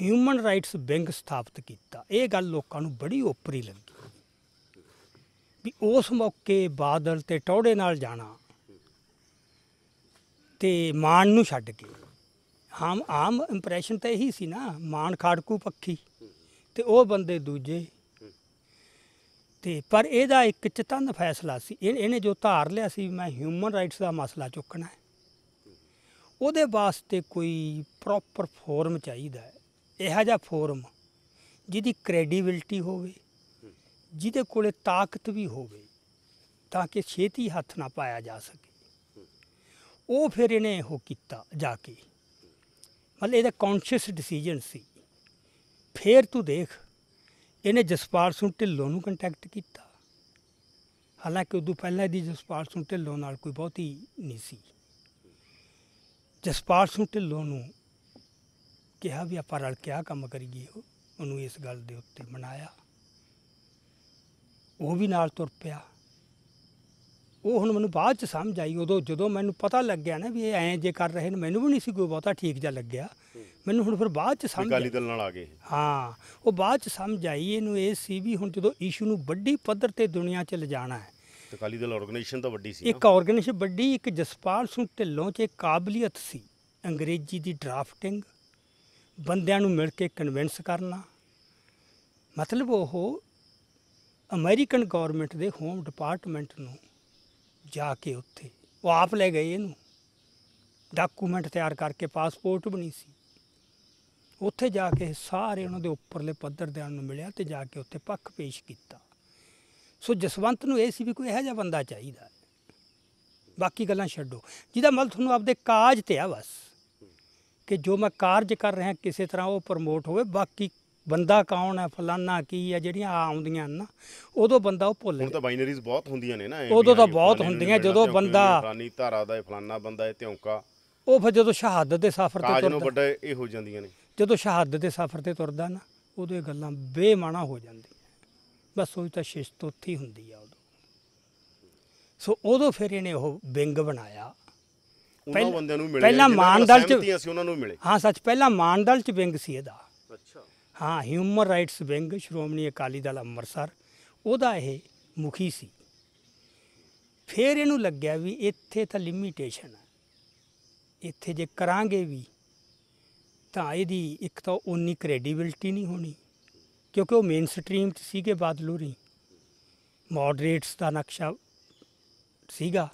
human rights bank ਸਥਾਪਿਤ ਕੀਤਾ ਇਹ ਗੱਲ ਲੋਕਾਂ ਨੂੰ ਬੜੀ ਉਪਰੀ ਲੱਗੀ ਵੀ ਉਸ ਮੌਕੇ ਬਾਦਲ ਤੇ ਟੌੜੇ ਨਾਲ ਜਾਣਾ ਤੇ ਮਾਨ ਨੂੰ ਛੱਡ ਕੇ ਆਮ ਆਮ ਇੰਪ੍ਰੈਸ਼ਨ ਤਾਂ ਇਹੀ ਸੀ ਨਾ ਮਾਨ ਖਾੜਕੂ ਪੱਖੀ ਤੇ ਉਹ ਬੰਦੇ ਦੂਜੇ ਤੇ ਪਰ ਇਹਦਾ ਇੱਕ ਚਤੰਨ ਫੈਸਲਾ ਸੀ ਇਹਨੇ ਜੋ ਧਾਰ ਲਿਆ ਸੀ ਮੈਂ ਹਿਊਮਨ ਰਾਈਟਸ ਦਾ ਮਸਲਾ ਚੁੱਕਣਾ ਹੈ ਉਹਦੇ ਵਾਸਤੇ ਕੋਈ ਪ੍ਰੋਪਰ ਫੋਰਮ ਚਾਹੀਦਾ ਹੈ ਇਹੋ ਜਿਹਾ ਫੋਰਮ ਜਿਹਦੀ ਕ੍ਰੈਡੀਬਿਲਟੀ ਹੋਵੇ ਜਿਹਦੇ ਕੋਲੇ ਤਾਕਤ ਵੀ ਹੋਵੇ ਤਾਂ ਕਿ ਛੇਤੀ ਹੱਥ ਨਾ ਪਾਇਆ ਜਾ ਸਕੇ ਉਹ ਫਿਰ ਇਹਨੇ ਉਹ ਕੀਤਾ ਜਾ ਕੇ ਮਤਲਬ ਇਹਦਾ ਕੌਨਸ਼ੀਅਸ ਡਿਸੀਜਨ ਸੀ ਫੇਰ ਤੂੰ ਦੇਖ ਇਹਨੇ ਜਸਪਾਲ ਸਿੰਘ ਢਿੱਲੋਂ ਨੂੰ ਕੰਟੈਕਟ ਕੀਤਾ ਹਾਲਾਂਕਿ ਉਦੋਂ ਪਹਿਲਾਂ ਦੀ ਜਸਪਾਲ ਸਿੰਘ ਢਿੱਲੋਂ ਨਾਲ ਕੋਈ ਬਹੁਤੀ ਨਹੀਂ ਸੀ ਜਸਪਾਲ ਸਿੰਘ ਢਿੱਲੋਂ ਨੂੰ ਕਿਹਾ ਵੀ ਆਪਾਂ ਰਲ ਕੇ ਆ ਕੰਮ ਕਰੀਏ ਉਹਨੂੰ ਇਸ ਗੱਲ ਦੇ ਉੱਤੇ ਮਨਾਇਆ ਉਹ ਵੀ ਨਾਲ ਤੁਰ ਪਿਆ ਉਹ ਹੁਣ ਮੈਨੂੰ ਬਾਅਦ ਚ ਸਮਝ ਆਈ ਉਦੋਂ ਜਦੋਂ ਮੈਨੂੰ ਪਤਾ ਲੱਗਿਆ ਨਾ ਵੀ ਇਹ ਐਂ ਜੇ ਕਰ ਰਹੇ ਨੇ ਮੈਨੂੰ ਵੀ ਨਹੀਂ ਸੀ ਕੋਈ ਬਹੁਤਾ ਠੀਕ ਜਿਹਾ ਲੱਗਿਆ ਮੈਨੂੰ ਹੁਣ ਫਿਰ ਬਾਅਦ ਚ ਸਮਝ ਅਕਾਲੀ ਦਲ ਨਾਲ ਆ ਗਏ ਹਾਂ ਉਹ ਬਾਅਦ ਚ ਸਮਝ ਆਈ ਇਹਨੂੰ ਇਹ ਸੀ ਵੀ ਹੁਣ ਜਦੋਂ ਇਸ਼ੂ ਨੂੰ ਵੱਡੀ ਪੱਧਰ ਤੇ ਦੁਨੀਆ 'ਚ ਲਿਜਾਣਾ ਹੈ ਅਕਾਲੀ ਦਲ ਆਰਗੇਨਾਈਜੇਸ਼ਨ ਤਾਂ ਵੱਡੀ ਸੀ ਇੱਕ ਆਰਗੇਨਾਈਜੇਸ਼ਨ ਵੱਡੀ ਇੱਕ ਜਸਪਾਲ ਸਿੰਘ ਢਿੱਲੋਂ 'ਚ ਕਾਬਲੀਅਤ ਸੀ ਅੰਗਰੇਜ਼ੀ ਦੀ ਡਰਾਫਟਿੰਗ ਬੰਦਿਆਂ ਨੂੰ ਮਿਲ ਕੇ ਕਨਵਿੰਸ ਕਰਨਾ ਮਤਲਬ ਉਹ ਅਮਰੀਕਨ ਗਵਰਨਮੈਂਟ ਦੇ ਹੋਮ ਡਿਪਾਰਟਮੈਂਟ ਨੂੰ ਜਾ ਕੇ ਉੱਥੇ ਉਹ ਆਪ ਲੈ ਗਏ ਇਹਨੂੰ ਡਾਕੂਮੈਂਟ ਤਿਆਰ ਕਰਕੇ ਪਾਸਪੋਰਟ ਬਣੀ ਸੀ ਉੱਥੇ ਜਾ ਕੇ ਸਾਰੇ ਉਹਨਾਂ ਦੇ ਉੱਪਰਲੇ ਪੱਧਰ ਦੇ ਨੂੰ ਮਿਲਿਆ ਤੇ ਜਾ ਕੇ ਉੱਥੇ ਪੱਖ ਪੇਸ਼ ਕੀਤਾ ਸੋ ਜਸਵੰਤ ਨੂੰ ਇਹ ਸੀ ਵੀ ਕੋਈ ਇਹੋ ਜਿਹਾ ਬੰਦਾ ਚਾਹੀਦਾ ਬਾਕੀ ਗੱਲਾਂ ਛੱਡੋ ਜਿਹਦਾ ਮਤਲਬ ਤੁਹਾਨੂੰ ਆਪਦੇ ਕਾਜ ਤੇ ਆ ਬਸ ਕਿ ਜੋ ਮੈਂ ਕਾਰਜ ਕਰ ਰਿਹਾ ਕਿਸੇ ਤਰ੍ਹਾਂ ਉਹ ਪ੍ਰਮੋਟ ਹੋਵੇ ਬਾਕੀ ਬੰਦਾ ਕੌਣ ਹੈ ਫਲਾਨਾ ਕੀ ਹੈ ਜਿਹੜੀਆਂ ਆਉਂਦੀਆਂ ਨਾ ਉਦੋਂ ਬੰਦਾ ਉਹ ਭੁੱਲ ਹੁਣ ਤਾਂ ਬਾਈਨਰੀਜ਼ ਬਹੁਤ ਹੁੰਦੀਆਂ ਨੇ ਨਾ ਉਦੋਂ ਤਾਂ ਬਹੁਤ ਹੁੰਦੀਆਂ ਜਦੋਂ ਬੰਦਾ ਫਲਾਨੀ ਧਾਰਾ ਦਾ ਫਲਾਨਾ ਬੰਦਾ ਇਹ ਧਿਉਂਕਾ ਉਹ ਫਿਰ ਜਦੋਂ ਸ਼ਹਾਦਤ ਦੇ ਸਫ਼ਰ ਤੇ ਤੁਰਦਾ ਕਾਜ ਨੂੰ ਵੱਡੇ ਇਹ ਹੋ ਜਾਂਦੀਆਂ ਨੇ ਜਦੋਂ ਸ਼ਹਾਦਤ ਦੇ ਸਫ਼ਰ ਤੇ ਤੁਰਦਾ ਨਾ ਉਦੋਂ ਇਹ ਗੱਲਾਂ ਬੇਮਾਨਾ ਹੋ ਜਾਂਦੀਆਂ ਬਸ ਉਹ ਤਾਂ ਸ਼ਿਸ਼ਤ ਉੱਥੇ ਹੁੰਦੀ ਆ ਉਦੋਂ ਸੋ ਉਦੋਂ ਫਿਰ ਇਹਨੇ ਉਹ ਵਿੰਗ ਬਣਾਇਆ ਪਹਿਲਾਂ ਬੰਦਿਆਂ ਨੂੰ ਮਿਲੇ ਪਹਿਲਾਂ ਮਾਨਦਲ ਚ ਅਸੀਂ ਉਹਨਾਂ ਨੂੰ ਮਿਲੇ ਹਾਂ ਸੱਚ ਪਹਿਲਾਂ ਮਾਨਦਲ ਚ ਵਿੰਗ ਸੀ ਇਹਦਾ ਅੱਛਾ ਹਾਂ human rights wing Shiromani Akali Dal Amritsar ਉਹਦਾ ਇਹ ਮੁਖੀ ਸੀ ਫਿਰ ਇਹਨੂੰ ਲੱਗਿਆ ਵੀ ਇੱਥੇ ਤਾਂ ਲਿਮਿਟੇਸ਼ਨ ਹੈ ਇੱਥੇ ਜੇ ਕਰਾਂਗੇ ਵੀ ਤਾਂ ਇਹਦੀ ਇੱਕ ਤਾਂ ਉਨੀ ਕ੍ਰੈਡੀਬਿਲਟੀ ਨਹੀਂ ਹੋਣੀ ਕਿਉਂਕਿ ਉਹ ਮੇਨ ਸਟ੍ਰੀਮ 'ਚ ਸੀਗੇ ਬਾਦਲੂਰੀ ਮੋਡਰੇਟਸ ਦਾ ਨਕਸ਼ਾ ਸੀਗਾ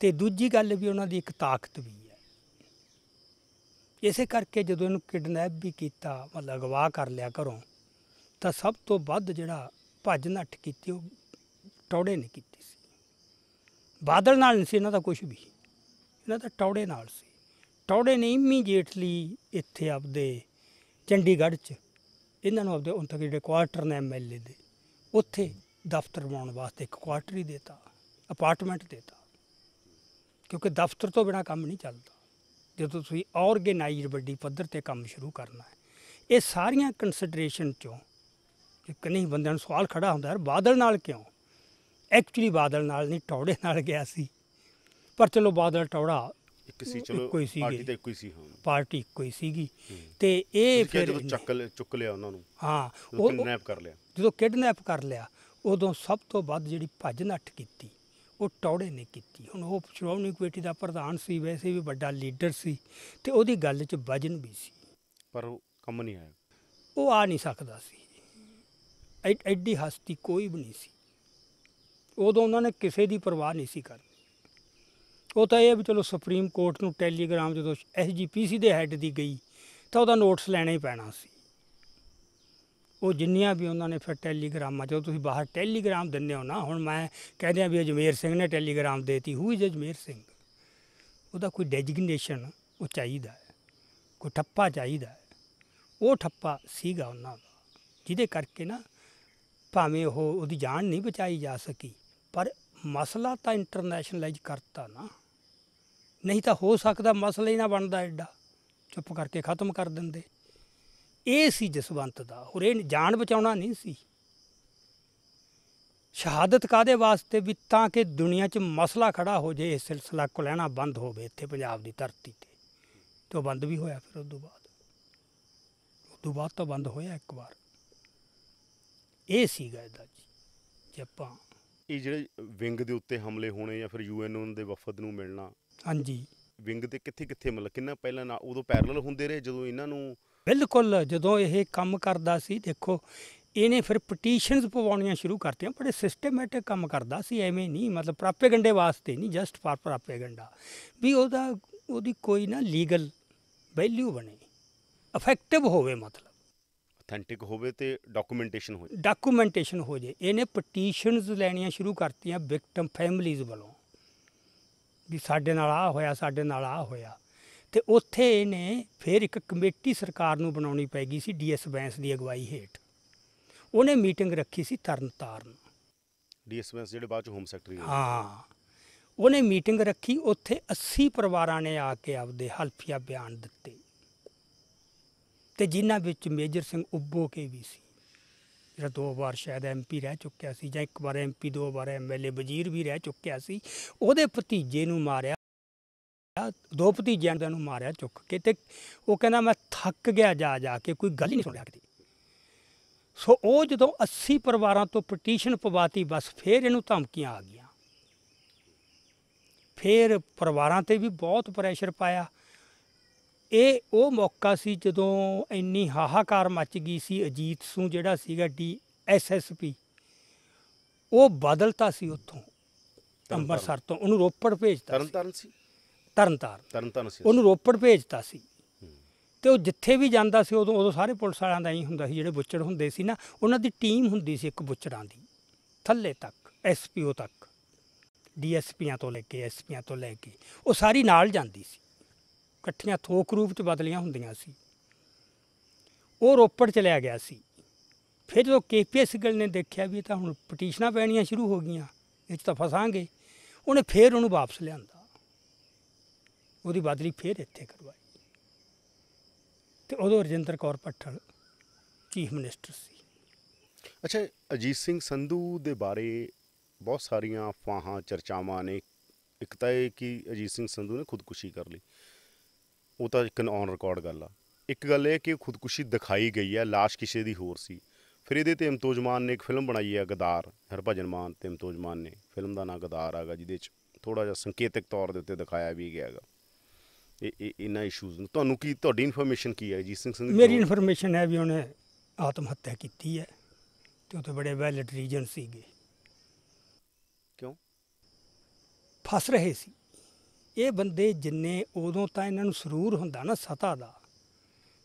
ਤੇ ਦੂਜੀ ਗੱਲ ਵੀ ਉਹਨਾਂ ਦੀ ਇੱਕ ਤਾਕਤ ਵੀ ਹੈ ਇਸੇ ਕਰਕੇ ਜਦੋਂ ਇਹਨੂੰ ਕਿਡਨੈਪ ਵੀ ਕੀਤਾ ਮਤਲਬ ਅਗਵਾ ਕਰ ਲਿਆ ਘਰੋਂ ਤਾਂ ਸਭ ਤੋਂ ਵੱਧ ਜਿਹੜਾ ਭੱਜ ਨੱਠ ਕੀਤੀ ਉਹ ਟੌੜੇ ਨੇ ਕੀਤੀ ਸੀ ਬਾਦਲ ਨਾਲ ਨਹੀਂ ਸੀ ਇਹਨਾਂ ਦਾ ਕੁਝ ਵੀ ਇਹਨਾਂ ਦਾ ਟੌੜੇ ਨਾਲ ਸੀ ਟੌੜੇ ਨੇ ਇੰਮੀ ਇੱਥੇ ਆਪਦੇ ਚੰਡੀਗੜ੍ਹ 'ਚ ਇਹਨਾਂ ਨੂੰ ਆਪਦੇ ਉੱਥੇ ਜਿਹੜੇ ਕੁਆਟਰ ਨੇ ਐਮਐਲਏ ਦੇ ਉੱਥੇ ਦਫ਼ਤਰ ਬਣਾਉਣ ਵਾਸਤੇ ਇੱਕ ਕੁਆਟਰ ਹੀ ਦਿੱਤਾ ਅਪਾਰਟਮੈਂਟ ਦਿੱਤਾ ਕਿਉਂਕਿ ਦਫ਼ਤਰ ਤੋਂ ਬਿਨਾ ਕੰਮ ਨਹੀਂ ਚੱਲਦਾ ਜਦੋਂ ਤੁਸੀਂ ਆਰਗੇਨਾਈਜ਼ਡ ਵੱਡੀ ਪੱਧਰ ਤੇ ਕੰਮ ਸ਼ੁਰੂ ਕਰਨਾ ਹੈ ਇਹ ਸਾਰੀਆਂ ਕੰਸੀਡਰੇਸ਼ਨ ਚੋਂ ਕਿ ਕਿੰਨੇ ਬੰਦਿਆਂ ਨੂੰ ਸਵਾਲ ਖੜਾ ਹੁੰਦਾ ਯਾਰ ਬਾਦਲ ਨਾਲ ਕਿਉਂ ਐਕਚੁਅਲੀ ਬਾਦਲ ਨਾਲ ਨਹੀਂ ਟੌੜੇ ਨਾਲ ਗਿਆ ਸੀ ਪਰ ਚਲੋ ਬਾਦਲ ਟੌੜਾ ਇੱਕ ਸੀ ਚਲੋ ਪਾਰਟੀ ਤੇ ਇੱਕੋ ਹੀ ਸੀ ਹਾਂ ਪਾਰਟੀ ਇੱਕੋ ਹੀ ਸੀਗੀ ਤੇ ਇਹ ਫਿਰ ਜਦੋਂ ਚੱਕ ਲਿਆ- ਚੁੱਕ ਲਿਆ ਉਹਨਾਂ ਨੂੰ ਹਾਂ ਉਹ- ਕਿਡਨੈਪ ਕਰ ਲਿਆ ਜਦੋਂ ਕਿਡਨੈਪ ਕਰ ਲਿਆ ਉਦੋਂ ਸਭ ਤੋਂ ਵੱਧ ਜਿਹੜੀ ਭੱਜ ਨੱਠ ਕੀਤੀ ਉਹ ਟੌੜੇ ਨੇ ਕੀਤੀ ਹੁਣ ਉਹ ਸ਼੍ਰੋਮਣੀ ਕਮੇਟੀ ਦਾ ਪ੍ਰਧਾਨ ਸੀ ਵੈਸੇ ਵੀ ਵੱਡਾ ਲੀਡਰ ਸੀ ਤੇ ਉਹਦੀ ਗੱਲ 'ਚ ਵਜਨ ਵੀ ਸੀ ਪਰ ਉਹ ਕੰਮ ਨਹੀਂ ਆਇਆ ਉਹ ਆ ਨਹੀਂ ਸਕਦਾ ਸੀ ਐ- ਐਡੀ ਹਸਤੀ ਕੋਈ ਵੀ ਨਹੀਂ ਸੀ ਉਦੋਂ ਉਹਨਾਂ ਨੇ ਕਿਸੇ ਦੀ ਪਰਵਾਹ ਨਹੀਂ ਸੀ ਕਰਨੀ ਉਹ ਤਾਂ ਇਹ ਵੀ ਚਲੋ ਸੁਪਰੀਮ ਕੋਰਟ ਨੂੰ ਟੈਲੀਗ੍ਰਾਮ ਜਦੋਂ ਐਸਜੀਪੀਸੀ ਦੇ ਹੈੱਡ ਦੀ ਗਈ ਤਾਂ ਉਹਦਾ ਨੋਟਿਸ ਲੈਣਾ ਹੀ ਪੈਣਾ ਸੀ ਉਹ ਜਿੰਨੀਆਂ ਵੀ ਉਹਨਾਂ ਨੇ ਫਿਰ ਟੈਲੀਗ੍ਰਾਮਾਂ ਜਦੋਂ ਤੁਸੀਂ ਬਾਹਰ ਟੈਲੀਗ੍ਰਾਮ ਦਿੰਦੇ ਹੋ ਨਾ ਹੁਣ ਮੈਂ ਕਹਿੰਦੇ ਆ ਵੀ ਅਜਮੇਰ ਸਿੰਘ ਨੇ ਟੈਲੀਗ੍ਰਾਮ ਦੇਤੀ ਹੂ ਇਜ਼ ਅਜਮੇਰ ਸਿੰਘ ਉਹਦਾ ਕੋਈ ਡੈਜਿਗਨੇਸ਼ਨ ਉਹ ਚਾਹੀਦਾ ਹੈ ਕੋਈ ਠੱਪਾ ਚਾਹੀਦਾ ਹੈ ਉਹ ਠੱਪਾ ਸੀਗਾ ਉਹਨਾਂ ਦਾ ਜਿਹਦੇ ਕਰਕੇ ਨਾ ਭਾਵੇਂ ਉਹ ਉਹਦੀ ਜਾਨ ਨਹੀਂ ਬਚਾਈ ਜਾ ਸਕੀ ਪਰ ਮਸਲਾ ਤਾਂ ਇੰਟਰਨੈਸ਼ਨਲਾਈਜ਼ ਕਰਤਾ ਨਾ ਨਹੀਂ ਤਾਂ ਹੋ ਸਕਦਾ ਮਸਲਾ ਹੀ ਨਾ ਬਣਦਾ ਐਡਾ ਚੁੱਪ ਕਰਕੇ ਖਤਮ ਕਰ ਦਿੰਦੇ ਇਹ ਸੀ ਜਸਵੰਤ ਦਾ ਹੋਰ ਇਹ ਜਾਨ ਬਚਾਉਣਾ ਨਹੀਂ ਸੀ ਸ਼ਹਾਦਤ ਕਾਦੇ ਵਾਸਤੇ ਵੀ ਤਾਂ ਕਿ ਦੁਨੀਆ 'ਚ ਮਸਲਾ ਖੜਾ ਹੋ ਜੇ ਇਹ ਸਿਲਸਿਲਾ ਲੈਣਾ ਬੰਦ ਹੋਵੇ ਇੱਥੇ ਪੰਜਾਬ ਦੀ ਧਰਤੀ ਤੇ ਤੋਂ ਬੰਦ ਵੀ ਹੋਇਆ ਫਿਰ ਉਦੋਂ ਬਾਅਦ ਉਦੋਂ ਬਾਅਦ ਤਾਂ ਬੰਦ ਹੋਇਆ ਇੱਕ ਵਾਰ ਇਹ ਗੱਲ ਦਾ ਜੀ ਜੇ ਆਪਾਂ ਇਹ ਜਿਹੜੇ ਵਿੰਗ ਦੇ ਉੱਤੇ ਹਮਲੇ ਹੋਣੇ ਜਾਂ ਫਿਰ ਯੂਐਨਓ ਦੇ ਵਫਦ ਨੂੰ ਮਿਲਣਾ ਹਾਂਜੀ ਵਿੰਗ ਤੇ ਕਿੱਥੇ ਕਿੱਥੇ ਮਤਲਬ ਕਿੰਨਾ ਪਹਿਲਾਂ ਨਾ ਉਦੋਂ ਪੈਰਲਲ ਹੁੰਦੇ ਰਹੇ ਜਦੋਂ ਇਹਨਾਂ ਨੂੰ ਬਿਲਕੁਲ ਜਦੋਂ ਇਹ ਕੰਮ ਕਰਦਾ ਸੀ ਦੇਖੋ ਇਹਨੇ ਫਿਰ ਪਟੀਸ਼ਨਸ ਪਵਾਉਣੀਆਂ ਸ਼ੁਰੂ ਕਰਤੀਆਂ ਬੜੇ ਸਿਸਟਮੈਟਿਕ ਕੰਮ ਕਰਦਾ ਸੀ ਐਵੇਂ ਨਹੀਂ ਮਤਲਬ ਪ੍ਰਾਪੇਗੰਡੇ ਵਾਸਤੇ ਨਹੀਂ ਜਸਟ ਫਾਰ ਪ੍ਰਾਪੇਗੰਡਾ ਵੀ ਉਹਦਾ ਉਹਦੀ ਕੋਈ ਨਾ ਲੀਗਲ ਵੈਲਿਊ ਬਣੇ ਇਫੈਕਟਿਵ ਹੋਵੇ ਮਤਲਬ ਅਥੈਂਟਿਕ ਹੋਵੇ ਤੇ ਡਾਕੂਮੈਂਟੇਸ਼ਨ ਹੋ ਜਾਵੇ ਡਾਕੂਮੈਂਟੇਸ਼ਨ ਹੋ ਜਾਏ ਇਹਨੇ ਪਟੀਸ਼ਨਸ ਲੈਣੀਆਂ ਸ਼ੁਰੂ ਕਰਤੀਆਂ ਵਿਕਟਮ ਫੈਮਿਲੀਜ਼ ਵੱਲੋਂ ਵੀ ਸਾਡੇ ਨਾਲ ਆ ਹੋਇਆ ਸਾਡੇ ਨਾਲ ਆ ਹੋਇਆ ਤੇ ਉੱਥੇ ਇਹਨੇ ਫਿਰ ਇੱਕ ਕਮੇਟੀ ਸਰਕਾਰ ਨੂੰ ਬਣਾਉਣੀ ਪੈਗੀ ਸੀ ਡੀਐਸ ਬੈਂਸ ਦੀ ਅਗਵਾਈ ਹੇਠ ਉਹਨੇ ਮੀਟਿੰਗ ਰੱਖੀ ਸੀ ਤਰਨਤਾਰਨ ਡੀਐਸ ਬੈਂਸ ਜਿਹੜੇ ਬਾਅਦ ਚ ਹੋਮ ਸੈਕਟਰੀ ਹਾਂ ਉਹਨੇ ਮੀਟਿੰਗ ਰੱਖੀ ਉੱਥੇ 80 ਪਰਿਵਾਰਾਂ ਨੇ ਆ ਕੇ ਆਪਦੇ ਹਲਫੀਆ ਬਿਆਨ ਦਿੱਤੇ ਤੇ ਜਿਨ੍ਹਾਂ ਵਿੱਚ ਮੇਜਰ ਸਿੰਘ ਉੱਬੋ ਕੇ ਵੀ ਸੀ ਜਿਹੜਾ ਦੋ ਵਾਰ ਸ਼ਾਇਦ ਐਮਪੀ ਰਹਿ ਚੁੱਕਿਆ ਸੀ ਜਾਂ ਇੱਕ ਵਾਰ ਐਮਪੀ ਦੋ ਵਾਰ ਐਮਐਲਏ ਵਜ਼ੀਰ ਵੀ ਰਹਿ ਚੁੱਕਿਆ ਸੀ ਉਹਦੇ ਭਤੀਜੇ ਨੂੰ ਮਾਰਿਆ ਦੋ ਭਤੀਜਿਆਂ ਦਾ ਨੂੰ ਮਾਰਿਆ ਚੁੱਕ ਕੇ ਤੇ ਉਹ ਕਹਿੰਦਾ ਮੈਂ ਥੱਕ ਗਿਆ ਜਾ ਜਾ ਕੇ ਕੋਈ ਗੱਲ ਹੀ ਨਹੀਂ ਸੁਣਿਆ ਰਿਹਾ ਕਿਤੇ ਸੋ ਉਹ ਜਦੋਂ 80 ਪਰਿਵਾਰਾਂ ਤੋਂ ਪਟੀਸ਼ਨ ਪਵਾਤੀ ਬਸ ਫੇਰ ਇਹਨੂੰ ਧਮਕੀਆਂ ਆ ਗਈਆਂ ਫੇਰ ਪਰਿਵਾਰਾਂ ਤੇ ਵੀ ਬਹੁਤ ਪ੍ਰੈਸ਼ਰ ਪਾਇਆ ਇਹ ਉਹ ਮੌਕਾ ਸੀ ਜਦੋਂ ਇੰਨੀ ਹਾਹਾਕਾਰ ਮੱਚ ਗਈ ਸੀ ਅਜੀਤ ਸੂ ਜਿਹੜਾ ਸੀਗਾ ਡੀ ਐਸਐਸਪੀ ਉਹ ਬਦਲਤਾ ਸੀ ਉੱਥੋਂ ਅੰਮ੍ਰਿਤਸਰ ਤੋਂ ਉਹਨੂੰ ਰੋਪੜ ਭੇਜਤਾ ਤਰਨਤਾਰਨ ਸੀ ਤਰਨਤਾਰਨ ਤਰਨਤਾਰਨ ਸੀ ਉਹਨੂੰ ਰੋਪੜ ਭੇਜਤਾ ਸੀ ਤੇ ਉਹ ਜਿੱਥੇ ਵੀ ਜਾਂਦਾ ਸੀ ਉਦੋਂ ਉਦੋਂ ਸਾਰੇ ਪੁਲਿਸ ਵਾਲਿਆਂ ਦਾ ਹੀ ਹੁੰਦਾ ਸੀ ਜਿਹੜੇ ਬੁੱਚੜ ਹੁੰਦੇ ਸੀ ਨਾ ਉਹਨਾਂ ਦੀ ਟੀਮ ਹੁੰਦੀ ਸੀ ਇੱਕ ਬੁੱਚੜਾਂ ਦੀ ਥੱਲੇ ਤੱਕ ਐਸਪੀਓ ਤੱਕ ਡੀਐਸਪੀਆਂ ਤੋਂ ਲੈ ਕੇ ਐਸਪੀਆਂ ਤੋਂ ਲੈ ਕੇ ਉਹ ਸਾਰੀ ਨਾਲ ਜਾਂਦੀ ਸੀ ਇਕੱਠੀਆਂ ਥੋਕ ਰੂਪ 'ਚ ਬਦਲੀਆਂ ਹੁੰਦੀਆਂ ਸੀ ਉਹ ਰੋਪੜ ਚ ਲਿਆ ਗਿਆ ਸੀ ਫਿਰ ਜਦੋਂ ਕੇਪੀ ਸਿਗਲ ਨੇ ਦੇਖਿਆ ਵੀ ਤਾਂ ਹੁਣ ਪਟੀਸ਼ਨਾਂ ਪੈਣੀਆਂ ਸ਼ੁਰੂ ਹੋ ਗਈਆਂ ਇਹ 'ਚ ਤਾਂ ਫਸਾਂਗੇ ਉਹਨੇ ਫੇਰ ਉਹਨੂੰ ਵਾਪਸ ਲਿਆਂਦਾ ਉਹਦੀ ਬਦਲੀ ਫੇਰ ਇੱਥੇ ਕਰਵਾਈ ਤੇ ਉਦੋਂ ਰਜਿੰਦਰ ਕੌਰ ਪੱਠਲ ਚੀਫ ਮਿਨਿਸਟਰ ਸੀ ਅੱਛਾ ਅਜੀਤ ਸਿੰਘ ਸੰਧੂ ਦੇ ਬਾਰੇ ਬਹੁਤ ਸਾਰੀਆਂ ਫਾਹਾਂ ਚਰਚਾਵਾਂ ਨੇ ਇੱਕ ਤਾਂ ਇਹ ਕਿ ਅਜੀਤ ਸਿੰਘ ਸੰਧੂ ਨੇ ਖੁਦਕੁਸ਼ੀ ਕਰ ਲਈ ਉਹ ਤਾਂ ਇੱਕ ਔਨ ਰਿਕਾਰਡ ਗੱਲ ਆ ਇੱਕ ਗੱਲ ਇਹ ਕਿ ਖੁਦਕੁਸ਼ੀ ਦਿਖਾਈ ਗਈ ਹੈ লাশ ਕਿਸੇ ਦੀ ਹੋਰ ਸੀ ਫਿਰ ਇਹਦੇ ਤੇ ਇਮਤੋਜਮਾਨ ਨੇ ਇੱਕ ਫਿਲਮ ਬਣਾਈ ਹੈ ਗਦਾਰ ਹਰਭਜਨ ਮਾਨ ਤੇ ਇਮਤੋਜਮਾਨ ਨੇ ਫਿਲਮ ਦਾ ਨਾਮ ਗਦਾਰ ਆਗਾ ਜਿਹਦੇ 'ਚ ਥੋੜਾ ਜਿਹਾ ਸੰਕੇਤਕ ਤੌਰ ਦੇ ਉੱਤੇ ਦਿਖਾਇਆ ਵੀ ਗਿਆ ਹੈਗਾ ਇਹ ਇਹਨਾਂ ਇਸ਼ੂਜ਼ ਨੂੰ ਤੁਹਾਨੂੰ ਕੀ ਤੁਹਾਡੀ ਇਨਫੋਰਮੇਸ਼ਨ ਕੀ ਹੈ ਜੀ ਸਿੰਘ ਸਿੰਘ ਮੇਰੀ ਇਨਫੋਰਮੇਸ਼ਨ ਹੈ ਵੀ ਉਹਨੇ ਆਤਮ ਹੱਤਿਆ ਕੀਤੀ ਹੈ ਤੇ ਉਹ ਤੇ ਬੜੇ ਵੈਲਿਡ ਰੀਜਨ ਸੀਗੇ ਕਿਉਂ ਫਸ ਰਹੇ ਸੀ ਇਹ ਬੰਦੇ ਜਿੰਨੇ ਉਦੋਂ ਤਾਂ ਇਹਨਾਂ ਨੂੰ ਸਰੂਰ ਹੁੰਦਾ ਨਾ ਸਤਾ ਦਾ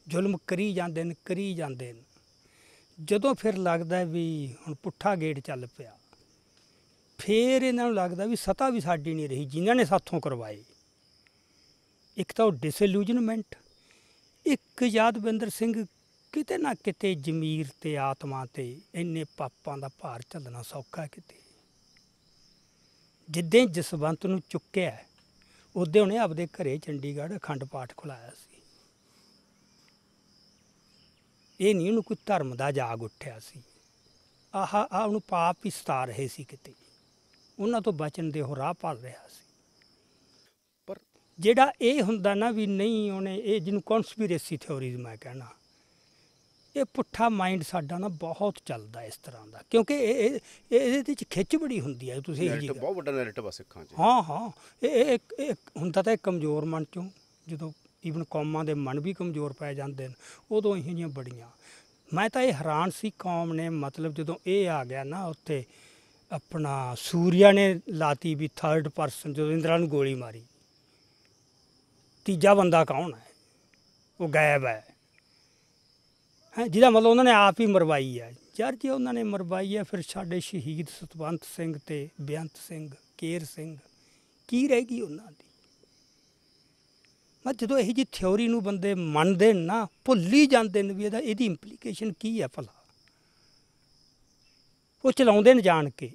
ਜ਼ੁਲਮ ਕਰੀ ਜਾਂਦੇ ਨੇ ਕਰੀ ਜਾਂਦੇ ਨੇ ਜਦੋਂ ਫਿਰ ਲੱਗਦਾ ਵੀ ਹੁਣ ਪੁੱਠਾ ਗੇੜ ਚੱਲ ਪਿਆ ਫੇਰ ਇਹਨਾਂ ਨੂੰ ਲੱਗਦਾ ਵੀ ਸਤਾ ਵੀ ਸਾਡੀ ਨਹੀਂ ਰਹੀ ਜਿਨ੍ਹਾਂ ਨੇ ਸਾਥੋਂ ਕਰਵਾਏ ਇੱਕ ਤਾਂ ਉਹ ਇੱਕ ਯਾਦਵਿੰਦਰ ਸਿੰਘ ਕਿਤੇ ਨਾ ਕਿਤੇ ਜ਼ਮੀਰ ਤੇ ਆਤਮਾ ਤੇ ਇੰਨੇ ਪਾਪਾਂ ਦਾ ਭਾਰ ਝੱਲਣਾ ਸੌਖਾ ਕਿਤੇ ਜਿੱਦਾਂ ਜਸਵੰਤ ਨੂੰ ਚੁੱਕਿਆ ਉਹਦੇ ਉਹਨੇ ਆਪਦੇ ਘਰੇ ਚੰਡੀਗੜ੍ਹ ਅਖੰਡ ਪਾਠ ਖੁਲਾਇਆ ਸੀ ਇਹ ਨਹੀਂ ਉਹਨੂੰ ਕੋਈ ਧਰਮ ਦਾ ਜਾਗ ਉੱਠਿਆ ਸੀ ਆਹਾ ਆ ਉਹਨੂੰ ਪਾਪ ਹੀ ਸਤਾ ਰਹੇ ਸੀ ਕਿਤੇ ਉਹਨਾਂ ਤੋਂ ਬਚਣ ਦੇ ਹੋ ਰਾਹ ਪਾਲ ਰਿਹਾ ਸੀ ਪਰ ਜਿਹੜਾ ਇਹ ਹੁੰਦਾ ਨਾ ਵੀ ਨਹੀਂ ਉਹਨੇ ਇਹ ਜਿਹਨੂੰ ਕਨਸਪੀਰੇਸੀ ਥਿਉਰੀਜ਼ ਮੈਂ ਕਹਿਣਾ ਇਹ ਪੁੱਠਾ ਮਾਈਂਡ ਸਾਡਾ ਨਾ ਬਹੁਤ ਚੱਲਦਾ ਇਸ ਤਰ੍ਹਾਂ ਦਾ ਕਿਉਂਕਿ ਇਹ ਇਹ- ਇਹਦੇ ਵਿੱਚ ਖਿੱਚ ਬੜੀ ਹੁੰਦੀ ਹੈ ਤੁਸੀਂ ਇਹ ਜੀ ਬਹੁਤ ਵੱਡਾ ਨੈਰੇਟਿਵ ਆ ਸਿੱਖਾਂ 'ਚ ਹਾਂ ਹਾਂ ਇਹ- ਇਹ ਇੱਕ ਇੱਕ ਹੁੰਦਾ ਤਾਂ ਇਹ ਕਮਜ਼ੋਰ ਮਨ ਚੋਂ ਜਦੋਂ ਈਵਨ ਕੌਮਾਂ ਦੇ ਮਨ ਵੀ ਕਮਜ਼ੋਰ ਪੈ ਜਾਂਦੇ ਨੇ ਉਦੋਂ ਇਹੋ ਜੀਆਂ ਬੜੀਆਂ ਮੈਂ ਤਾਂ ਇਹ ਹੈਰਾਨ ਸੀ ਕੌਮ ਨੇ ਮਤਲਬ ਜਦੋਂ ਇਹ ਆ ਗਿਆ ਨਾ ਉੱਥੇ ਆਪਣਾ ਸੂਰਿਆ ਨੇ ਲਾਤੀ ਵੀ ਥਰਡ ਪਰਸਨ ਜਦੋਂ ਇੰਦਰਾ ਨੂੰ ਗੋਲੀ ਮਾਰੀ ਤੀਜਾ ਬੰਦਾ ਕੌਣ ਹੈ ਉਹ ਗਾਇਬ ਹੈ ਹੈ ਜਿਹਦਾ ਮਤਲਬ ਉਹਨਾਂ ਨੇ ਆਪ ਹੀ ਮਰਵਾਈ ਹੈ ਯਾਰ ਜੇ ਉਹਨਾਂ ਨੇ ਮਰਵਾਈ ਹੈ ਫਿਰ ਸਾਡੇ ਸ਼ਹੀਦ ਸਤਵੰਤ ਸਿੰਘ ਤੇ ਬਿਆੰਤ ਸਿੰਘ ਕੇਰ ਸਿੰਘ ਕੀ ਰਹਿ ਗਈ ਉਹਨਾਂ ਦੀ ਮੈਂ ਜਦੋਂ ਇਹ ਜੀ ਥਿਉਰੀ ਨੂੰ ਬੰਦੇ ਮੰਨਦੇ ਨਾ ਭੁੱਲੀ ਜਾਂਦੇ ਨੇ ਵੀ ਇਹਦਾ ਇਹਦੀ ਇੰਪਲੀਕੇਸ਼ਨ ਕੀ ਹੈ ਭਲਾ ਉਹ ਚਲਾਉਂਦੇ ਨੇ ਜਾਣ ਕੇ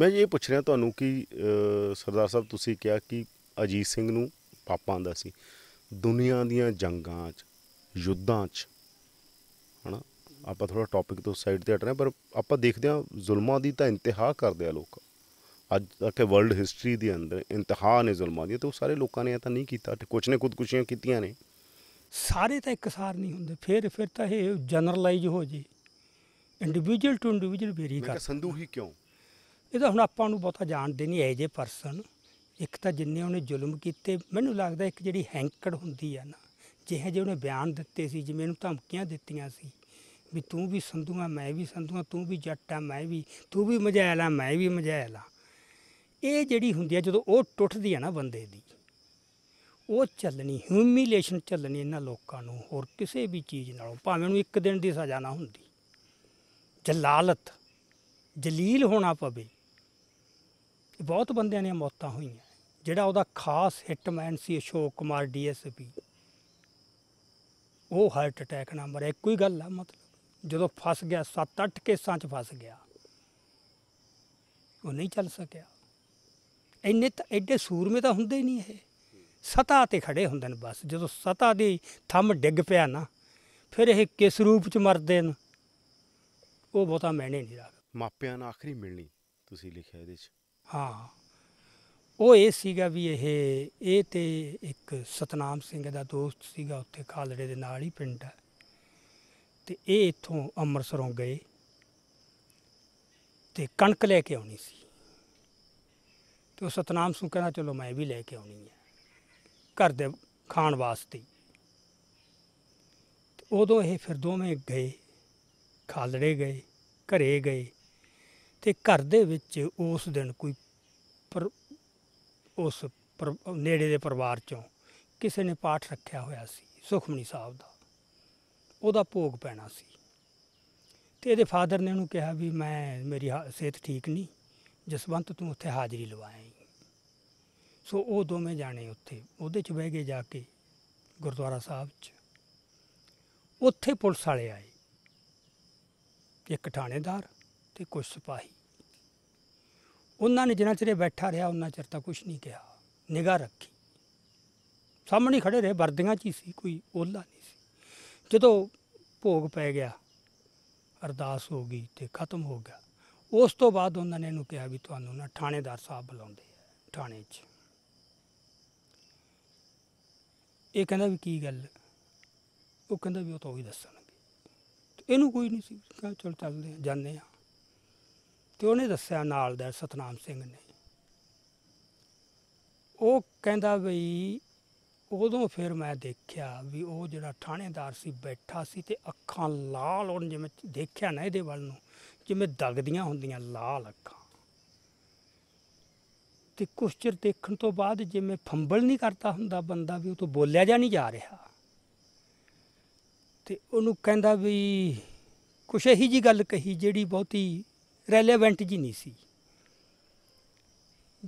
ਮੈਂ ਇਹ ਪੁੱਛ ਰਿਹਾ ਤੁਹਾਨੂੰ ਕਿ ਸਰਦਾਰ ਸਾਹਿਬ ਤੁਸੀਂ ਕਿਹਾ ਕਿ ਅਜੀਤ ਸਿੰਘ ਨੂੰ ਪਾਪਾਂ ਦਾ ਸੀ ਦੁਨੀਆ ਦੀਆਂ ਜੰਗਾਂ 'ਚ ਯੁੱਧਾਂ 'ਚ ਹਨਾ ਆਪਾਂ ਥੋੜਾ ਟੌਪਿਕ ਤੋਂ ਸਾਈਡ ਤੇ ਹਟ ਰਹੇ ਪਰ ਆਪਾਂ ਦੇਖਦੇ ਹਾਂ ਜ਼ੁਲਮਾਂ ਦੀ ਤਾਂ ਇੰਤਹਾ ਕਰਦੇ ਆ ਲੋਕ ਅੱਜ ਤੱਕ ਵਰਲਡ ਹਿਸਟਰੀ ਦੇ ਅੰਦਰ ਇੰਤਹਾ ਨੇ ਜ਼ੁਲਮਾਂ ਦੀ ਤੇ ਉਹ ਸਾਰੇ ਲੋਕਾਂ ਨੇ ਤਾਂ ਨਹੀਂ ਕੀਤਾ ਤੇ ਕੁਝ ਨੇ ਖੁਦਕੁਸ਼ੀਆਂ ਕੀਤੀਆਂ ਨੇ ਸਾਰੇ ਤਾਂ ਇੱਕਸਾਰ ਨਹੀਂ ਹੁੰਦੇ ਫਿਰ ਫਿਰ ਤਾਂ ਇਹ ਜਨਰਲਾਈਜ਼ ਹੋ ਜੇ ਇੰਡੀਵਿਜੂਅਲ ਟੂ ਇੰਡੀਵਿਜੂਅਲ ਵੇਰੀ ਕਰਦਾ ਸੰਧੂ ਹੀ ਕਿਉਂ ਇਹਦਾ ਹੁਣ ਆਪਾਂ ਨੂੰ ਬਹੁਤਾ ਜਾਣਦੇ ਨਹੀਂ ਐ ਜੇ ਪਰਸਨ ਇੱਕ ਤਾਂ ਜਿੰਨੇ ਉਹਨੇ ਜ਼ੁਲਮ ਕੀਤੇ ਮੈਨੂੰ ਲੱਗਦਾ ਇੱਕ ਜਿਹੜੀ ਹੈਂਕੜ ਹੁੰਦੀ ਆ ਨਾ ਜਿਹੇ ਜਿਹੇ ਉਹਨੇ ਬਿਆਨ ਦਿੱਤੇ ਸੀ ਜਿਵੇਂ ਉਹਨੂੰ ਧਮਕੀਆਂ ਦਿੱਤੀਆਂ ਸੀ ਵੀ ਤੂੰ ਵੀ ਸੰਧੂਆ ਮੈਂ ਵੀ ਸੰਧੂਆ ਤੂੰ ਵੀ ਜੱਟ ਆ ਮੈਂ ਵੀ ਤੂੰ ਵੀ ਮਝੈਲ ਆ ਮੈਂ ਵੀ ਮਝੈਲ ਆ ਇਹ ਜਿਹੜੀ ਹੁੰਦੀ ਆ ਜਦੋਂ ਉਹ ਟੁੱਟਦੀ ਆ ਨਾ ਬੰਦੇ ਦੀ ਉਹ ਚੱਲਣੀ ਹਿਊਮਿਲੇਸ਼ਨ ਚੱਲਣੀ ਇਹਨਾਂ ਲੋਕਾਂ ਨੂੰ ਹੋਰ ਕਿਸੇ ਵੀ ਚੀਜ਼ ਨਾਲੋਂ ਭਾਵੇਂ ਉਹਨੂੰ ਇੱਕ ਦਿਨ ਦੀ ਸਜ਼ਾ ਨਾ ਹੁੰਦੀ ਜਲਾਲਤ ਜਲੀਲ ਹੋਣਾ ਪਵੇ ਬਹੁਤ ਬੰਦਿਆਂ ਦੀਆਂ ਮੌਤਾਂ ਹੋਈਆਂ ਜਿਹੜਾ ਉਹਦਾ ਖਾਸ ਹਿੱਟਮੈਨ ਸੀ ਅਸ਼ੋਕ ਕੁਮਾਰ ਡੀਐਸਪੀ ਉਹ ਹਾਰਟ ਅਟੈਕ ਨਾਲ ਮਰਿਆ ਇੱਕੋ ਹੀ ਗੱਲ ਆ ਮਤਲਬ ਜਦੋਂ ਫਸ ਗਿਆ 7-8 ਕੇਸਾਂ 'ਚ ਫਸ ਗਿਆ ਉਹ ਨਹੀਂ ਚੱਲ ਸਕਿਆ ਇੰਨੇ ਤਾਂ ਐਡੇ ਸੂਰਮੇ ਤਾਂ ਹੁੰਦੇ ਨਹੀਂ ਇਹ ਸਤਾ ਤੇ ਖੜੇ ਹੁੰਦੇ ਨੇ ਬਸ ਜਦੋਂ ਸਤਾ ਦੀ ਥੰਮ ਡਿੱਗ ਪਿਆ ਨਾ ਫਿਰ ਇਹ ਕਿਸ ਰੂਪ 'ਚ ਮਰਦੇ ਨੇ ਉਹ ਬਹੁਤਾ ਮੈਨੇ ਨਹੀਂ ਰੱਖਦਾ ਮਾਪਿਆਂ ਨਾਲ ਆਖਰੀ ਮਿਲਣੀ ਤੁਸੀਂ ਲਿਖਿਆ ਇਹਦੇ 'ਚ ਹਾਂ ਉਹ ਇਹ ਸੀਗਾ ਵੀ ਇਹ ਇਹ ਤੇ ਇੱਕ ਸਤਨਾਮ ਸਿੰਘ ਦਾ ਦੋਸਤ ਸੀਗਾ ਉੱਥੇ ਖਾਲੜੇ ਦੇ ਨਾਲ ਹੀ ਪਿੰਡ ਹੈ ਤੇ ਇਹ ਇੱਥੋਂ ਅੰਮ੍ਰਿਤਸਰੋਂ ਗਏ ਤੇ ਕਣਕ ਲੈ ਕੇ ਆਉਣੀ ਸੀ ਤੇ ਉਹ ਸਤਨਾਮ ਸਿੰਘ ਕਹਿੰਦਾ ਚਲੋ ਮੈਂ ਵੀ ਲੈ ਕੇ ਆਉਣੀ ਹੈ ਘਰ ਦੇ ਖਾਣ ਵਾਸਤੇ ਉਦੋਂ ਇਹ ਫਿਰ ਦੋਵੇਂ ਗਏ ਖਾਲੜੇ ਗਏ ਘਰੇ ਗਏ ਤੇ ਘਰ ਦੇ ਵਿੱਚ ਉਸ ਦਿਨ ਕੋਈ ਉਸ ਨੇੜੇ ਦੇ ਪਰਿਵਾਰ ਚੋਂ ਕਿਸੇ ਨੇ ਪਾਠ ਰੱਖਿਆ ਹੋਇਆ ਸੀ ਸੁਖਮਨੀ ਸਾਹਿਬ ਦਾ ਉਹਦਾ ਭੋਗ ਪੈਣਾ ਸੀ ਤੇ ਇਹਦੇ ਫਾਦਰ ਨੇ ਉਹਨੂੰ ਕਿਹਾ ਵੀ ਮੈਂ ਮੇਰੀ ਸਿਹਤ ਠੀਕ ਨਹੀਂ ਜਸਵੰਤ ਤੂੰ ਉੱਥੇ ਹਾਜ਼ਰੀ ਲਵਾਏ ਸੋ ਉਹ ਦੋਵੇਂ ਜਾਣੇ ਉੱਥੇ ਉਹਦੇ 'ਚ ਬਹਿ ਕੇ ਜਾ ਕੇ ਗੁਰਦੁਆਰਾ ਸਾਹਿਬ 'ਚ ਉੱਥੇ ਪੁਲਿਸ ਵਾਲੇ ਆਏ ਇੱਕ ਥਾਣੇਦਾਰ ਤੇ ਕੁਝ ਸਿਪਾਹੀ ਉਹਨਾਂ ਨੇ ਜਿੰਨਾ ਚਿਰ ਬੈਠਾ ਰਿਹਾ ਉਹਨਾਂ ਚਿਰ ਤਾਂ ਕੁਝ ਨਹੀਂ ਕਿਹਾ ਨਿਗਾਹ ਰੱਖੀ ਸਾਹਮਣੇ ਖੜੇ ਰਹੇ ਵਰਦੀਆਂ 'ਚ ਹੀ ਸੀ ਕੋਈ ਓਲਾ ਨਹੀਂ ਸੀ ਜਦੋਂ ਭੋਗ ਪੈ ਗਿਆ ਅਰਦਾਸ ਹੋ ਗਈ ਤੇ ਖਤਮ ਹੋ ਗਿਆ ਉਸ ਤੋਂ ਬਾਅਦ ਉਹਨਾਂ ਨੇ ਇਹਨੂੰ ਕਿਹਾ ਵੀ ਤੁਹਾਨੂੰ ਨਾ ਥਾਣੇਦਾਰ ਸਾਹਿਬ ਬੁਲਾਉਂਦੇ ਆ ਥਾਣੇ 'ਚ ਇਹ ਕਹਿੰਦਾ ਵੀ ਕੀ ਗੱਲ ਉਹ ਕਹਿੰਦਾ ਵੀ ਉਹ ਤਾਂ ਉਹ ਹੀ ਦੱਸਣਗੇ ਇਹਨੂੰ ਕੋਈ ਨਹੀਂ ਸੀ ਕਿਹਾ ਚਲ ਚੱਲਦੇ ਜਾਂਦੇ ਆ ਤੇ ਉਹਨੇ ਦੱਸਿਆ ਨਾਲ ਦਾ ਸਤਨਾਮ ਸਿੰਘ ਨੇ ਉਹ ਕਹਿੰਦਾ ਬਈ ਉਦੋਂ ਫਿਰ ਮੈਂ ਦੇਖਿਆ ਵੀ ਉਹ ਜਿਹੜਾ ਥਾਣੇਦਾਰ ਸੀ ਬੈਠਾ ਸੀ ਤੇ ਅੱਖਾਂ ਲਾਲ ਹੋਣ ਜਿਵੇਂ ਦੇਖਿਆ ਨਾ ਇਹਦੇ ਵੱਲ ਨੂੰ ਜਿਵੇਂ ਦਗਦੀਆਂ ਹੁੰਦੀਆਂ ਲਾਲ ਅੱਖਾਂ ਤੇ ਕੁਛ ਚਿਰ ਦੇਖਣ ਤੋਂ ਬਾਅਦ ਜਿਵੇਂ ਫੰਬਲ ਨਹੀਂ ਕਰਦਾ ਹੁੰਦਾ ਬੰਦਾ ਵੀ ਉਹ ਤੋਂ ਬੋਲਿਆ ਜਾ ਨਹੀਂ ਜਾ ਰਿਹਾ ਤੇ ਉਹਨੂੰ ਕਹਿੰਦਾ ਵੀ ਕੁਛ ਇਹੀ ਜੀ ਗੱਲ ਕਹੀ ਜਿਹੜੀ ਬਹੁਤੀ ਰੈਲੇਵੈਂਟ ਜੀ ਨਹੀਂ ਸੀ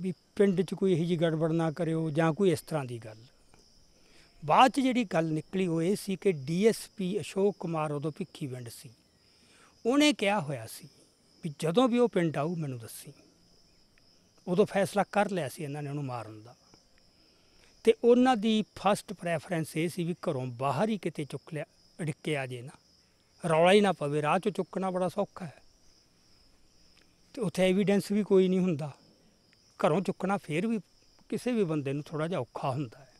ਵੀ ਪਿੰਡ 'ਚ ਕੋਈ ਇਹੋ ਜੀ ਗੜਬੜ ਨਾ ਕਰਿਓ ਜਾਂ ਕੋਈ ਇਸ ਤਰ੍ਹਾਂ ਦੀ ਗੱਲ ਬਾਅਦ 'ਚ ਜਿਹੜੀ ਗੱਲ ਨਿਕਲੀ ਉਹ ਇਹ ਸੀ ਕਿ ਡੀਐਸਪੀ ਅਸ਼ੋਕ ਕੁਮਾਰ ਉਦੋਂ ਭਿੱਖੀ ਪਿੰਡ ਸੀ ਉਹਨੇ ਕਿਹਾ ਹੋਇਆ ਸੀ ਵੀ ਜਦੋਂ ਵੀ ਉਹ ਪਿੰਡ ਆਊ ਮੈਨੂੰ ਦੱਸੀ ਉਦੋਂ ਫੈਸਲਾ ਕਰ ਲਿਆ ਸੀ ਇਹਨਾਂ ਨੇ ਉਹਨੂੰ ਮਾਰਨ ਦਾ ਤੇ ਉਹਨਾਂ ਦੀ ਫਸਟ ਪ੍ਰੈਫਰੈਂਸ ਇਹ ਸੀ ਵੀ ਘਰੋਂ ਬਾਹਰ ਹੀ ਕਿਤੇ ਚੁੱਕ ਲਿਆ ਅੜਕਿਆ ਜੇ ਨਾ ਰੌਲਾ ਹੀ ਨਾ ਪਵੇ ਰਾਹ 'ਚ ਚੁੱਕਣਾ ਬੜਾ ਸੌਖਾ ਹੈ ਤੇ ਉੱਥੇ ਐਵੀਡੈਂਸ ਵੀ ਕੋਈ ਨਹੀਂ ਹੁੰਦਾ ਘਰੋਂ ਚੁੱਕਣਾ ਫੇਰ ਵੀ ਕਿਸੇ ਵੀ ਬੰਦੇ ਨੂੰ ਥੋੜਾ ਜਿਹਾ ਔਖਾ ਹੁੰਦਾ ਹੈ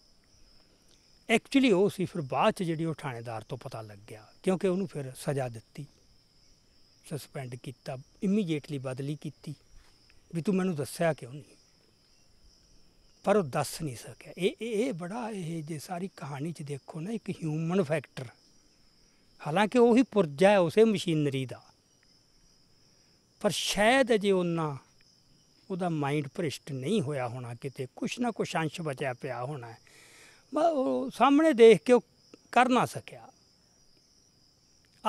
ਐਕਚੁਅਲੀ ਉਹ ਸੀ ਫਿਰ ਬਾਅਦ ਚ ਜਿਹੜੀ ਉਹ ਥਾਣੇਦਾਰ ਤੋਂ ਪਤਾ ਲੱਗ ਗਿਆ ਕਿਉਂਕਿ ਉਹਨੂੰ ਫਿਰ ਸਜ਼ਾ ਦਿੱਤੀ ਸਸਪੈਂਡ ਕੀਤਾ ਇਮੀਡੀਏਟਲੀ ਬਦਲੀ ਕੀਤੀ ਵੀ ਤੂੰ ਮੈਨੂੰ ਦੱਸਿਆ ਕਿਉਂ ਨਹੀਂ ਪਰ ਉਹ ਦੱਸ ਨਹੀਂ ਸਕਿਆ ਇਹ ਇਹ ਬੜਾ ਇਹ ਜੇ ਸਾਰੀ ਕਹਾਣੀ 'ਚ ਦੇਖੋ ਨਾ ਇੱਕ ਹਿਊਮਨ ਫੈਕਟਰ ਹਾਲਾਂਕਿ ਉਹੀ ਪੁਰਜਾ ਹੈ ਉਸੇ ਮਸ਼ੀਨਰੀ ਦਾ ਪਰ ਸ਼ਾਇਦ ਅਜੇ ਉਹਨਾਂ ਉਹਦਾ ਮਾਈਂਡ ਭ੍ਰਿਸ਼ਟ ਨਹੀਂ ਹੋਇਆ ਹੋਣਾ ਕਿਤੇ ਕੁਛ ਨਾ ਕੁਛ ਅੰਸ਼ ਬਚਿਆ ਪਿਆ ਹੋਣਾ ਮੈਂ ਉਹ ਸਾਹਮਣੇ ਦੇਖ ਕੇ ਉਹ ਕਰ ਨਾ ਸਕਿਆ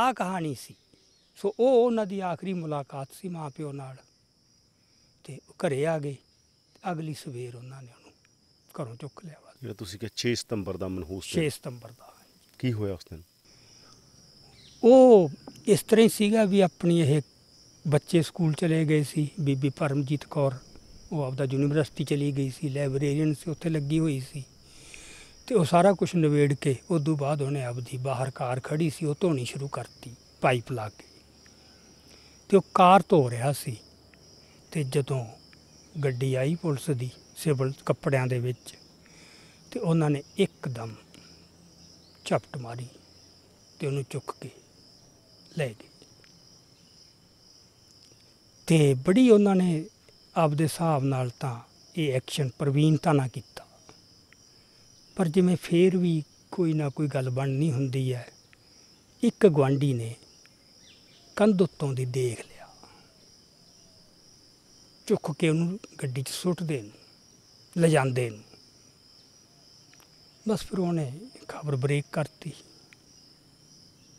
ਆ ਕਹਾਣੀ ਸੀ ਸੋ ਉਹ ਉਹਨਾਂ ਦੀ ਆਖਰੀ ਮੁਲਾਕਾਤ ਸੀ ਮਾਪਿਓ ਨਾਲ ਤੇ ਘਰੇ ਆ ਗਏ ਅਗਲੀ ਸਵੇਰ ਉਹਨਾਂ ਨੇ ਉਹਨੂੰ ਘਰੋਂ ਚੁੱਕ ਲਿਆ ਜਿਹੜਾ ਤੁਸੀਂ ਕਿ 6 ਸਤੰਬਰ ਦਾ ਮਨਹੂਸ 6 ਸਤੰਬਰ ਦਾ ਕੀ ਹੋਇਆ ਉਸ ਦਿਨ ਉਹ ਇਸ ਤਰ੍ਹਾਂ ਸੀਗਾ ਵੀ ਆਪਣੀ ਇਹ ਬੱਚੇ ਸਕੂਲ ਚਲੇ ਗਏ ਸੀ ਬੀਬੀ ਪਰਮਜੀਤ ਕੌਰ ਉਹ ਆਪਦਾ ਯੂਨੀਵਰਸਿਟੀ ਚਲੀ ਗਈ ਸੀ ਲਾਇਬ੍ਰੇਰੀਅਨ ਸੀ ਉੱਥੇ ਲੱਗੀ ਹੋਈ ਸੀ ਤੇ ਉਹ ਸਾਰਾ ਕੁਝ ਨਵੇੜ ਕੇ ਉਦੋਂ ਬਾਅਦ ਉਹਨੇ ਆਪਦੀ ਬਾਹਰ ਕਾਰ ਖੜੀ ਸੀ ਉਹ ਧੋਣੀ ਸ਼ੁਰੂ ਕਰਤੀ ਪਾਈਪ ਲਾ ਕੇ ਤੇ ਉਹ ਕਾਰ ਧੋ ਰਿਹਾ ਸੀ ਤੇ ਜਦੋਂ ਗੱਡੀ ਆਈ ਪੁਲਿਸ ਦੀ ਸਿਵਲ ਕੱਪੜਿਆਂ ਦੇ ਵਿੱਚ ਤੇ ਉਹਨਾਂ ਨੇ ਇੱਕਦਮ ਝਪਟ ਮਾਰੀ ਤੇ ਉਹਨੂੰ ਚੁੱਕ ਕੇ ਲੈ ਗਏ ਤੇ ਬੜੀ ਉਹਨਾਂ ਨੇ ਆਪਦੇ ਹਿਸਾਬ ਨਾਲ ਤਾਂ ਇਹ ਐਕਸ਼ਨ ਪ੍ਰਵੀਨਤਾ ਨਾਲ ਕੀਤਾ ਪਰ ਜਿਵੇਂ ਫੇਰ ਵੀ ਕੋਈ ਨਾ ਕੋਈ ਗੱਲ ਬਣ ਨਹੀਂ ਹੁੰਦੀ ਹੈ ਇੱਕ ਗਵਾਂਡੀ ਨੇ ਕੰਧ ਉੱਤੋਂ ਦੀ ਦੇਖ ਲਿਆ ਚੁੱਕ ਕੇ ਉਹਨੂੰ ਗੱਡੀ 'ਚ ਸੁੱਟ ਨੂੰ ਲੈ ਜਾਂਦੇ ਬਸ ਫਿਰ ਉਹਨੇ ਖਬਰ ਬ੍ਰੇਕ ਕਰਤੀ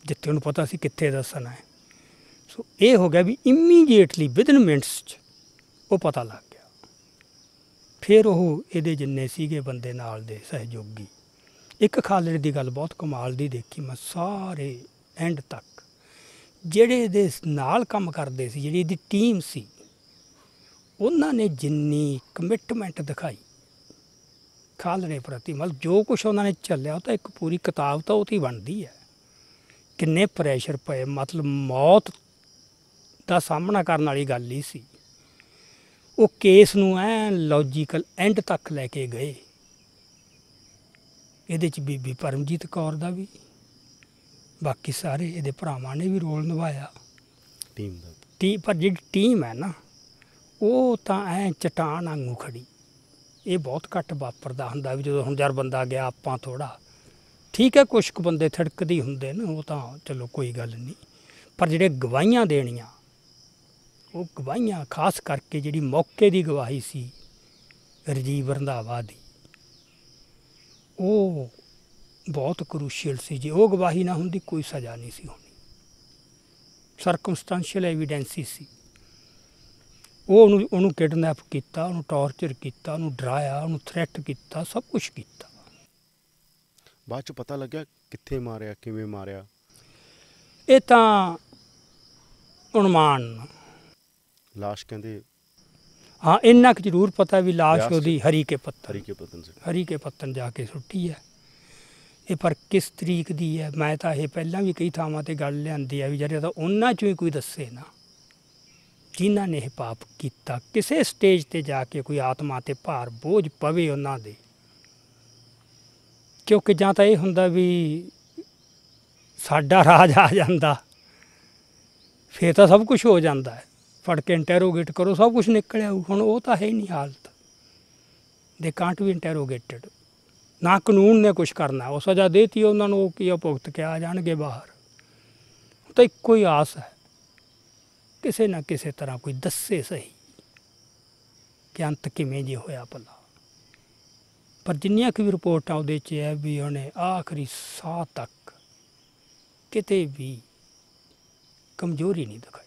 ਜਿੱਥੇ ਉਹਨੂੰ ਪਤਾ ਸੀ ਕਿੱਥੇ ਦੱਸਣਾ ਹੈ ਸੋ ਇਹ ਹੋ ਗਿਆ ਵੀ ਇਮੀਡੀਏਟਲੀ ਵਿਦਨ ਮਿੰਟਸ 'ਚ ਉਹ ਪਤਾ ਲੱਗ ਗਿਆ ਫਿਰ ਉਹ ਇਹਦੇ ਜਿੰਨੇ ਸੀਗੇ ਬੰਦੇ ਨਾਲ ਦੇ ਸਹਿਯੋਗੀ ਇੱਕ ਖਾਲੜ ਦੀ ਗੱਲ ਬਹੁਤ ਕਮਾਲ ਦੀ ਦੇਖੀ ਮੈਂ ਸਾਰੇ ਐਂਡ ਤੱਕ ਜਿਹੜੇ ਦੇ ਨਾਲ ਕੰਮ ਕਰਦੇ ਸੀ ਜਿਹੜੀ ਇਹਦੀ ਟੀਮ ਸੀ ਉਹਨਾਂ ਨੇ ਜਿੰਨੀ ਕਮਿਟਮੈਂਟ ਦਿਖਾਈ ਖਾਲੜੇ ਪ੍ਰਤੀ ਮਤਲਬ ਜੋ ਕੁਝ ਉਹਨਾਂ ਨੇ ਚੱਲਿਆ ਉਹ ਤਾਂ ਇੱਕ ਪੂਰੀ ਕਿਤਾਬ ਤਾਂ ਉਹਦੀ ਬਣਦੀ ਹੈ ਕਿੰਨੇ ਪ੍ਰੈਸ਼ਰ ਪਏ ਮਤਲਬ ਮੌਤ ਦਾ ਸਾਹਮਣਾ ਕਰਨ ਵਾਲੀ ਗੱਲ ਹੀ ਸੀ ਉਹ ਕੇਸ ਨੂੰ ਐ ਲੌਜੀਕਲ ਐਂਡ ਤੱਕ ਲੈ ਕੇ ਗਏ ਇਹਦੇ ਚ ਬੀਬੀ ਪਰਮਜੀਤ ਕੌਰ ਦਾ ਵੀ ਬਾਕੀ ਸਾਰੇ ਇਹਦੇ ਭਰਾਵਾਂ ਨੇ ਵੀ ਰੋਲ ਨਿਭਾਇਆ ਟੀਮ ਦਾ ਟੀ ਪਰ ਜਿਹੜੀ ਟੀਮ ਹੈ ਨਾ ਉਹ ਤਾਂ ਐ ਚਟਾਨ ਵਾਂਗੂ ਖੜੀ ਇਹ ਬਹੁਤ ਘੱਟ ਵਾਪਰਦਾ ਹੁੰਦਾ ਵੀ ਜਦੋਂ ਹੁਣ ਜਰ ਬੰਦਾ ਗਿਆ ਆਪਾਂ ਥੋੜਾ ਠੀਕ ਹੈ ਕੁਝ ਕੁ ਬੰਦੇ ਥੜਕਦੀ ਹੁੰਦੇ ਨੇ ਉਹ ਤਾਂ ਚਲੋ ਕੋਈ ਗੱਲ ਨਹੀਂ ਪਰ ਜਿਹੜੇ ਗਵਾਹੀਆਂ ਦੇਣੀਆਂ ਉਹ ਗਵਾਹੀਆਂ ਖਾਸ ਕਰਕੇ ਜਿਹੜੀ ਮੌਕੇ ਦੀ ਗਵਾਹੀ ਸੀ ਰਜੀਵ ਰੰਧਾਵਾ ਦੀ ਉਹ ਬਹੁਤ ਕਰੂਸ਼ੀਅਲ ਸੀ ਜੇ ਉਹ ਗਵਾਹੀ ਨਾ ਹੁੰਦੀ ਕੋਈ ਸਜ਼ਾ ਨਹੀਂ ਸੀ ਹੋਣੀ ਸਰਕਮਸਟੈਂਸ਼ੀਅਲ ਐਵੀਡੈਂਸ ਸੀ ਉਹ ਉਹਨੂੰ ਉਹਨੂੰ ਕਿਡਨੈਪ ਕੀਤਾ ਉਹਨੂੰ ਟੌਰਚਰ ਕੀਤਾ ਉਹਨੂੰ ਡਰਾਇਆ ਉਹਨੂੰ ਥ੍ਰੈਟ ਕੀਤਾ ਸਭ ਕੁਝ ਕੀਤਾ ਬਾਅਦ ਚ ਪਤਾ ਲੱਗਿਆ ਕਿੱਥੇ ਮਾਰਿਆ ਕਿਵੇਂ ਮਾਰਿਆ ਇਹ ਤਾਂ ਅਨੁਮਾਨ ਲਾਸ਼ ਕਹਿੰਦੇ ਹਾਂ ਇੰਨਾ ਕੁ ਜ਼ਰੂਰ ਪਤਾ ਵੀ ਲਾਸ਼ ਉਹਦੀ ਹਰੀ ਕੇ ਪੱਤਨ ਹਰੀ ਕੇ ਪੱਤਨ ਹਰੀ ਕੇ ਪੱਤਨ ਜਾ ਕੇ ਸੁੱਟੀ ਹੈ ਇਹ ਪਰ ਕਿਸ ਤਰੀਕ ਦੀ ਹੈ ਮੈਂ ਤਾਂ ਇਹ ਪਹਿਲਾਂ ਵੀ ਕਈ ਥਾਵਾਂ ਤੇ ਗੱਲ ਲਿਆਂਦੀ ਆ ਵੀ ਜਰੇ ਤਾਂ ਉਹਨਾਂ ਚੋਂ ਹੀ ਕੋਈ ਦੱਸੇ ਨਾ ਜਿਨ੍ਹਾਂ ਨੇ ਇਹ ਪਾਪ ਕੀਤਾ ਕਿਸੇ ਸਟੇਜ ਤੇ ਜਾ ਕੇ ਕੋਈ ਆਤਮਾ ਤੇ ਭਾਰ ਬੋਝ ਪਵੇ ਉਹਨਾਂ ਦੇ ਕਿਉਂਕਿ ਜਾਂ ਤਾਂ ਇਹ ਹੁੰਦਾ ਵੀ ਸਾਡਾ ਰਾਜ ਆ ਜਾਂਦਾ ਫੇਰ ਤਾਂ ਸਭ ਕੁਝ ਹੋ ਜਾਂਦਾ ਹੈ ਫੜ ਕੇ ਇੰਟਰੋਗੇਟ ਕਰੋ ਸਭ ਕੁਝ ਨਿਕਲ ਆਉ ਹੁਣ ਉਹ ਤਾਂ ਹੈ ਹੀ ਨਹੀਂ ਹਾਲਤ ਦੇ ਕਾਂਟ ਵੀ ਇੰਟਰੋਗੇਟਡ ਨਾ ਕਾਨੂੰਨ ਨੇ ਕੁਝ ਕਰਨਾ ਉਹ ਸਜ਼ਾ ਦੇਤੀ ਉਹਨਾਂ ਨੂੰ ਉਹ ਕੀ ਭੁਗਤ ਕੇ ਆ ਜਾਣਗੇ ਬਾਹਰ ਤਾਂ ਇੱਕੋ ਹੀ ਆਸ ਹੈ ਕਿਸੇ ਨਾ ਕਿਸੇ ਤਰ੍ਹਾਂ ਕੋਈ ਦੱਸੇ ਸਹੀ ਕਿ ਅੰਤ ਕਿਵੇਂ ਜੀ ਹੋਇਆ ਭਲਾ ਪਰ ਜਿੰਨੀਆਂ ਕਿ ਰਿਪੋਰਟਾਂ ਉਹਦੇ 'ਚ ਹੈ ਵੀ ਉਹਨੇ ਆਖਰੀ ਸਾਹ ਤੱਕ ਕਿਤੇ ਵੀ ਕਮਜ਼ੋਰੀ ਨਹੀਂ ਦਿਖਾਈ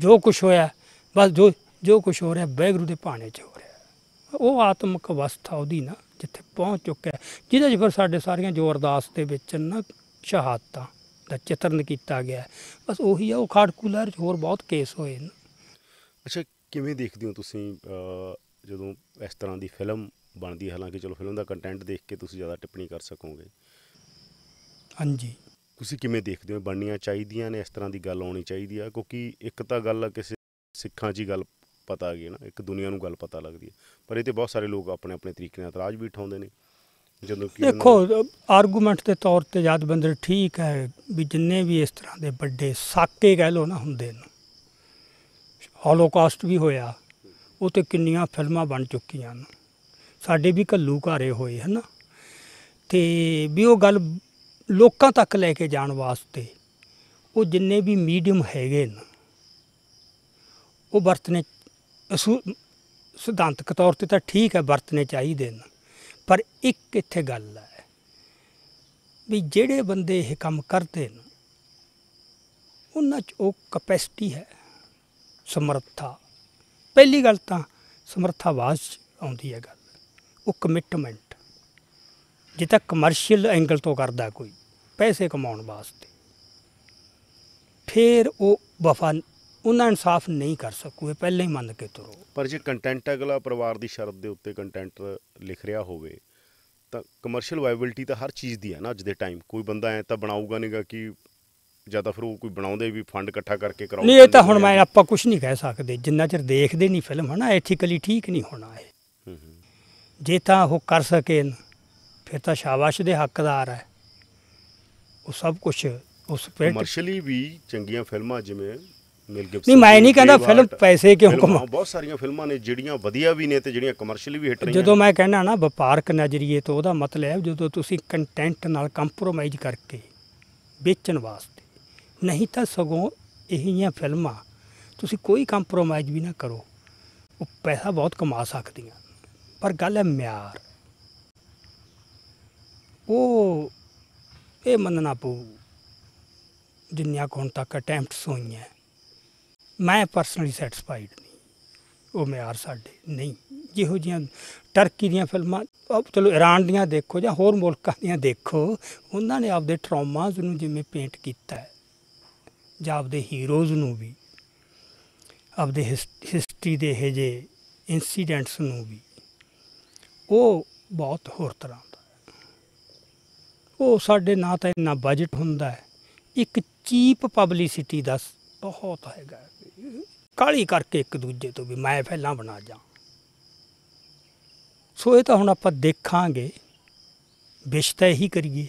ਜੋ ਕੁਝ ਹੋਇਆ ਬਸ ਜੋ ਜੋ ਕੁਝ ਹੋ ਰਿਹਾ ਬੈਗਰੂ ਦੇ ਪਾਣੇ 'ਚ ਹੋ ਰਿਹਾ ਉਹ ਆਤਮਿਕ ਅਵਸਥਾ ਉਹਦੀ ਨਾ ਜਿੱਥੇ ਪਹੁੰਚ ਚੁੱਕਿਆ ਜਿਹਦੇ 'ਚ ਫਿਰ ਸਾਡੇ ਸਾਰੀਆਂ ਜੋ ਅਰਦਾਸ ਦੇ ਵਿੱਚ ਨਾ ਸ਼ਹਾਦਤਾਂ ਦਾ ਚਿਤਰਨ ਕੀਤਾ ਗਿਆ ਬਸ ਉਹੀ ਆ ਉਹ ਖਾੜਕੂ ਲਹਿਰ 'ਚ ਹੋਰ ਬਹੁਤ ਕੇਸ ਹੋਏ ਨੇ ਅੱਛਾ ਕਿਵੇਂ ਦੇਖਦੇ ਹੋ ਤੁਸੀਂ ਜਦੋਂ ਇਸ ਤਰ੍ਹਾਂ ਦੀ ਫਿਲਮ ਬਣਦੀ ਹੈ ਹਾਲਾਂਕਿ ਚਲੋ ਫਿਲਮ ਦਾ ਕੰਟੈਂਟ ਦੇਖ ਕੇ ਤੁਸੀਂ ਜ਼ਿਆਦਾ ਟਿੱਪਣੀ ਕਰ ਸਕੋਗੇ ਹਾਂਜੀ ਤੁਸੀਂ ਕਿਵੇਂ ਦੇਖਦੇ ਹੋ ਬਣਨੀਆਂ ਚਾਹੀਦੀਆਂ ਨੇ ਇਸ ਤਰ੍ਹਾਂ ਦੀ ਗੱਲ ਆਉਣੀ ਚਾਹੀਦੀ ਆ ਕਿਉਂਕਿ ਇੱਕ ਤਾਂ ਗੱਲ ਕਿਸੇ ਸਿੱਖਾਂ 'ਚ ਹੀ ਗੱਲ ਪਤਾ ਆ ਗਈ ਨਾ ਇੱਕ ਦੁਨੀਆ ਨੂੰ ਗੱਲ ਪਤਾ ਲੱਗਦੀ ਹੈ ਪਰ ਇਹ ਤੇ ਬਹੁਤ ਸਾਰੇ ਲੋਕ ਆਪਣੇ ਆਪਣੇ ਤਰੀਕੇ ਨਾਲ ਇਤਰਾਜ਼ ਵੀ ਉਠਾਉਂਦੇ ਨੇ ਜਦੋਂ ਕਿ ਦੇਖੋ ਆਰਗੂਮੈਂਟ ਦੇ ਤੌਰ ਤੇ ਯਾਦ ਬੰਦਰ ਠੀਕ ਹੈ ਵੀ ਜਿੰਨੇ ਵੀ ਇਸ ਤਰ੍ਹਾਂ ਦੇ ਵੱਡੇ ਸਾਕੇ ਕਹਿ ਲੋ ਨਾ ਹੁੰਦੇ ਨੇ ਹolocaust ਵੀ ਹੋਇਆ ਉਹ ਤੇ ਕਿੰਨੀਆਂ ਫਿਲਮਾਂ ਬਣ ਚੁੱਕੀਆਂ ਨੇ ਸਾਡੇ ਵੀ ਘੱਲੂ ਘਾਰੇ ਹੋਏ ਹਨ ਤੇ ਵੀ ਉਹ ਗੱਲ ਲੋਕਾਂ ਤੱਕ ਲੈ ਕੇ ਜਾਣ ਵਾਸਤੇ ਉਹ ਜਿੰਨੇ ਵੀ ਮੀਡੀਅਮ ਹੈਗੇ ਨੇ ਉਹ ਵਰਤਨੇ ਸਿਧਾਂਤਕ ਤੌਰ ਤੇ ਤਾਂ ਠੀਕ ਹੈ ਵਰਤਨੇ ਚਾਹੀਦੇ ਨੇ ਪਰ ਇੱਕ ਇੱਥੇ ਗੱਲ ਹੈ ਵੀ ਜਿਹੜੇ ਬੰਦੇ ਇਹ ਕੰਮ ਕਰਦੇ ਨੇ ਉਹਨਾਂ 'ਚ ਉਹ ਕਪੈਸਿਟੀ ਹੈ ਸਮਰੱਥਾ ਪਹਿਲੀ ਗੱਲ ਤਾਂ ਸਮਰੱਥਾ ਬਾਅਦ ਆਉਂਦੀ ਹੈ ਗੱਲ ਉਹ ਕਮਿਟਮੈਂਟ ਜੇ ਤਾਂ ਕਮਰਸ਼ੀਅਲ ਐਂਗਲ ਤੋਂ ਕਰਦਾ ਕੋਈ ਪੈਸੇ ਕਮਾਉਣ ਵਾਸਤੇ ਫੇਰ ਉਹ ਵਫਾ ਉਹਨਾਂ ਇਨਸਾਫ ਨਹੀਂ ਕਰ ਸਕੂ ਇਹ ਪਹਿਲਾਂ ਹੀ ਮੰਨ ਕੇ ਤੁਰੋ ਪਰ ਜੇ ਕੰਟੈਂਟ ਅਗਲਾ ਪਰਿਵਾਰ ਦੀ ਸ਼ਰਤ ਦੇ ਉੱਤੇ ਕੰਟੈਂਟ ਲਿਖ ਰਿਹਾ ਹੋਵੇ ਤਾਂ ਕਮਰਸ਼ੀਅਲ ਵਾਇਬਿਲਿਟੀ ਤਾਂ ਹਰ ਚੀਜ਼ ਦੀ ਹੈ ਨਾ ਅੱਜ ਦੇ ਟਾਈਮ ਕੋਈ ਬੰਦਾ ਐ ਤਾਂ ਬਣਾਊਗਾ ਨਹੀਂਗਾ ਕਿ ਜਿਆਦਾ ਫਿਰ ਉਹ ਕੋਈ ਬਣਾਉਂਦੇ ਵੀ ਫੰਡ ਇਕੱਠਾ ਕਰਕੇ ਕਰਾਉਂਦੇ ਨਹੀਂ ਇਹ ਤਾਂ ਹੁਣ ਮੈਂ ਆਪਾਂ ਕੁਝ ਨਹੀਂ ਕਹਿ ਸਕਦੇ ਜਿੰਨਾ ਚਿਰ ਦੇਖਦੇ ਨਹੀਂ ਫਿਲਮ ਹਨਾ ਐਥੀਕਲੀ ਠੀਕ ਨਹੀਂ ਹੋਣਾ ਇਹ ਜੇ ਤਾਂ ਉਹ ਕਰ ਸਕੇ ਫਿਰ ਤਾਂ ਸ਼ਾਬਾਸ਼ ਦੇ ਹੱਕਦਾਰ ਹੈ ਉਹ ਸਭ ਕੁਝ ਉਸ ਪਿੰਡ ਕਮਰਸ਼ੀਅਲੀ ਵੀ ਚੰਗੀਆਂ ਫਿਲਮਾਂ ਜਿਵੇਂ ਮਿਲ ਗਿਬਸਨ ਨਹੀਂ ਮੈਂ ਨਹੀਂ ਕਹਿੰਦਾ ਫਿਲਮ ਪੈਸੇ ਕਿਉਂ ਕਮਾ ਬਹੁਤ ਸਾਰੀਆਂ ਫਿਲਮਾਂ ਨੇ ਜਿਹੜੀਆਂ ਵਧੀਆ ਵੀ ਨੇ ਤੇ ਜਿਹੜੀਆਂ ਕਮਰਸ਼ੀਅਲੀ ਵੀ ਹਿੱਟ ਰਹੀਆਂ ਜਦੋਂ ਮੈਂ ਕਹਿੰਦਾ ਨਾ ਵਪਾਰਕ ਨਜ਼ਰੀਏ ਤੋਂ ਉਹਦਾ ਮਤਲਬ ਜਦੋਂ ਤੁਸੀਂ ਕੰਟੈਂਟ ਨਾਲ ਕੰਪਰੋਮਾਈਜ਼ ਕਰਕੇ ਵੇਚਣ ਵਾਸਤੇ ਨਹੀਂ ਤਾਂ ਸਗੋਂ ਇਹੀਆਂ ਫਿਲਮਾਂ ਤੁਸੀਂ ਕੋਈ ਕੰਪਰੋਮਾਈਜ਼ ਵੀ ਨਾ ਕਰੋ ਉਹ ਪੈਸਾ ਬਹੁਤ ਕਮਾ ਸਕਦੀਆਂ ਪਰ ਗੱਲ ਹੈ ਮਿਆਰ ਉਹ ਇਹ ਮੰਨਣਾ ਪਊ ਜਿੰਨਿਆ ਕੋਣ ਤੱਕ ਅਟੈਂਪਟਸ ਹੋਈਆਂ ਮੈਂ ਪਰਸਨਲੀ ਸੈਟੀਸਫਾਈਡ ਨਹੀਂ ਉਹ ਮਿਆਰ ਸਾਡੇ ਨਹੀਂ ਜਿਹੋ ਜੀਆਂ ਟਰਕੀ ਦੀਆਂ ਫਿਲਮਾਂ ਚਲੋ ਈਰਾਨ ਦੀਆਂ ਦੇਖੋ ਜਾਂ ਹੋਰ ਮੁਲਕਾਂ ਦੀਆਂ ਦੇਖੋ ਉਹਨਾਂ ਨੇ ਆਪਦੇ ਟਰਾਮਾਸ ਨੂੰ ਜਿਵੇਂ ਪੇਂਟ ਕੀਤਾ ਹੈ ਜਾਂ ਆਪਦੇ ਹੀਰੋਜ਼ ਨੂੰ ਵੀ ਆਪਦੇ ਹਿਸਟਰੀ ਦੇ ਇਹ ਜੇ ਇਨਸੀਡੈਂਟਸ ਨੂੰ ਵੀ ਉਹ ਬਹੁਤ ਹੋਰ ਤਰ੍ਹਾਂ ਉਹ ਸਾਡੇ ਨਾਂ ਤਾਂ ਇੰਨਾ ਬਜਟ ਹੁੰਦਾ ਹੈ ਇੱਕ ਚੀਪ ਪਬਲਿਸਿਟੀ ਦਾ ਬਹੁਤ ਹੈਗਾ ਕਾਲੀ ਕਰਕੇ ਇੱਕ ਦੂਜੇ ਤੋਂ ਵੀ ਮੈਂ ਫੈਲਾਂ ਬਣਾ ਜਾ ਸੋ ਇਹ ਤਾਂ ਹੁਣ ਆਪਾਂ ਦੇਖਾਂਗੇ ਵਿਸ਼ਤਾ ਇਹੀ ਕਰੀਏ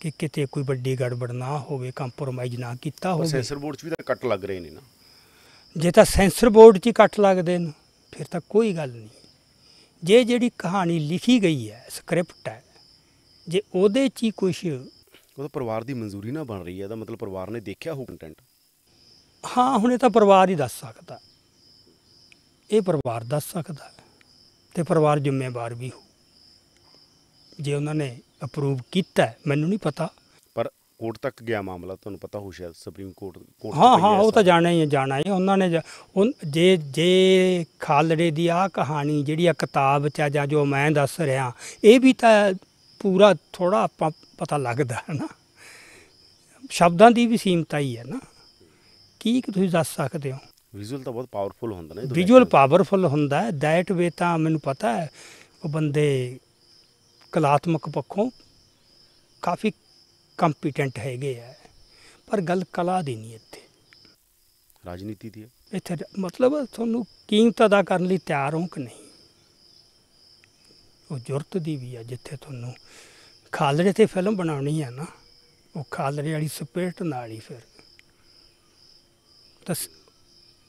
ਕਿ ਕਿਤੇ ਕੋਈ ਵੱਡੀ ਗੜਬੜ ਨਾ ਹੋਵੇ ਕੰਪਰੋਮਾਈਜ਼ ਨਾ ਕੀਤਾ ਹੋਵੇ ਸੈਂਸਰ ਬੋਰਡ 'ਚ ਵੀ ਤਾਂ ਕੱਟ ਲੱਗ ਰਹੇ ਨੇ ਨਾ ਜੇ ਤਾਂ ਸੈਂਸਰ ਬੋਰਡ 'ਚ ਹੀ ਕੱਟ ਲੱਗਦੇ ਨੇ ਫਿਰ ਤਾਂ ਕੋਈ ਗੱਲ ਨਹੀਂ ਜੇ ਜਿਹੜੀ ਕਹਾਣੀ ਲਿਖੀ ਗਈ ਹੈ ਸਕ੍ਰਿਪਟ ਹੈ ਜੇ ਉਹਦੇ 'ਚ ਹੀ ਕੁਝ ਉਹਦਾ ਪਰਿਵਾਰ ਦੀ ਮਨਜ਼ੂਰੀ ਨਾ ਬਣ ਰਹੀ ਹੈ ਦਾ ਮਤਲਬ ਪਰਿਵਾਰ ਨੇ ਦੇਖਿਆ ਹੋ ਕੰਟੈਂਟ ਹਾਂ ਹੁਣ ਇਹ ਤਾਂ ਪਰਿਵਾਰ ਹੀ ਦੱਸ ਸਕਦਾ ਇਹ ਪਰਿਵਾਰ ਦੱਸ ਸਕਦਾ ਤੇ ਪਰਿਵਾਰ ਜ਼ਿੰਮੇਵਾਰ ਵੀ ਹੋ ਜੇ ਉਹਨਾਂ ਨੇ ਅਪਰੂਵ ਕੀਤਾ ਮੈਨੂੰ ਨਹੀਂ ਪਤਾ ਪਰ ਕੋਰਟ ਤੱਕ ਗਿਆ ਮਾਮਲਾ ਤੁਹਾਨੂੰ ਪਤਾ ਹੋ ਸ਼ਾਇਦ ਸੁਪਰੀਮ ਕੋਰਟ ਕੋਰਟ ਹਾਂ ਹਾਂ ਉਹ ਤਾਂ ਜਾਣਾ ਹੀ ਹੈ ਜਾਣਾ ਹੀ ਉਹਨਾਂ ਨੇ ਜੇ ਜੇ ਖਾਲੜੇ ਦੀ ਆ ਕਹਾਣੀ ਜਿਹੜੀ ਆ ਕਿਤਾਬ ਚ ਆ ਜਾਂ ਜੋ ਮੈਂ ਦੱਸ ਰਿਹਾ ਇਹ ਵੀ ਤਾਂ ਪੂਰਾ ਥੋੜਾ ਆਪਾਂ ਪਤਾ ਲੱਗਦਾ ਹੈ ਨਾ ਸ਼ਬਦਾਂ ਦੀ ਵੀ ਸੀਮਤਾ ਹੀ ਹੈ ਨਾ ਕੀ ਕਿ ਤੁਸੀਂ ਦੱਸ ਸਕਦੇ ਹੋ ਵਿਜ਼ੂਅਲ ਤਾਂ ਬਹੁਤ ਪਾਵਰਫੁਲ ਹੁੰਦਾ ਨਾ ਵਿਜ਼ੂਅਲ ਪਾਵਰਫੁਲ ਹੁੰਦਾ ਹੈ ਦੈਟ ਵੇ ਤਾਂ ਮੈਨੂੰ ਪਤਾ ਹੈ ਉਹ ਬੰਦੇ ਕਲਾਤਮਕ ਪੱਖੋਂ ਕਾਫੀ ਕੰਪੀਟੈਂਟ ਹੈਗੇ ਆ ਪਰ ਗੱਲ ਕਲਾ ਦੀ ਨਹੀਂ ਇੱਥੇ ਰਾਜਨੀਤੀ ਦੀ ਹੈ ਇੱਥੇ ਮਤਲਬ ਤੁਹਾਨੂੰ ਕੀਮਤ ਅਦਾ ਕਰਨ ਲਈ ਤਿਆਰ ਹੋ ਕਿ ਨਹੀਂ ਉਹ ਜੁਰਤ ਦੀ ਵੀ ਆ ਜਿੱਥੇ ਤੁਹਾਨੂੰ ਖਾਲੜੇ ਤੇ ਫਿਲਮ ਬਣਾਉਣੀ ਆ ਨਾ ਉਹ ਖਾਲੜੇ ਵਾਲੀ ਸਪਿਰਟ ਨਾਲ ਹੀ ਫਿਰ ਤਾਂ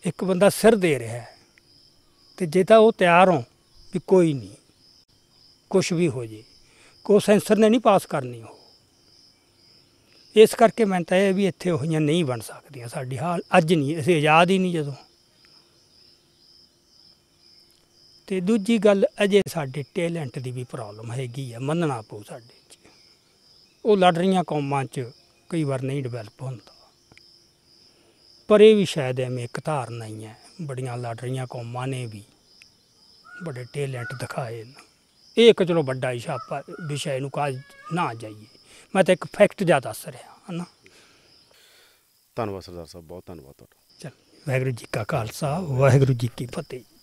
ਇੱਕ ਬੰਦਾ ਸਿਰ ਦੇ ਰਿਹਾ ਹੈ ਤੇ ਜੇ ਤਾਂ ਉਹ ਤਿਆਰ ਹੋ ਵੀ ਕੋਈ ਨਹੀਂ ਕੁਝ ਵੀ ਹੋ ਜੇ ਕੋ ਸੈਂਸਰ ਨੇ ਨਹੀਂ ਪਾਸ ਕਰਨੀ ਉਹ ਇਸ ਕਰਕੇ ਮੈਂ ਤਾਂ ਇਹ ਵੀ ਇੱਥੇ ਹੋਈਆਂ ਨਹੀਂ ਬਣ ਸਕਦੀਆਂ ਸਾਡੀ ਹਾਲ ਅੱਜ ਨਹੀਂ ਅਸੀਂ ਆਜ਼ਾਦ ਹੀ ਨਹੀਂ ਜਦੋਂ ਤੇ ਦੂਜੀ ਗੱਲ ਅਜੇ ਸਾਡੇ ਟੈਲੈਂਟ ਦੀ ਵੀ ਪ੍ਰੋਬਲਮ ਹੈਗੀ ਆ ਮੰਨਣਾ ਪਊ ਸਾਡੇ 'ਚ ਉਹ ਲੜ ਰਹੀਆਂ ਕੌਮਾਂ 'ਚ ਕਈ ਵਾਰ ਨਹੀਂ ਡਿਵੈਲਪ ਹੁੰਦਾ ਪਰ ਇਹ ਵੀ ਸ਼ਾਇਦ ਐਵੇਂ ਇੱਕ ਧਾਰਨਾ ਹੀ ਹੈ ਬੜੀਆਂ ਲੜ ਰਹੀਆਂ ਕੌਮਾਂ ਨੇ ਵੀ ਬੜੇ ਟੈਲੈਂਟ ਦਿਖਾਏ ਨੇ ਇਹ ਇੱਕ ਚਲੋ ਵੱਡਾ ਇਸ਼ਾਪਾ ਵਿਸ਼ੇ ਨੂੰ ਕਾਜ ਨਾ ਜਾਈਏ ਮੈਂ ਤਾਂ ਇੱਕ ਫੈਕਟ ਜਿਹਾ ਦੱਸ ਰਿਹਾ ਨਾ ਧੰਨਵਾਦ ਸਰਦਾਰ ਸਾਹਿਬ ਬਹੁਤ ਧੰਨਵਾਦ ਤੁਹਾਡਾ ਚਲ ਵਾਹਿਗੁਰੂ ਜੀ ਕਾ ਖਾਲਸਾ ਵਾਹਿਗੁਰੂ ਜੀ ਕੀ ਫਤਿਹ